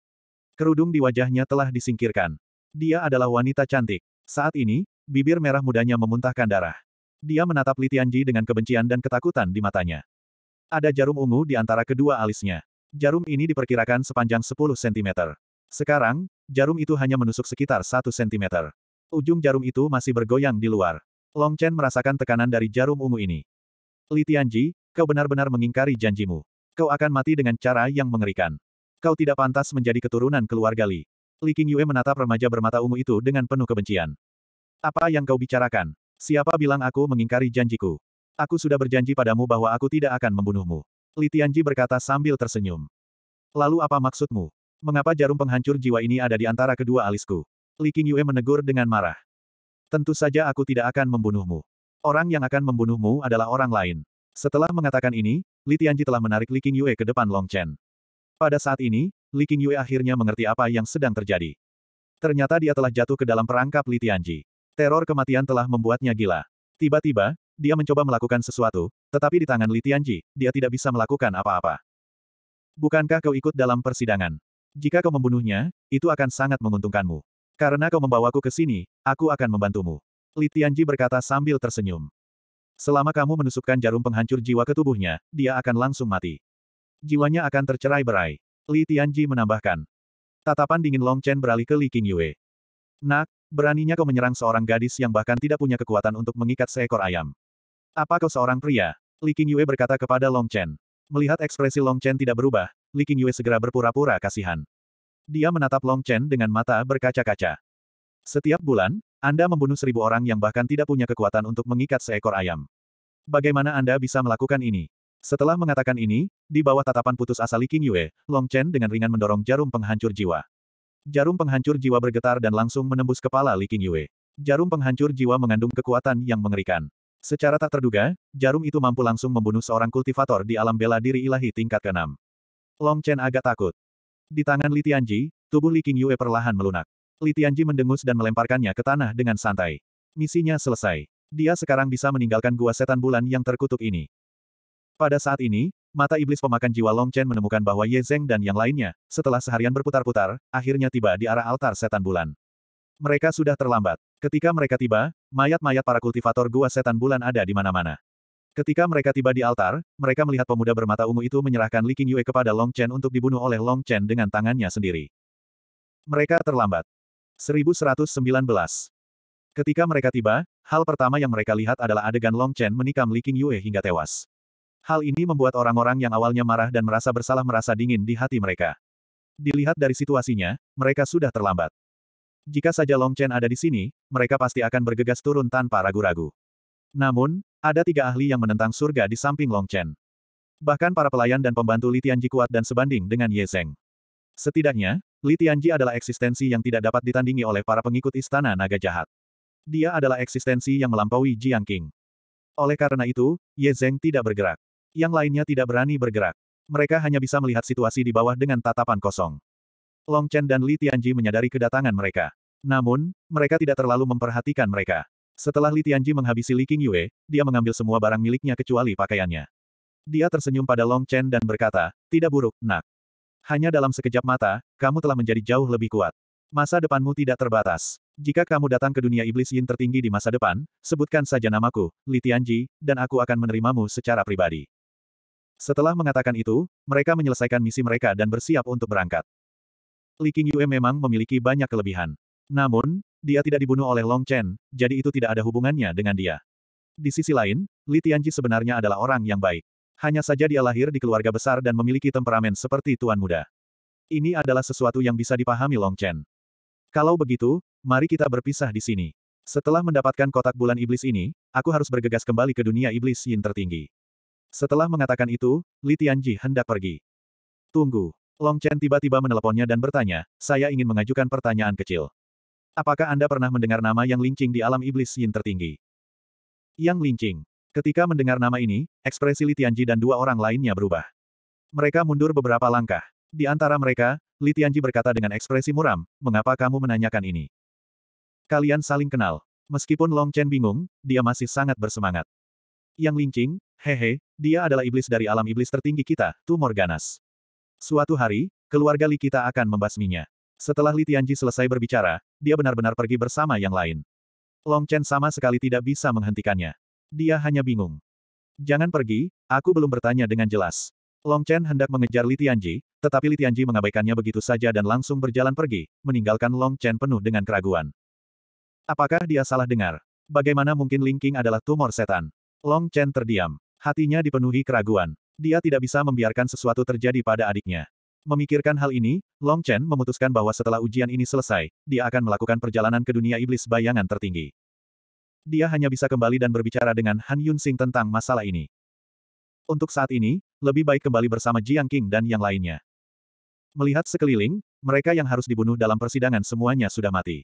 Kerudung di wajahnya telah disingkirkan. Dia adalah wanita cantik. Saat ini, bibir merah mudanya memuntahkan darah. Dia menatap Li Tianji dengan kebencian dan ketakutan di matanya. Ada jarum ungu di antara kedua alisnya. Jarum ini diperkirakan sepanjang 10 cm. Sekarang, jarum itu hanya menusuk sekitar 1 cm. Ujung jarum itu masih bergoyang di luar. Long Chen merasakan tekanan dari jarum ungu ini. Li Tianji, kau benar-benar mengingkari janjimu. Kau akan mati dengan cara yang mengerikan. Kau tidak pantas menjadi keturunan keluarga Li. Li Qingyue menatap remaja bermata ungu itu dengan penuh kebencian. Apa yang kau bicarakan? Siapa bilang aku mengingkari janjiku? Aku sudah berjanji padamu bahwa aku tidak akan membunuhmu. Li Tianji berkata sambil tersenyum. Lalu apa maksudmu? Mengapa jarum penghancur jiwa ini ada di antara kedua alisku? Li Qingyue menegur dengan marah. Tentu saja aku tidak akan membunuhmu. Orang yang akan membunuhmu adalah orang lain. Setelah mengatakan ini, Li Tianji telah menarik Li Qingyue ke depan Long Chen. Pada saat ini, Li Qingyue akhirnya mengerti apa yang sedang terjadi. Ternyata dia telah jatuh ke dalam perangkap Li Tianji. Teror kematian telah membuatnya gila. Tiba-tiba, dia mencoba melakukan sesuatu, tetapi di tangan Li Tianji, dia tidak bisa melakukan apa-apa. Bukankah kau ikut dalam persidangan? Jika kau membunuhnya, itu akan sangat menguntungkanmu. Karena kau membawaku ke sini, aku akan membantumu. Li Tianji berkata sambil tersenyum. Selama kamu menusukkan jarum penghancur jiwa ke tubuhnya, dia akan langsung mati. Jiwanya akan tercerai berai. Li Tianji menambahkan. Tatapan dingin Long Chen beralih ke Li Qingyue. Nak, Beraninya kau menyerang seorang gadis yang bahkan tidak punya kekuatan untuk mengikat seekor ayam. Apa kau seorang pria? Li Qingyue berkata kepada Long Chen. Melihat ekspresi Long Chen tidak berubah, Li Qingyue segera berpura-pura kasihan. Dia menatap Long Chen dengan mata berkaca-kaca. Setiap bulan, Anda membunuh seribu orang yang bahkan tidak punya kekuatan untuk mengikat seekor ayam. Bagaimana Anda bisa melakukan ini? Setelah mengatakan ini, di bawah tatapan putus asa Li Qingyue, Long Chen dengan ringan mendorong jarum penghancur jiwa. Jarum penghancur jiwa bergetar dan langsung menembus kepala Li Qingyue. Jarum penghancur jiwa mengandung kekuatan yang mengerikan. Secara tak terduga, jarum itu mampu langsung membunuh seorang kultivator di alam bela diri ilahi tingkat ke-6. Long Chen agak takut. Di tangan Li Tianji, tubuh Li Qingyue perlahan melunak. Li Tianji mendengus dan melemparkannya ke tanah dengan santai. Misinya selesai. Dia sekarang bisa meninggalkan gua setan bulan yang terkutuk ini. Pada saat ini, Mata iblis pemakan jiwa Long Chen menemukan bahwa Ye Zeng dan yang lainnya, setelah seharian berputar-putar, akhirnya tiba di arah altar setan bulan. Mereka sudah terlambat. Ketika mereka tiba, mayat-mayat para kultivator gua setan bulan ada di mana-mana. Ketika mereka tiba di altar, mereka melihat pemuda bermata ungu itu menyerahkan Li Qingyue kepada Long Chen untuk dibunuh oleh Long Chen dengan tangannya sendiri. Mereka terlambat. 1119. Ketika mereka tiba, hal pertama yang mereka lihat adalah adegan Long Chen menikam Li Qingyue hingga tewas. Hal ini membuat orang-orang yang awalnya marah dan merasa bersalah merasa dingin di hati mereka. Dilihat dari situasinya, mereka sudah terlambat. Jika saja Long Chen ada di sini, mereka pasti akan bergegas turun tanpa ragu-ragu. Namun, ada tiga ahli yang menentang surga di samping Long Chen. Bahkan para pelayan dan pembantu Li Tianji kuat dan sebanding dengan Ye Zeng. Setidaknya, Li Tianji adalah eksistensi yang tidak dapat ditandingi oleh para pengikut istana naga jahat. Dia adalah eksistensi yang melampaui Jiang King. Oleh karena itu, Ye Zeng tidak bergerak. Yang lainnya tidak berani bergerak. Mereka hanya bisa melihat situasi di bawah dengan tatapan kosong. Long Chen dan Li Tianji menyadari kedatangan mereka. Namun, mereka tidak terlalu memperhatikan mereka. Setelah Li Tianji menghabisi Li King Yue, dia mengambil semua barang miliknya kecuali pakaiannya. Dia tersenyum pada Long Chen dan berkata, tidak buruk, nak. Hanya dalam sekejap mata, kamu telah menjadi jauh lebih kuat. Masa depanmu tidak terbatas. Jika kamu datang ke dunia iblis yin tertinggi di masa depan, sebutkan saja namaku, Li Tianji, dan aku akan menerimamu secara pribadi. Setelah mengatakan itu, mereka menyelesaikan misi mereka dan bersiap untuk berangkat. Li Qing Yue memang memiliki banyak kelebihan. Namun, dia tidak dibunuh oleh Long Chen, jadi itu tidak ada hubungannya dengan dia. Di sisi lain, Li Tianji sebenarnya adalah orang yang baik. Hanya saja dia lahir di keluarga besar dan memiliki temperamen seperti tuan muda. Ini adalah sesuatu yang bisa dipahami Long Chen. Kalau begitu, mari kita berpisah di sini. Setelah mendapatkan kotak bulan iblis ini, aku harus bergegas kembali ke dunia iblis yin tertinggi. Setelah mengatakan itu, Li Tianji hendak pergi. Tunggu. Long Chen tiba-tiba meneleponnya dan bertanya, saya ingin mengajukan pertanyaan kecil. Apakah Anda pernah mendengar nama Yang Lincing di alam iblis yin tertinggi? Yang Lincing. Ketika mendengar nama ini, ekspresi Li Tianji dan dua orang lainnya berubah. Mereka mundur beberapa langkah. Di antara mereka, Li Tianji berkata dengan ekspresi muram, mengapa kamu menanyakan ini? Kalian saling kenal. Meskipun Long Chen bingung, dia masih sangat bersemangat yang lincing, hehe, dia adalah iblis dari alam iblis tertinggi kita, Tumor Ganas. Suatu hari, keluarga Li kita akan membasminya. Setelah Li Tianji selesai berbicara, dia benar-benar pergi bersama yang lain. Long Chen sama sekali tidak bisa menghentikannya. Dia hanya bingung. Jangan pergi, aku belum bertanya dengan jelas. Long Chen hendak mengejar Li Tianji, tetapi Li Tianji mengabaikannya begitu saja dan langsung berjalan pergi, meninggalkan Long Chen penuh dengan keraguan. Apakah dia salah dengar? Bagaimana mungkin Ling Qing adalah tumor setan? Long Chen terdiam. Hatinya dipenuhi keraguan. Dia tidak bisa membiarkan sesuatu terjadi pada adiknya. Memikirkan hal ini, Long Chen memutuskan bahwa setelah ujian ini selesai, dia akan melakukan perjalanan ke dunia iblis bayangan tertinggi. Dia hanya bisa kembali dan berbicara dengan Han Yun Sing tentang masalah ini. Untuk saat ini, lebih baik kembali bersama Jiang King dan yang lainnya. Melihat sekeliling, mereka yang harus dibunuh dalam persidangan semuanya sudah mati.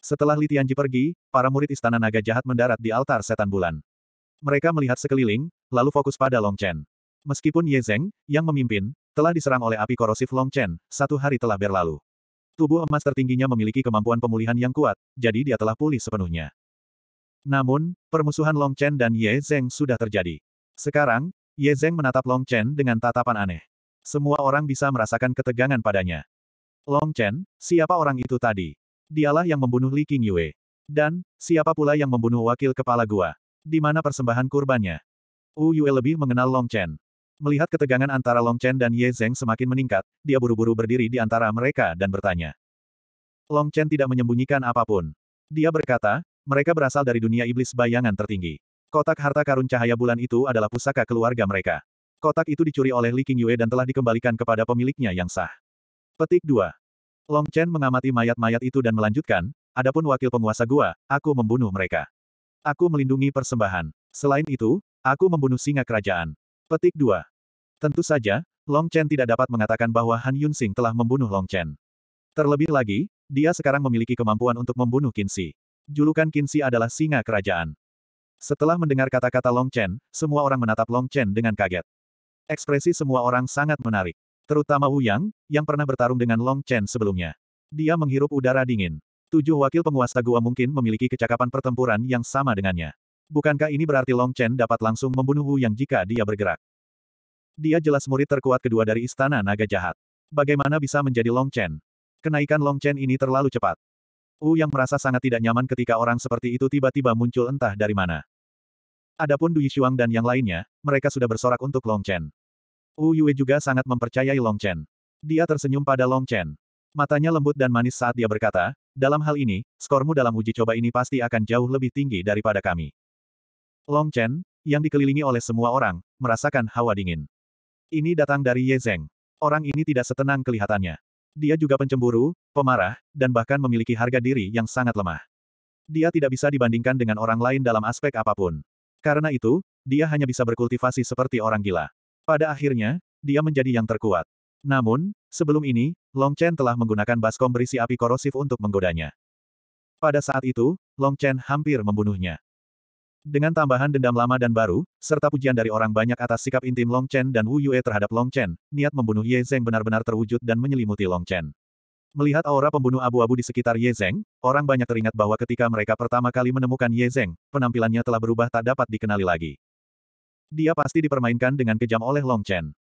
Setelah Li Tianji pergi, para murid Istana Naga Jahat mendarat di altar setan bulan. Mereka melihat sekeliling, lalu fokus pada Long Chen. Meskipun Ye Zeng, yang memimpin, telah diserang oleh api korosif Long Chen, satu hari telah berlalu. Tubuh emas tertingginya memiliki kemampuan pemulihan yang kuat, jadi dia telah pulih sepenuhnya. Namun, permusuhan Long Chen dan Ye Zeng sudah terjadi. Sekarang, Ye Zeng menatap Long Chen dengan tatapan aneh. Semua orang bisa merasakan ketegangan padanya. Long Chen, siapa orang itu tadi? Dialah yang membunuh Li Qingyue. Dan, siapa pula yang membunuh wakil kepala gua? Di mana persembahan kurbannya? Wu Yue lebih mengenal Long Chen. Melihat ketegangan antara Long Chen dan Ye Zeng semakin meningkat, dia buru-buru berdiri di antara mereka dan bertanya. Long Chen tidak menyembunyikan apapun. Dia berkata, mereka berasal dari dunia iblis bayangan tertinggi. Kotak harta karun cahaya bulan itu adalah pusaka keluarga mereka. Kotak itu dicuri oleh Li Qingyue dan telah dikembalikan kepada pemiliknya yang sah. Petik 2. Long Chen mengamati mayat-mayat itu dan melanjutkan, adapun wakil penguasa gua, aku membunuh mereka. Aku melindungi persembahan. Selain itu, aku membunuh singa kerajaan. Petik 2. Tentu saja, Long Chen tidak dapat mengatakan bahwa Han Yun Sing telah membunuh Long Chen. Terlebih lagi, dia sekarang memiliki kemampuan untuk membunuh Kinsi. Julukan Kinsi adalah singa kerajaan. Setelah mendengar kata-kata Long Chen, semua orang menatap Long Chen dengan kaget. Ekspresi semua orang sangat menarik. Terutama Wu Yang, yang pernah bertarung dengan Long Chen sebelumnya. Dia menghirup udara dingin. Tujuh wakil penguasa gua mungkin memiliki kecakapan pertempuran yang sama dengannya. Bukankah ini berarti Long Chen dapat langsung membunuh Wu Yang jika dia bergerak? Dia jelas murid terkuat kedua dari Istana Naga Jahat. Bagaimana bisa menjadi Long Chen? Kenaikan Long Chen ini terlalu cepat. Wu Yang merasa sangat tidak nyaman ketika orang seperti itu tiba-tiba muncul entah dari mana. Adapun Dui Xuang dan yang lainnya, mereka sudah bersorak untuk Long Chen. Wu Yue juga sangat mempercayai Long Chen. Dia tersenyum pada Long Chen. Matanya lembut dan manis saat dia berkata, dalam hal ini, skormu dalam uji coba ini pasti akan jauh lebih tinggi daripada kami. Long Chen, yang dikelilingi oleh semua orang, merasakan hawa dingin. Ini datang dari Ye Zeng. Orang ini tidak setenang kelihatannya. Dia juga pencemburu, pemarah, dan bahkan memiliki harga diri yang sangat lemah. Dia tidak bisa dibandingkan dengan orang lain dalam aspek apapun. Karena itu, dia hanya bisa berkultivasi seperti orang gila. Pada akhirnya, dia menjadi yang terkuat. Namun, sebelum ini, Long Chen telah menggunakan baskom berisi api korosif untuk menggodanya. Pada saat itu, Long Chen hampir membunuhnya. Dengan tambahan dendam lama dan baru, serta pujian dari orang banyak atas sikap intim Long Chen dan Wu Yue terhadap Long Chen, niat membunuh Ye Zeng benar-benar terwujud dan menyelimuti Long Chen. Melihat aura pembunuh abu-abu di sekitar Ye Zeng, orang banyak teringat bahwa ketika mereka pertama kali menemukan Ye Zeng, penampilannya telah berubah tak dapat dikenali lagi. Dia pasti dipermainkan dengan kejam oleh Long Chen.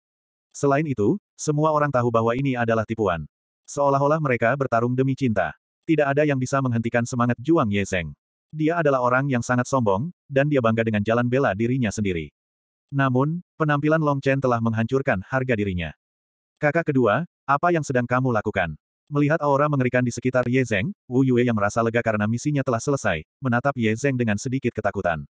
Selain itu, semua orang tahu bahwa ini adalah tipuan. Seolah-olah mereka bertarung demi cinta. Tidak ada yang bisa menghentikan semangat Juang Ye Zeng. Dia adalah orang yang sangat sombong, dan dia bangga dengan jalan bela dirinya sendiri. Namun, penampilan Long Chen telah menghancurkan harga dirinya. Kakak kedua, apa yang sedang kamu lakukan? Melihat aura mengerikan di sekitar Ye Zeng, Wu Yue yang merasa lega karena misinya telah selesai, menatap Ye Zeng dengan sedikit ketakutan.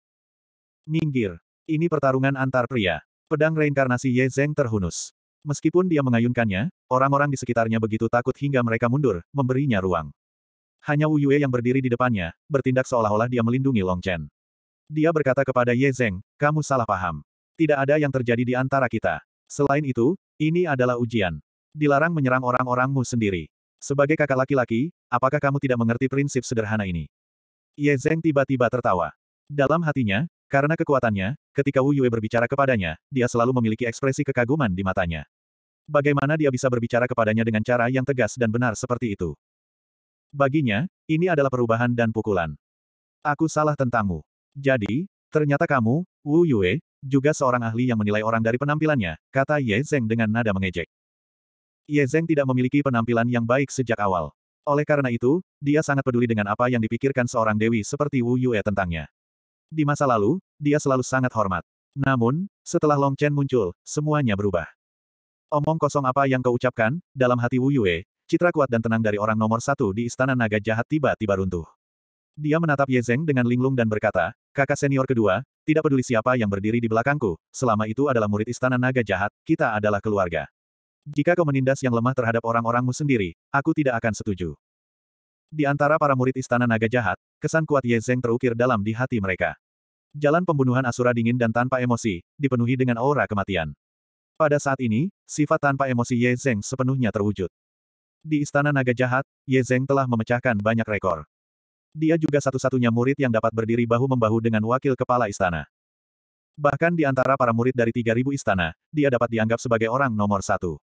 Minggir. Ini pertarungan antar pria. Pedang reinkarnasi Ye Zeng terhunus. Meskipun dia mengayunkannya, orang-orang di sekitarnya begitu takut hingga mereka mundur, memberinya ruang. Hanya Wu Yue yang berdiri di depannya, bertindak seolah-olah dia melindungi Long Chen. Dia berkata kepada Ye Zeng, kamu salah paham. Tidak ada yang terjadi di antara kita. Selain itu, ini adalah ujian. Dilarang menyerang orang-orangmu sendiri. Sebagai kakak laki-laki, apakah kamu tidak mengerti prinsip sederhana ini? Ye Zeng tiba-tiba tertawa. Dalam hatinya, karena kekuatannya, ketika Wu Yue berbicara kepadanya, dia selalu memiliki ekspresi kekaguman di matanya. Bagaimana dia bisa berbicara kepadanya dengan cara yang tegas dan benar seperti itu? Baginya, ini adalah perubahan dan pukulan. Aku salah tentangmu. Jadi, ternyata kamu, Wu Yue, juga seorang ahli yang menilai orang dari penampilannya, kata Ye Zeng dengan nada mengejek. Ye Zeng tidak memiliki penampilan yang baik sejak awal. Oleh karena itu, dia sangat peduli dengan apa yang dipikirkan seorang dewi seperti Wu Yue tentangnya. Di masa lalu, dia selalu sangat hormat. Namun, setelah Long Chen muncul, semuanya berubah. Omong kosong apa yang kau ucapkan, dalam hati Wu Yue, citra kuat dan tenang dari orang nomor satu di istana naga jahat tiba-tiba runtuh. Dia menatap Ye Zeng dengan linglung dan berkata, kakak senior kedua, tidak peduli siapa yang berdiri di belakangku, selama itu adalah murid istana naga jahat, kita adalah keluarga. Jika kau menindas yang lemah terhadap orang-orangmu sendiri, aku tidak akan setuju. Di antara para murid Istana Naga Jahat, kesan kuat Ye Zeng terukir dalam di hati mereka. Jalan pembunuhan Asura dingin dan tanpa emosi, dipenuhi dengan aura kematian. Pada saat ini, sifat tanpa emosi Ye Zeng sepenuhnya terwujud. Di Istana Naga Jahat, Ye Zeng telah memecahkan banyak rekor. Dia juga satu-satunya murid yang dapat berdiri bahu-membahu dengan wakil kepala istana. Bahkan di antara para murid dari 3.000 istana, dia dapat dianggap sebagai orang nomor satu.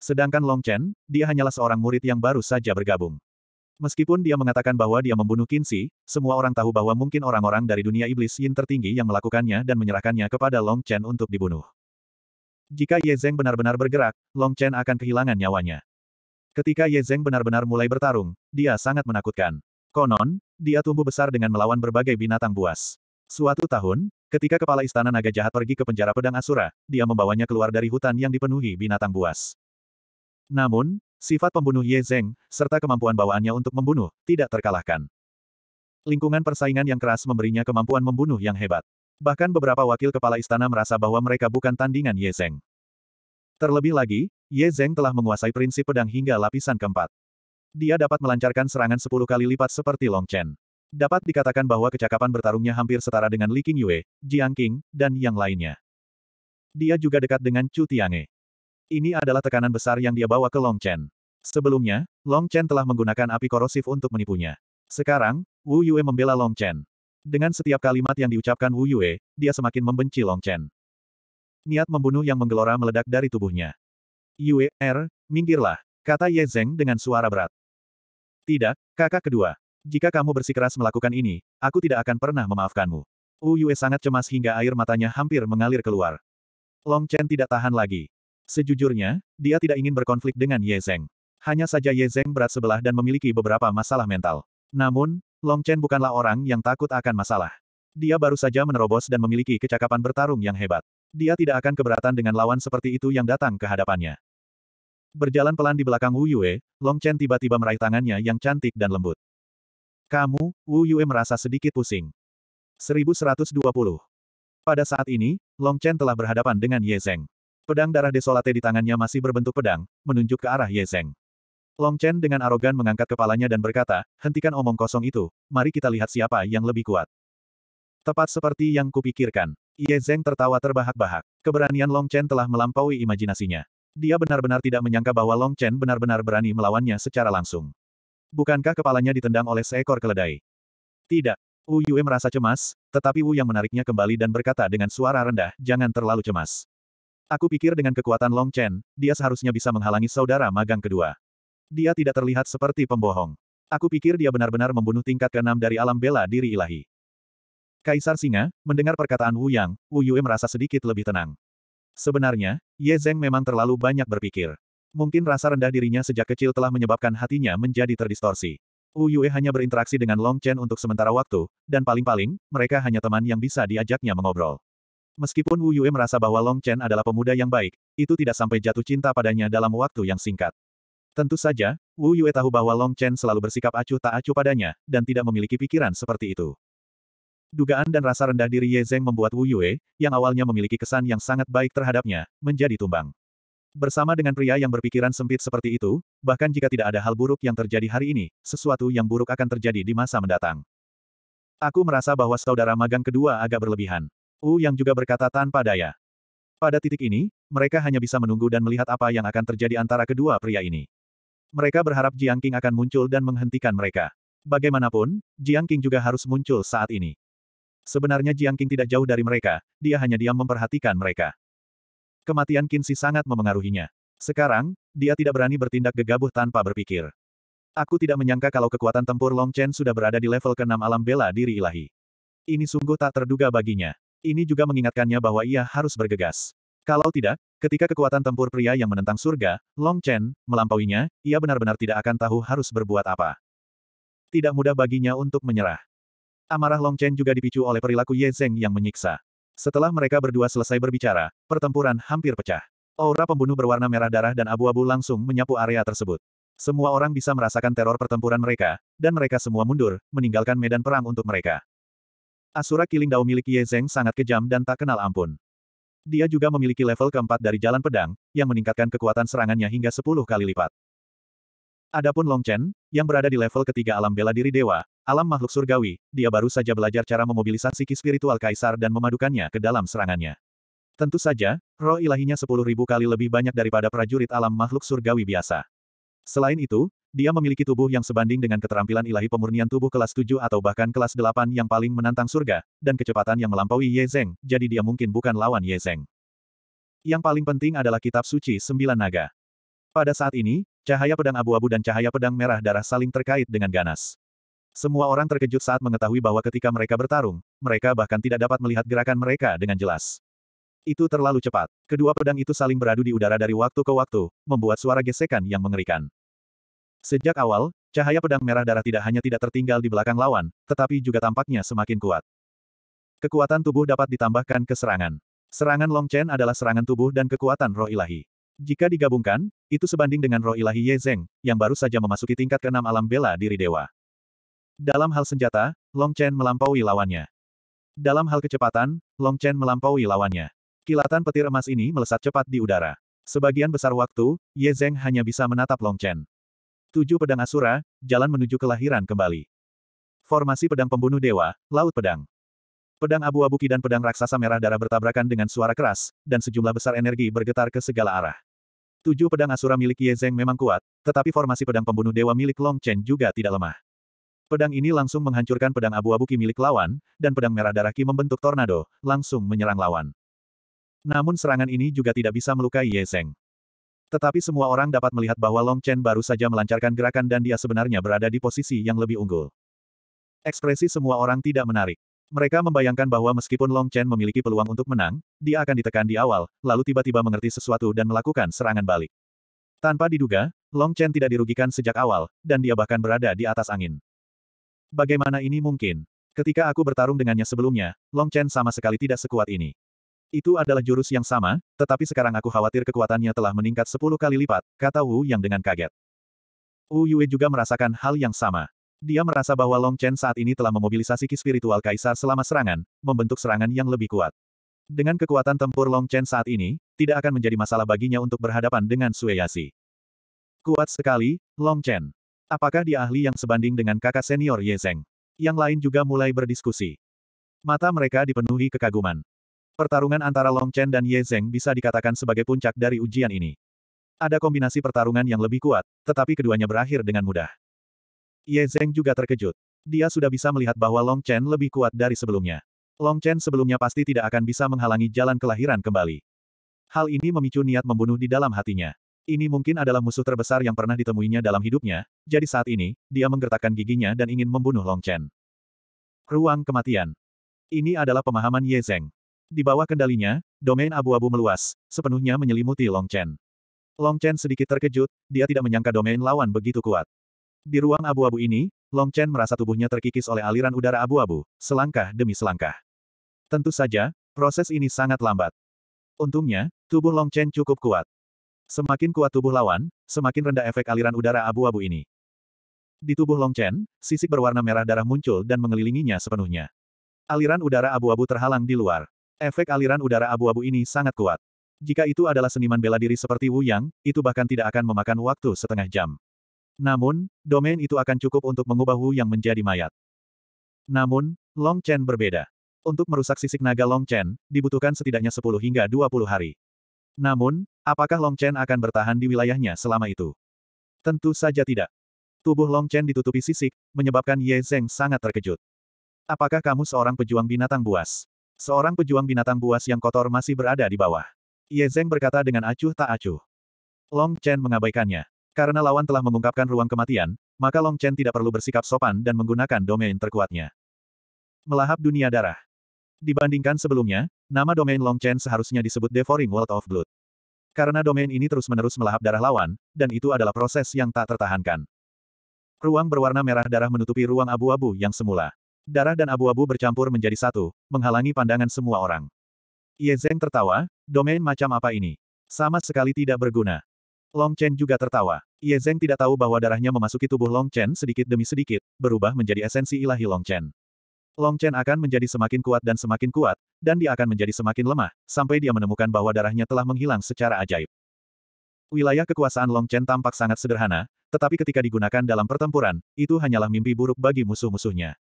Sedangkan Long Chen, dia hanyalah seorang murid yang baru saja bergabung. Meskipun dia mengatakan bahwa dia membunuh Kinsi, semua orang tahu bahwa mungkin orang-orang dari dunia iblis Yin tertinggi yang melakukannya dan menyerahkannya kepada Long Chen untuk dibunuh. Jika Ye Zheng benar-benar bergerak, Long Chen akan kehilangan nyawanya. Ketika Ye Zheng benar-benar mulai bertarung, dia sangat menakutkan. Konon, dia tumbuh besar dengan melawan berbagai binatang buas. Suatu tahun, ketika kepala istana naga jahat pergi ke penjara pedang Asura, dia membawanya keluar dari hutan yang dipenuhi binatang buas. Namun, Sifat pembunuh Ye Zeng, serta kemampuan bawaannya untuk membunuh, tidak terkalahkan. Lingkungan persaingan yang keras memberinya kemampuan membunuh yang hebat. Bahkan beberapa wakil kepala istana merasa bahwa mereka bukan tandingan Ye Zeng. Terlebih lagi, Ye Zeng telah menguasai prinsip pedang hingga lapisan keempat. Dia dapat melancarkan serangan sepuluh kali lipat seperti Long Chen. Dapat dikatakan bahwa kecakapan bertarungnya hampir setara dengan Li Qingyue, Jiang Qing, dan yang lainnya. Dia juga dekat dengan Chu Tiange. Ini adalah tekanan besar yang dia bawa ke Long Chen. Sebelumnya, Long Chen telah menggunakan api korosif untuk menipunya. Sekarang, Wu Yue membela Long Chen. Dengan setiap kalimat yang diucapkan Wu Yue, dia semakin membenci Long Chen. Niat membunuh yang menggelora meledak dari tubuhnya. Yue, er, minggirlah, kata Ye Zeng dengan suara berat. Tidak, kakak kedua. Jika kamu bersikeras melakukan ini, aku tidak akan pernah memaafkanmu. Wu Yue sangat cemas hingga air matanya hampir mengalir keluar. Long Chen tidak tahan lagi. Sejujurnya, dia tidak ingin berkonflik dengan Ye Zeng. Hanya saja Ye Zeng berat sebelah dan memiliki beberapa masalah mental. Namun, Long Chen bukanlah orang yang takut akan masalah. Dia baru saja menerobos dan memiliki kecakapan bertarung yang hebat. Dia tidak akan keberatan dengan lawan seperti itu yang datang ke hadapannya. Berjalan pelan di belakang Wu Yue, Long Chen tiba-tiba meraih tangannya yang cantik dan lembut. Kamu, Wu Yue merasa sedikit pusing. 1120. Pada saat ini, Long Chen telah berhadapan dengan Ye Zeng. Pedang darah desolate di tangannya masih berbentuk pedang, menunjuk ke arah Ye Zeng. Long Chen dengan arogan mengangkat kepalanya dan berkata, hentikan omong kosong itu, mari kita lihat siapa yang lebih kuat. Tepat seperti yang kupikirkan. Ye Zeng tertawa terbahak-bahak. Keberanian Long Chen telah melampaui imajinasinya. Dia benar-benar tidak menyangka bahwa Long Chen benar-benar berani melawannya secara langsung. Bukankah kepalanya ditendang oleh seekor keledai? Tidak. Wu Yue merasa cemas, tetapi Wu yang menariknya kembali dan berkata dengan suara rendah, jangan terlalu cemas. Aku pikir dengan kekuatan Long Chen, dia seharusnya bisa menghalangi saudara magang kedua. Dia tidak terlihat seperti pembohong. Aku pikir dia benar-benar membunuh tingkat keenam dari alam bela diri ilahi. Kaisar Singa, mendengar perkataan Wu Yang, Wu Yue merasa sedikit lebih tenang. Sebenarnya, Ye Zeng memang terlalu banyak berpikir. Mungkin rasa rendah dirinya sejak kecil telah menyebabkan hatinya menjadi terdistorsi. Wu Yue hanya berinteraksi dengan Long Chen untuk sementara waktu, dan paling-paling, mereka hanya teman yang bisa diajaknya mengobrol. Meskipun Wu Yue merasa bahwa Long Chen adalah pemuda yang baik, itu tidak sampai jatuh cinta padanya dalam waktu yang singkat. Tentu saja, Wu Yue tahu bahwa Long Chen selalu bersikap acuh tak acuh padanya, dan tidak memiliki pikiran seperti itu. Dugaan dan rasa rendah diri Ye Zheng membuat Wu Yue, yang awalnya memiliki kesan yang sangat baik terhadapnya, menjadi tumbang. Bersama dengan pria yang berpikiran sempit seperti itu, bahkan jika tidak ada hal buruk yang terjadi hari ini, sesuatu yang buruk akan terjadi di masa mendatang. Aku merasa bahwa saudara magang kedua agak berlebihan. U yang juga berkata tanpa daya. Pada titik ini, mereka hanya bisa menunggu dan melihat apa yang akan terjadi antara kedua pria ini. Mereka berharap Jiang King akan muncul dan menghentikan mereka. Bagaimanapun, Jiang King juga harus muncul saat ini. Sebenarnya Jiang King tidak jauh dari mereka, dia hanya diam memperhatikan mereka. Kematian Qin Kinsi sangat memengaruhinya. Sekarang, dia tidak berani bertindak gegabah tanpa berpikir. Aku tidak menyangka kalau kekuatan tempur Long Chen sudah berada di level keenam alam bela diri ilahi. Ini sungguh tak terduga baginya. Ini juga mengingatkannya bahwa ia harus bergegas. Kalau tidak, ketika kekuatan tempur pria yang menentang surga, Long Chen, melampauinya, ia benar-benar tidak akan tahu harus berbuat apa. Tidak mudah baginya untuk menyerah. Amarah Long Chen juga dipicu oleh perilaku Ye Zheng yang menyiksa. Setelah mereka berdua selesai berbicara, pertempuran hampir pecah. Aura pembunuh berwarna merah darah dan abu-abu langsung menyapu area tersebut. Semua orang bisa merasakan teror pertempuran mereka, dan mereka semua mundur, meninggalkan medan perang untuk mereka. Asura Killing Dao milik Ye Zeng sangat kejam dan tak kenal ampun. Dia juga memiliki level keempat dari Jalan Pedang, yang meningkatkan kekuatan serangannya hingga 10 kali lipat. Adapun Long Chen, yang berada di level ketiga alam bela diri dewa, alam makhluk surgawi, dia baru saja belajar cara memobilisasi ki spiritual kaisar dan memadukannya ke dalam serangannya. Tentu saja, roh ilahinya 10.000 kali lebih banyak daripada prajurit alam makhluk surgawi biasa. Selain itu, dia memiliki tubuh yang sebanding dengan keterampilan ilahi pemurnian tubuh kelas 7 atau bahkan kelas 8 yang paling menantang surga, dan kecepatan yang melampaui Ye Zeng, jadi dia mungkin bukan lawan Ye Zeng. Yang paling penting adalah kitab suci Sembilan Naga. Pada saat ini, cahaya pedang abu-abu dan cahaya pedang merah darah saling terkait dengan ganas. Semua orang terkejut saat mengetahui bahwa ketika mereka bertarung, mereka bahkan tidak dapat melihat gerakan mereka dengan jelas. Itu terlalu cepat. Kedua pedang itu saling beradu di udara dari waktu ke waktu, membuat suara gesekan yang mengerikan. Sejak awal, cahaya pedang merah darah tidak hanya tidak tertinggal di belakang lawan, tetapi juga tampaknya semakin kuat. Kekuatan tubuh dapat ditambahkan ke serangan. Serangan Long Chen adalah serangan tubuh dan kekuatan roh ilahi. Jika digabungkan, itu sebanding dengan roh ilahi Ye Zeng, yang baru saja memasuki tingkat keenam alam bela diri dewa. Dalam hal senjata, Long Chen melampaui lawannya. Dalam hal kecepatan, Long Chen melampaui lawannya. Kilatan petir emas ini melesat cepat di udara. Sebagian besar waktu, Ye Zeng hanya bisa menatap Long Chen. Tujuh pedang Asura, jalan menuju kelahiran kembali. Formasi pedang pembunuh dewa, laut pedang. Pedang abu Abuki dan pedang raksasa merah darah bertabrakan dengan suara keras, dan sejumlah besar energi bergetar ke segala arah. Tujuh pedang Asura milik Ye Zeng memang kuat, tetapi formasi pedang pembunuh dewa milik Long Chen juga tidak lemah. Pedang ini langsung menghancurkan pedang abu Abuki milik lawan, dan pedang merah darah ki membentuk tornado, langsung menyerang lawan. Namun serangan ini juga tidak bisa melukai Ye Zeng. Tetapi semua orang dapat melihat bahwa Long Chen baru saja melancarkan gerakan dan dia sebenarnya berada di posisi yang lebih unggul. Ekspresi semua orang tidak menarik. Mereka membayangkan bahwa meskipun Long Chen memiliki peluang untuk menang, dia akan ditekan di awal, lalu tiba-tiba mengerti sesuatu dan melakukan serangan balik. Tanpa diduga, Long Chen tidak dirugikan sejak awal, dan dia bahkan berada di atas angin. Bagaimana ini mungkin? Ketika aku bertarung dengannya sebelumnya, Long Chen sama sekali tidak sekuat ini. Itu adalah jurus yang sama, tetapi sekarang aku khawatir kekuatannya telah meningkat sepuluh kali lipat, kata Wu Yang dengan kaget. Wu Yue juga merasakan hal yang sama. Dia merasa bahwa Long Chen saat ini telah memobilisasi ki spiritual kaisar selama serangan, membentuk serangan yang lebih kuat. Dengan kekuatan tempur Long Chen saat ini, tidak akan menjadi masalah baginya untuk berhadapan dengan Yasi. Kuat sekali, Long Chen. Apakah dia ahli yang sebanding dengan kakak senior Ye Zeng? Yang lain juga mulai berdiskusi. Mata mereka dipenuhi kekaguman. Pertarungan antara Long Chen dan Ye Zeng bisa dikatakan sebagai puncak dari ujian ini. Ada kombinasi pertarungan yang lebih kuat, tetapi keduanya berakhir dengan mudah. Ye Zeng juga terkejut. Dia sudah bisa melihat bahwa Long Chen lebih kuat dari sebelumnya. Long Chen sebelumnya pasti tidak akan bisa menghalangi jalan kelahiran kembali. Hal ini memicu niat membunuh di dalam hatinya. Ini mungkin adalah musuh terbesar yang pernah ditemuinya dalam hidupnya, jadi saat ini, dia menggertakkan giginya dan ingin membunuh Long Chen. Ruang Kematian Ini adalah pemahaman Ye Zeng. Di bawah kendalinya, domain abu-abu meluas, sepenuhnya menyelimuti Long Chen. Long Chen sedikit terkejut, dia tidak menyangka domain lawan begitu kuat. Di ruang abu-abu ini, Long Chen merasa tubuhnya terkikis oleh aliran udara abu-abu, selangkah demi selangkah. Tentu saja, proses ini sangat lambat. Untungnya, tubuh Long Chen cukup kuat. Semakin kuat tubuh lawan, semakin rendah efek aliran udara abu-abu ini. Di tubuh Long Chen, sisik berwarna merah darah muncul dan mengelilinginya sepenuhnya. Aliran udara abu-abu terhalang di luar. Efek aliran udara abu-abu ini sangat kuat. Jika itu adalah seniman bela diri seperti Wu Yang, itu bahkan tidak akan memakan waktu setengah jam. Namun, domain itu akan cukup untuk mengubah Wu Yang menjadi mayat. Namun, Long Chen berbeda. Untuk merusak sisik naga Long Chen, dibutuhkan setidaknya 10 hingga 20 hari. Namun, apakah Long Chen akan bertahan di wilayahnya selama itu? Tentu saja tidak. Tubuh Long Chen ditutupi sisik, menyebabkan Ye Zeng sangat terkejut. Apakah kamu seorang pejuang binatang buas? Seorang pejuang binatang buas yang kotor masih berada di bawah. Ye Zeng berkata dengan acuh tak acuh. Long Chen mengabaikannya. Karena lawan telah mengungkapkan ruang kematian, maka Long Chen tidak perlu bersikap sopan dan menggunakan domain terkuatnya. Melahap dunia darah. Dibandingkan sebelumnya, nama domain Long Chen seharusnya disebut Devouring World of Blood. Karena domain ini terus-menerus melahap darah lawan, dan itu adalah proses yang tak tertahankan. Ruang berwarna merah darah menutupi ruang abu-abu yang semula. Darah dan abu-abu bercampur menjadi satu, menghalangi pandangan semua orang. Ye Zeng tertawa, domain macam apa ini? Sama sekali tidak berguna. Long Chen juga tertawa. Ye Zeng tidak tahu bahwa darahnya memasuki tubuh Long Chen sedikit demi sedikit, berubah menjadi esensi ilahi Long Chen. Long Chen akan menjadi semakin kuat dan semakin kuat, dan dia akan menjadi semakin lemah, sampai dia menemukan bahwa darahnya telah menghilang secara ajaib. Wilayah kekuasaan Long Chen tampak sangat sederhana, tetapi ketika digunakan dalam pertempuran, itu hanyalah mimpi buruk bagi musuh-musuhnya.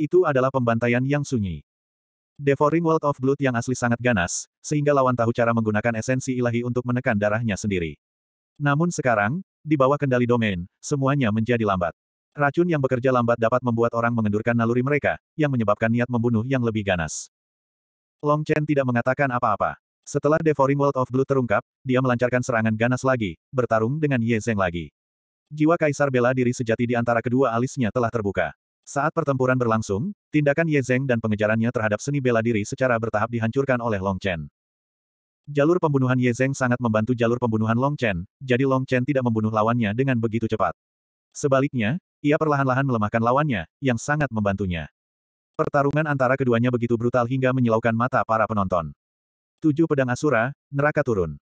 Itu adalah pembantaian yang sunyi. Devouring World of Blood yang asli sangat ganas, sehingga lawan tahu cara menggunakan esensi ilahi untuk menekan darahnya sendiri. Namun sekarang, di bawah kendali domain, semuanya menjadi lambat. Racun yang bekerja lambat dapat membuat orang mengendurkan naluri mereka, yang menyebabkan niat membunuh yang lebih ganas. Long Chen tidak mengatakan apa-apa. Setelah Devouring World of Blood terungkap, dia melancarkan serangan ganas lagi, bertarung dengan Ye Zeng lagi. Jiwa Kaisar bela diri sejati di antara kedua alisnya telah terbuka. Saat pertempuran berlangsung, tindakan Ye Zeng dan pengejarannya terhadap seni bela diri secara bertahap dihancurkan oleh Long Chen. Jalur pembunuhan Ye Zeng sangat membantu jalur pembunuhan Long Chen, jadi Long Chen tidak membunuh lawannya dengan begitu cepat. Sebaliknya, ia perlahan-lahan melemahkan lawannya, yang sangat membantunya. Pertarungan antara keduanya begitu brutal hingga menyilaukan mata para penonton. Tujuh pedang Asura, neraka turun.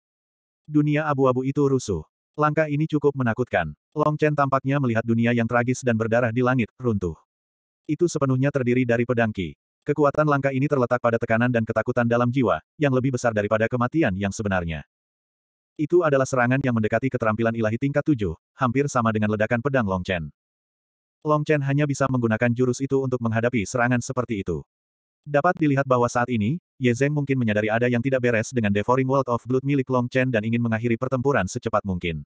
Dunia abu-abu itu rusuh. Langkah ini cukup menakutkan. Long Chen tampaknya melihat dunia yang tragis dan berdarah di langit, runtuh. Itu sepenuhnya terdiri dari pedang Ki. Kekuatan langka ini terletak pada tekanan dan ketakutan dalam jiwa, yang lebih besar daripada kematian yang sebenarnya. Itu adalah serangan yang mendekati keterampilan ilahi tingkat tujuh, hampir sama dengan ledakan pedang Long Chen. Long Chen hanya bisa menggunakan jurus itu untuk menghadapi serangan seperti itu. Dapat dilihat bahwa saat ini, Ye Zeng mungkin menyadari ada yang tidak beres dengan Devouring World of Blood milik Long Chen dan ingin mengakhiri pertempuran secepat mungkin.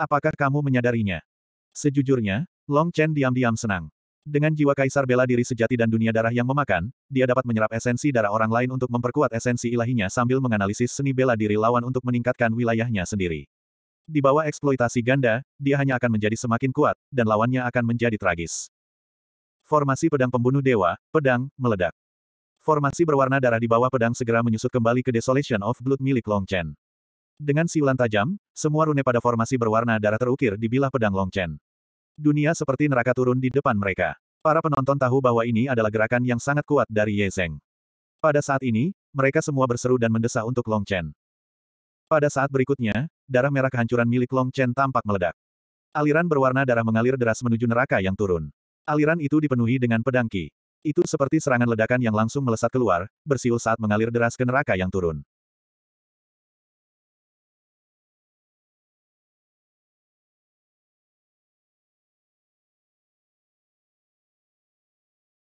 Apakah kamu menyadarinya? Sejujurnya, Long Chen diam-diam senang. Dengan jiwa kaisar bela diri sejati dan dunia darah yang memakan, dia dapat menyerap esensi darah orang lain untuk memperkuat esensi ilahinya sambil menganalisis seni bela diri lawan untuk meningkatkan wilayahnya sendiri. Di bawah eksploitasi ganda, dia hanya akan menjadi semakin kuat, dan lawannya akan menjadi tragis. Formasi pedang pembunuh dewa, pedang, meledak. Formasi berwarna darah di bawah pedang segera menyusut kembali ke Desolation of Blood milik Long Chen. Dengan siulan tajam, semua rune pada formasi berwarna darah terukir di bilah pedang Long Chen. Dunia seperti neraka turun di depan mereka. Para penonton tahu bahwa ini adalah gerakan yang sangat kuat dari Ye Zeng. Pada saat ini, mereka semua berseru dan mendesah untuk Long Chen. Pada saat berikutnya, darah merah kehancuran milik Long Chen tampak meledak. Aliran berwarna darah mengalir deras menuju neraka yang turun. Aliran itu dipenuhi dengan pedangki. Itu seperti serangan ledakan yang langsung melesat keluar, bersiul saat mengalir deras ke neraka yang turun.